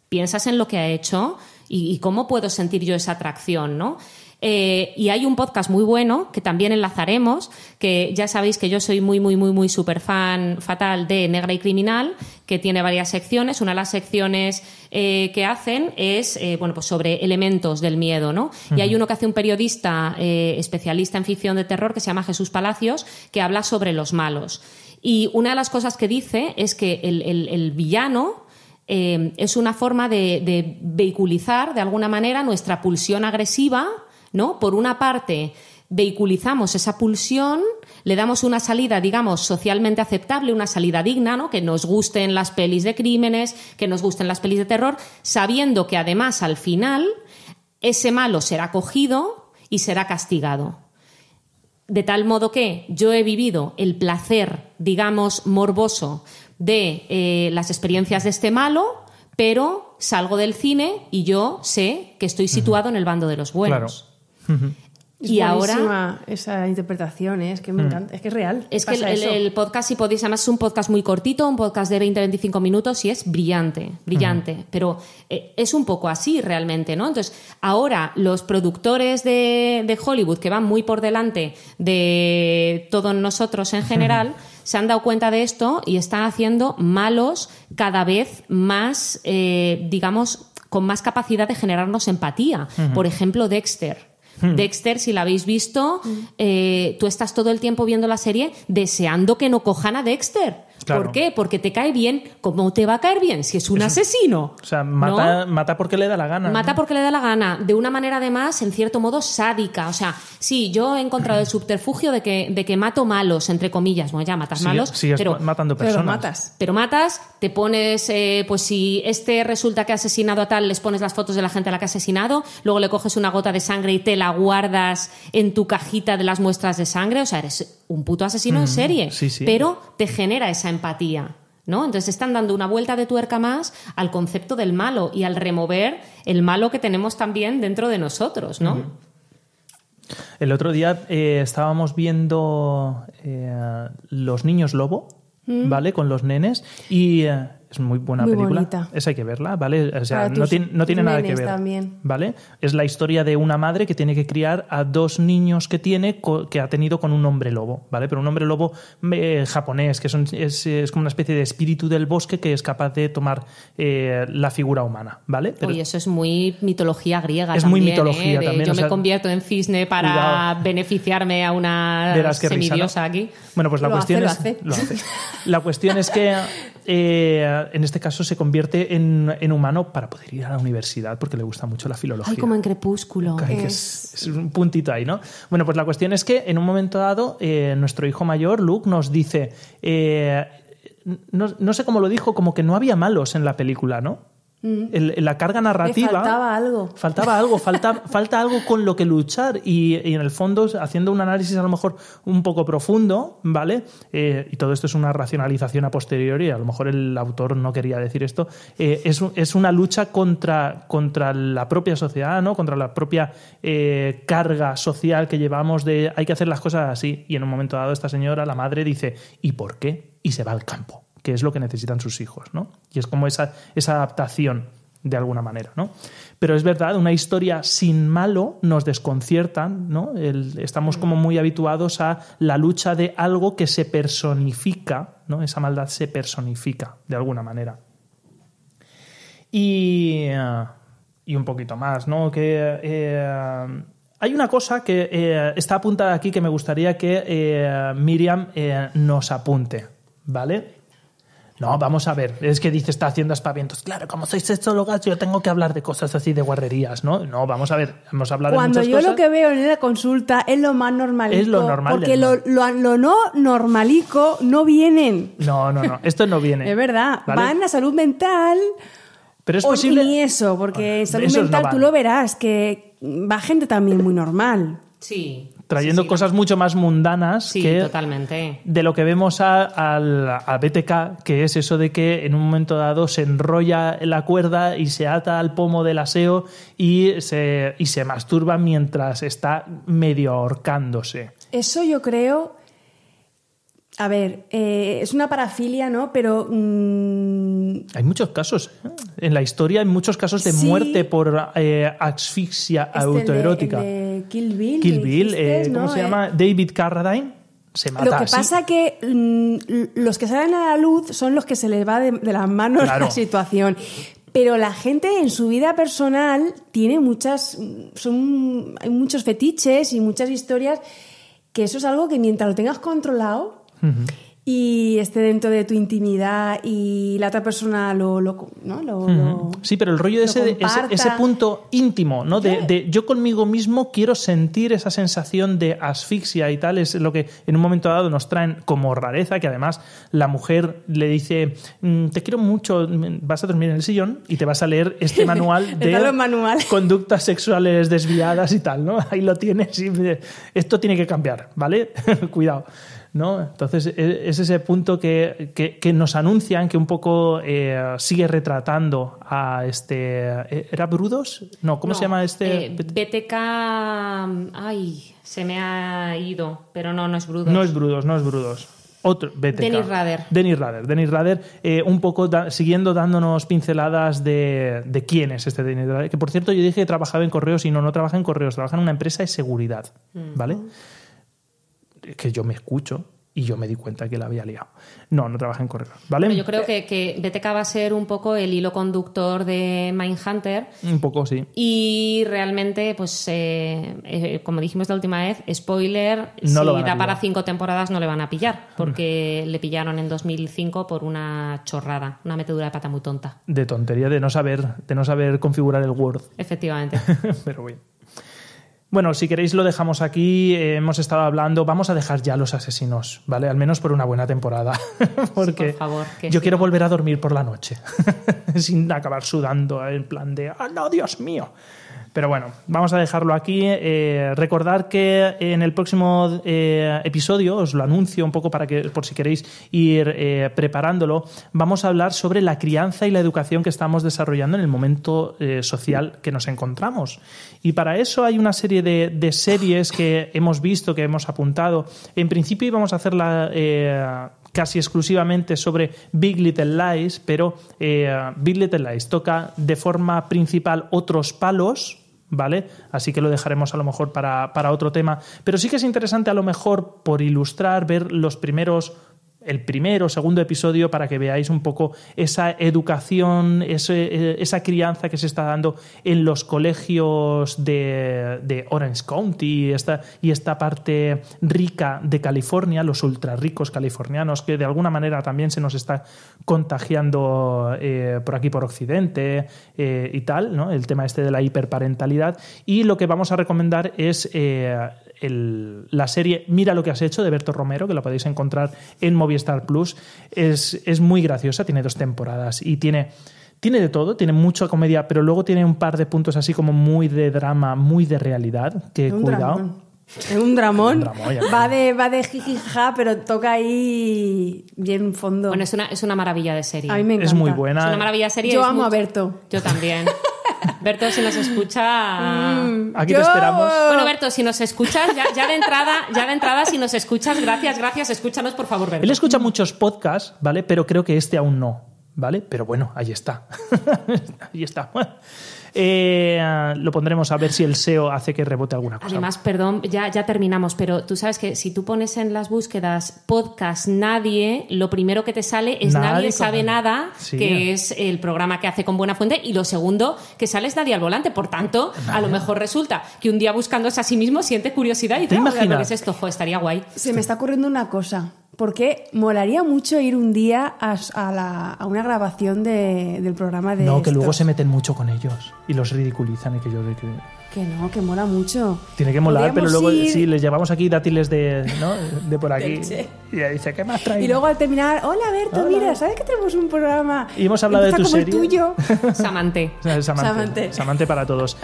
C: piensas en lo que ha hecho y cómo puedo sentir yo esa atracción, ¿no? Eh, y hay un podcast muy bueno que también enlazaremos, que ya sabéis que yo soy muy, muy, muy, muy super fan fatal de Negra y Criminal, que tiene varias secciones. Una de las secciones eh, que hacen es eh, bueno, pues sobre elementos del miedo, ¿no? Y hay uno que hace un periodista especialista en ficción de terror que se llama Jesús Palacios, que habla sobre los malos. Y una de las cosas que dice es que el, villano es una forma de, de vehiculizar de alguna manera nuestra pulsión agresiva ¿no? Por una parte, vehiculizamos esa pulsión, le damos una salida, digamos, socialmente aceptable, una salida digna, ¿no? Que nos gusten las pelis de crímenes, que nos gusten las pelis de terror, sabiendo que además al final ese malo será cogido y será castigado. De tal modo que yo he vivido el placer, digamos, morboso de eh, las experiencias de este malo, pero salgo del cine y yo sé que estoy situado en el bando de los buenos. Claro y ahora esa interpretación, ¿eh? es que me mm. encanta, es que es real. Es que el, podcast, si podéis, además es un podcast muy cortito, un podcast de 20-25 minutos y es brillante, brillante, pero eh, es un poco así realmente, ¿no? Entonces, ahora los productores de, Hollywood, que van muy por delante de todos nosotros en general, se han dado cuenta de esto y están haciendo malos cada vez más, eh, digamos, con más capacidad de generarnos empatía. Por ejemplo, Dexter. Hmm. Dexter, si la habéis visto, hmm. eh, tú estás todo el tiempo viendo la serie deseando que no cojan a Dexter. ¿Por qué? Porque te cae bien. ¿Cómo te va a caer bien si es un
A: asesino? O sea, mata, porque le da la gana. Mata
C: porque le da la gana. De una manera, además, en cierto modo, sádica. O sea, sí, yo he encontrado el mm. subterfugio de que, de que mato malos, entre comillas. Bueno, ya matas malos. pero, matando personas. Pero matas. Pero matas, te pones, eh, pues si este resulta que ha asesinado a tal, les pones las fotos de la gente a la que ha asesinado, luego le coges una gota de sangre y te la guardas en tu cajita de las muestras de sangre. O sea, eres un puto asesino en mm, serie. Sí, sí. Pero te genera esa empatía. ¿No? Entonces están dando una vuelta de tuerca más al concepto del malo y al remover el malo que tenemos también dentro de nosotros, ¿no?
A: El otro día eh, estábamos viendo eh, los niños lobo, mm. ¿vale? Con los nenes y eh, es muy buena película. Esa hay que verla, ¿vale? O sea, no, tiene nada que ver. También. ¿Vale? Es la historia de una madre que tiene que criar a dos niños que tiene, que ha tenido con un hombre lobo, ¿vale? Pero un hombre lobo eh, japonés, que es, como una especie de espíritu del bosque que es capaz de tomar eh, la figura humana, ¿vale? Pero eso es
C: muy mitología griega. Es muy mitología ¿eh? también. Yo me convierto en cisne para beneficiarme a una semidiosa aquí.
A: Bueno, pues la cuestión es. La cuestión es que Eh, en este caso, se convierte en, humano para poder ir a la universidad porque le gusta mucho la filología. Ay, como en
C: Crepúsculo. es...
A: un puntito ahí, ¿no? Bueno, pues la cuestión es que en un momento dado, eh, nuestro hijo mayor, Luke, nos dice. Eh, no sé cómo lo dijo, como que no había malos en la película, ¿no? Mm. la carga narrativa. faltaba algo. Faltaba algo, falta, falta algo con lo que luchar. Y, en el fondo, haciendo un análisis a lo mejor un poco profundo, ¿vale? Eh, y todo esto es una racionalización a posteriori, a lo mejor el autor no quería decir esto. Eh, es, una lucha contra, contra la propia sociedad, ¿no? Contra la propia eh, carga social que llevamos de hay que hacer las cosas así. Y en un momento dado, esta señora, la madre, dice: ¿y por qué? Y se va al campo es lo que necesitan sus hijos, ¿no? Y es como esa, esa adaptación de alguna manera, ¿no? Pero es verdad, una historia sin malo nos desconcierta, ¿no? estamos como muy habituados a la lucha de algo que se personifica, ¿no? Esa maldad se personifica de alguna manera. Y, eh, y un poquito más, ¿no? Que eh, hay una cosa que eh, está apuntada aquí que me gustaría que Miriam nos apunte, ¿vale? No, vamos a ver. Es que dice, está haciendo aspavientos. Claro, como sois sexóloga, yo tengo que hablar de cosas así de guarderías, ¿no? No, vamos a ver. Hemos hablado Cuando de muchas yo lo que
B: veo en la consulta es lo más normalico, Es lo normal. Porque lo, no normalico no vienen.
A: No, no, no. Esto no viene. es
B: verdad. Van a salud mental.
A: Pero es posible. Ni
B: eso, porque salud mental tú lo verás, que va gente también muy normal. Sí
A: trayendo cosas mucho más mundanas que totalmente. de lo que vemos a, al, BTK, que es eso de que en un momento dado se enrolla la cuerda y se ata al pomo del aseo y se, y se masturba mientras está medio ahorcándose.
B: Eso yo creo a ver, eh, es una parafilia, ¿no? Pero. Mm,
A: hay muchos casos. ¿eh? En la historia hay muchos casos de muerte por eh, asfixia este, autoerótica.
B: Kill Bill. Kill Bill ¿Cómo se llama?
A: David Carradine. Se mata, Lo que pasa
B: es que mm, los que salen a la luz son los que se les va de, las manos la situación. Pero la gente en su vida personal tiene muchas. Son, hay muchos fetiches y muchas historias que eso es algo que mientras lo tengas controlado y esté dentro de tu intimidad y la otra persona lo. lo,
A: sí, pero el rollo de ese, punto íntimo, ¿no? De, yo conmigo mismo quiero sentir esa sensación de asfixia y tal, es lo que en un momento dado nos traen como rareza, que además la mujer le dice: mm, Te quiero mucho, vas a dormir en el sillón y te vas a leer este manual de conductas sexuales desviadas y tal, ¿no? Ahí lo tienes y esto tiene que cambiar, ¿vale? Cuidado. ¿no? Entonces e, es ese punto que, que, nos anuncian que un poco eh, sigue retratando a este... Eh, ¿Era Brudos? No, ¿cómo se llama este? Eh,
C: BTK... Ay, se me ha ido, pero no, no es Brudos. No es
A: Brudos, no es Brudos otro BTK. Dennis Rader. Dennis Rader. un poco siguiendo dándonos pinceladas de, de, quién es este Denis Rader. Que por cierto, yo dije que trabajaba en correos y no, no trabaja en correos, trabaja en una empresa de seguridad. Mm. ¿Vale? Oh que yo me escucho y yo me di cuenta que la había liado. No, no trabaja en correo, ¿vale? yo creo
C: que, que BTK va a ser un poco el hilo conductor de Mindhunter.
A: Un poco, sí.
C: Y realmente, pues, eh, eh, como dijimos la última vez, spoiler, si da para cinco temporadas no le van a pillar, mm. porque le pillaron en 2005 por una chorrada, una metedura de pata muy tonta.
A: De tontería, de no saber, de no saber configurar el Word.
C: Efectivamente. Pero bueno.
A: Bueno, si queréis lo dejamos aquí. Eh, hemos estado hablando. Vamos a dejar ya los asesinos, ¿vale? Al menos por una buena temporada. Porque yo quiero volver a dormir por la noche. sin acabar sudando en plan de, ¡ah, no, Dios mío! Pero bueno, vamos a dejarlo aquí. Eh, recordar que en el próximo eh, episodio, os lo anuncio un poco para que, por si queréis ir eh, preparándolo, vamos a hablar sobre la crianza y la educación que estamos desarrollando en el momento social que nos encontramos. Y para eso hay una serie de, series que hemos visto, que hemos apuntado. En principio íbamos a hacerla casi exclusivamente sobre Big Little Lies, pero Big Little Lies toca de forma principal otros palos ¿vale? Así que lo dejaremos a lo mejor para, para otro tema. Pero sí que es interesante a lo mejor por ilustrar, ver los primeros el primero o segundo episodio para que veáis un poco esa educación, eh, esa crianza que se está dando en los colegios de, Orange County esta, y esta parte rica de California, los ultra ricos californianos, que de alguna manera también se nos está contagiando eh, por aquí, por Occidente eh, y tal, ¿no? el tema este de la hiperparentalidad. Y lo que vamos a recomendar es la serie Mira lo que has hecho de Berto Romero, que la podéis encontrar en Star Plus, es, es muy graciosa, tiene dos temporadas y tiene tiene de todo, tiene mucha comedia, pero luego tiene un par de puntos así como muy de drama, muy de realidad, que cuidado. Es un dramón. va
B: de, va de ja pero toca ahí bien fondo. Bueno, es una, es una
C: maravilla de serie. A mí me encanta. Es muy buena. Es una maravilla de serie. Yo amo a Berto. Yo también. Berto, si nos escucha. Mm, aquí te esperamos. Bueno, Berto, si nos escuchas, ya, de entrada, ya de entrada, si nos escuchas, gracias, gracias, escúchanos, por favor, Berto. Él
A: escucha muchos podcasts, ¿vale? Pero creo que este aún no, ¿vale? Pero bueno, ahí está. ahí está. Eh, lo pondremos a ver si el SEO hace que rebote alguna cosa.
C: Además, perdón, ya, ya terminamos, pero tú sabes que si tú pones en las búsquedas podcast nadie, lo primero que te sale es nadie, sabe nada, que es el programa que hace con Buena Fuente, y lo segundo que sale es nadie al volante. Por tanto, a lo mejor resulta que un día buscándose a sí mismo siente curiosidad y te, imaginas que es esto, estaría guay.
B: Se me está ocurriendo una cosa porque molaría mucho ir un día a, una grabación del programa de. No, que luego se
A: meten mucho con ellos y los ridiculizan y que yo que.
B: Que no, que mola mucho. Tiene que molar, pero luego sí,
A: les llevamos aquí dátiles de, por aquí. y dice, ¿qué más traes? Y luego
B: al terminar, hola Berto, mira, ¿sabes que tenemos un programa? Y
A: hemos hablado de tu serie. tuyo. Samante. Samante. Samante para todos.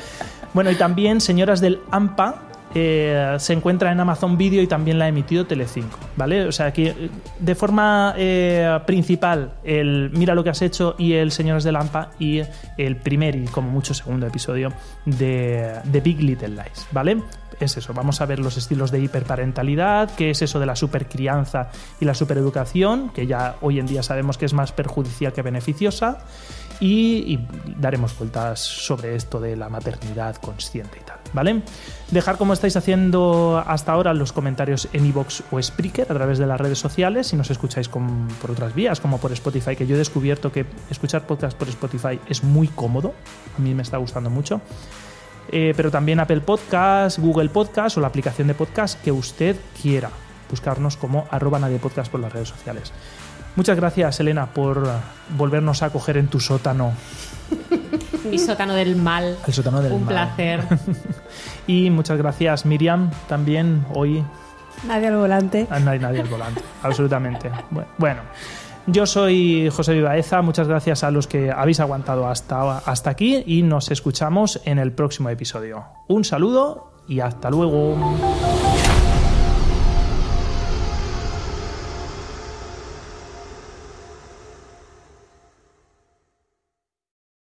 A: Bueno, y también, señoras del AMPA, eh, se encuentra en Amazon Video y también la ha emitido Telecinco, ¿vale? O sea, aquí eh, de forma eh, principal el Mira lo que has hecho y el Señores de Lampa y el primer y como mucho segundo episodio de, Big Little Lies, ¿vale? es eso, vamos a ver los estilos de hiperparentalidad, qué es eso de la supercrianza y la supereducación, que ya hoy en día sabemos que es más perjudicial que beneficiosa, y daremos vueltas sobre esto de la maternidad consciente y tal. ¿vale? Dejar como estáis haciendo hasta ahora los comentarios en iBox o Spreaker a través de las redes sociales si nos escucháis por otras vías, como por Spotify, que yo he descubierto que escuchar podcast por Spotify es muy cómodo, a mí me está gustando mucho. Eh, pero también Apple Podcast, Google Podcast o la aplicación de podcast que usted quiera. Buscarnos como arroba nadie podcast por las redes sociales. Muchas gracias, Elena, por volvernos a coger en tu sótano
C: mi sótano del mal. El sótano del Un placer.
A: y muchas gracias, Miriam, también hoy. Nadie al volante. Ah, nadie, nadie al volante, absolutamente. Bueno. Yo soy José Vivaeza, muchas gracias a los que habéis aguantado hasta, hasta aquí y nos escuchamos en el próximo episodio. Un saludo y hasta luego.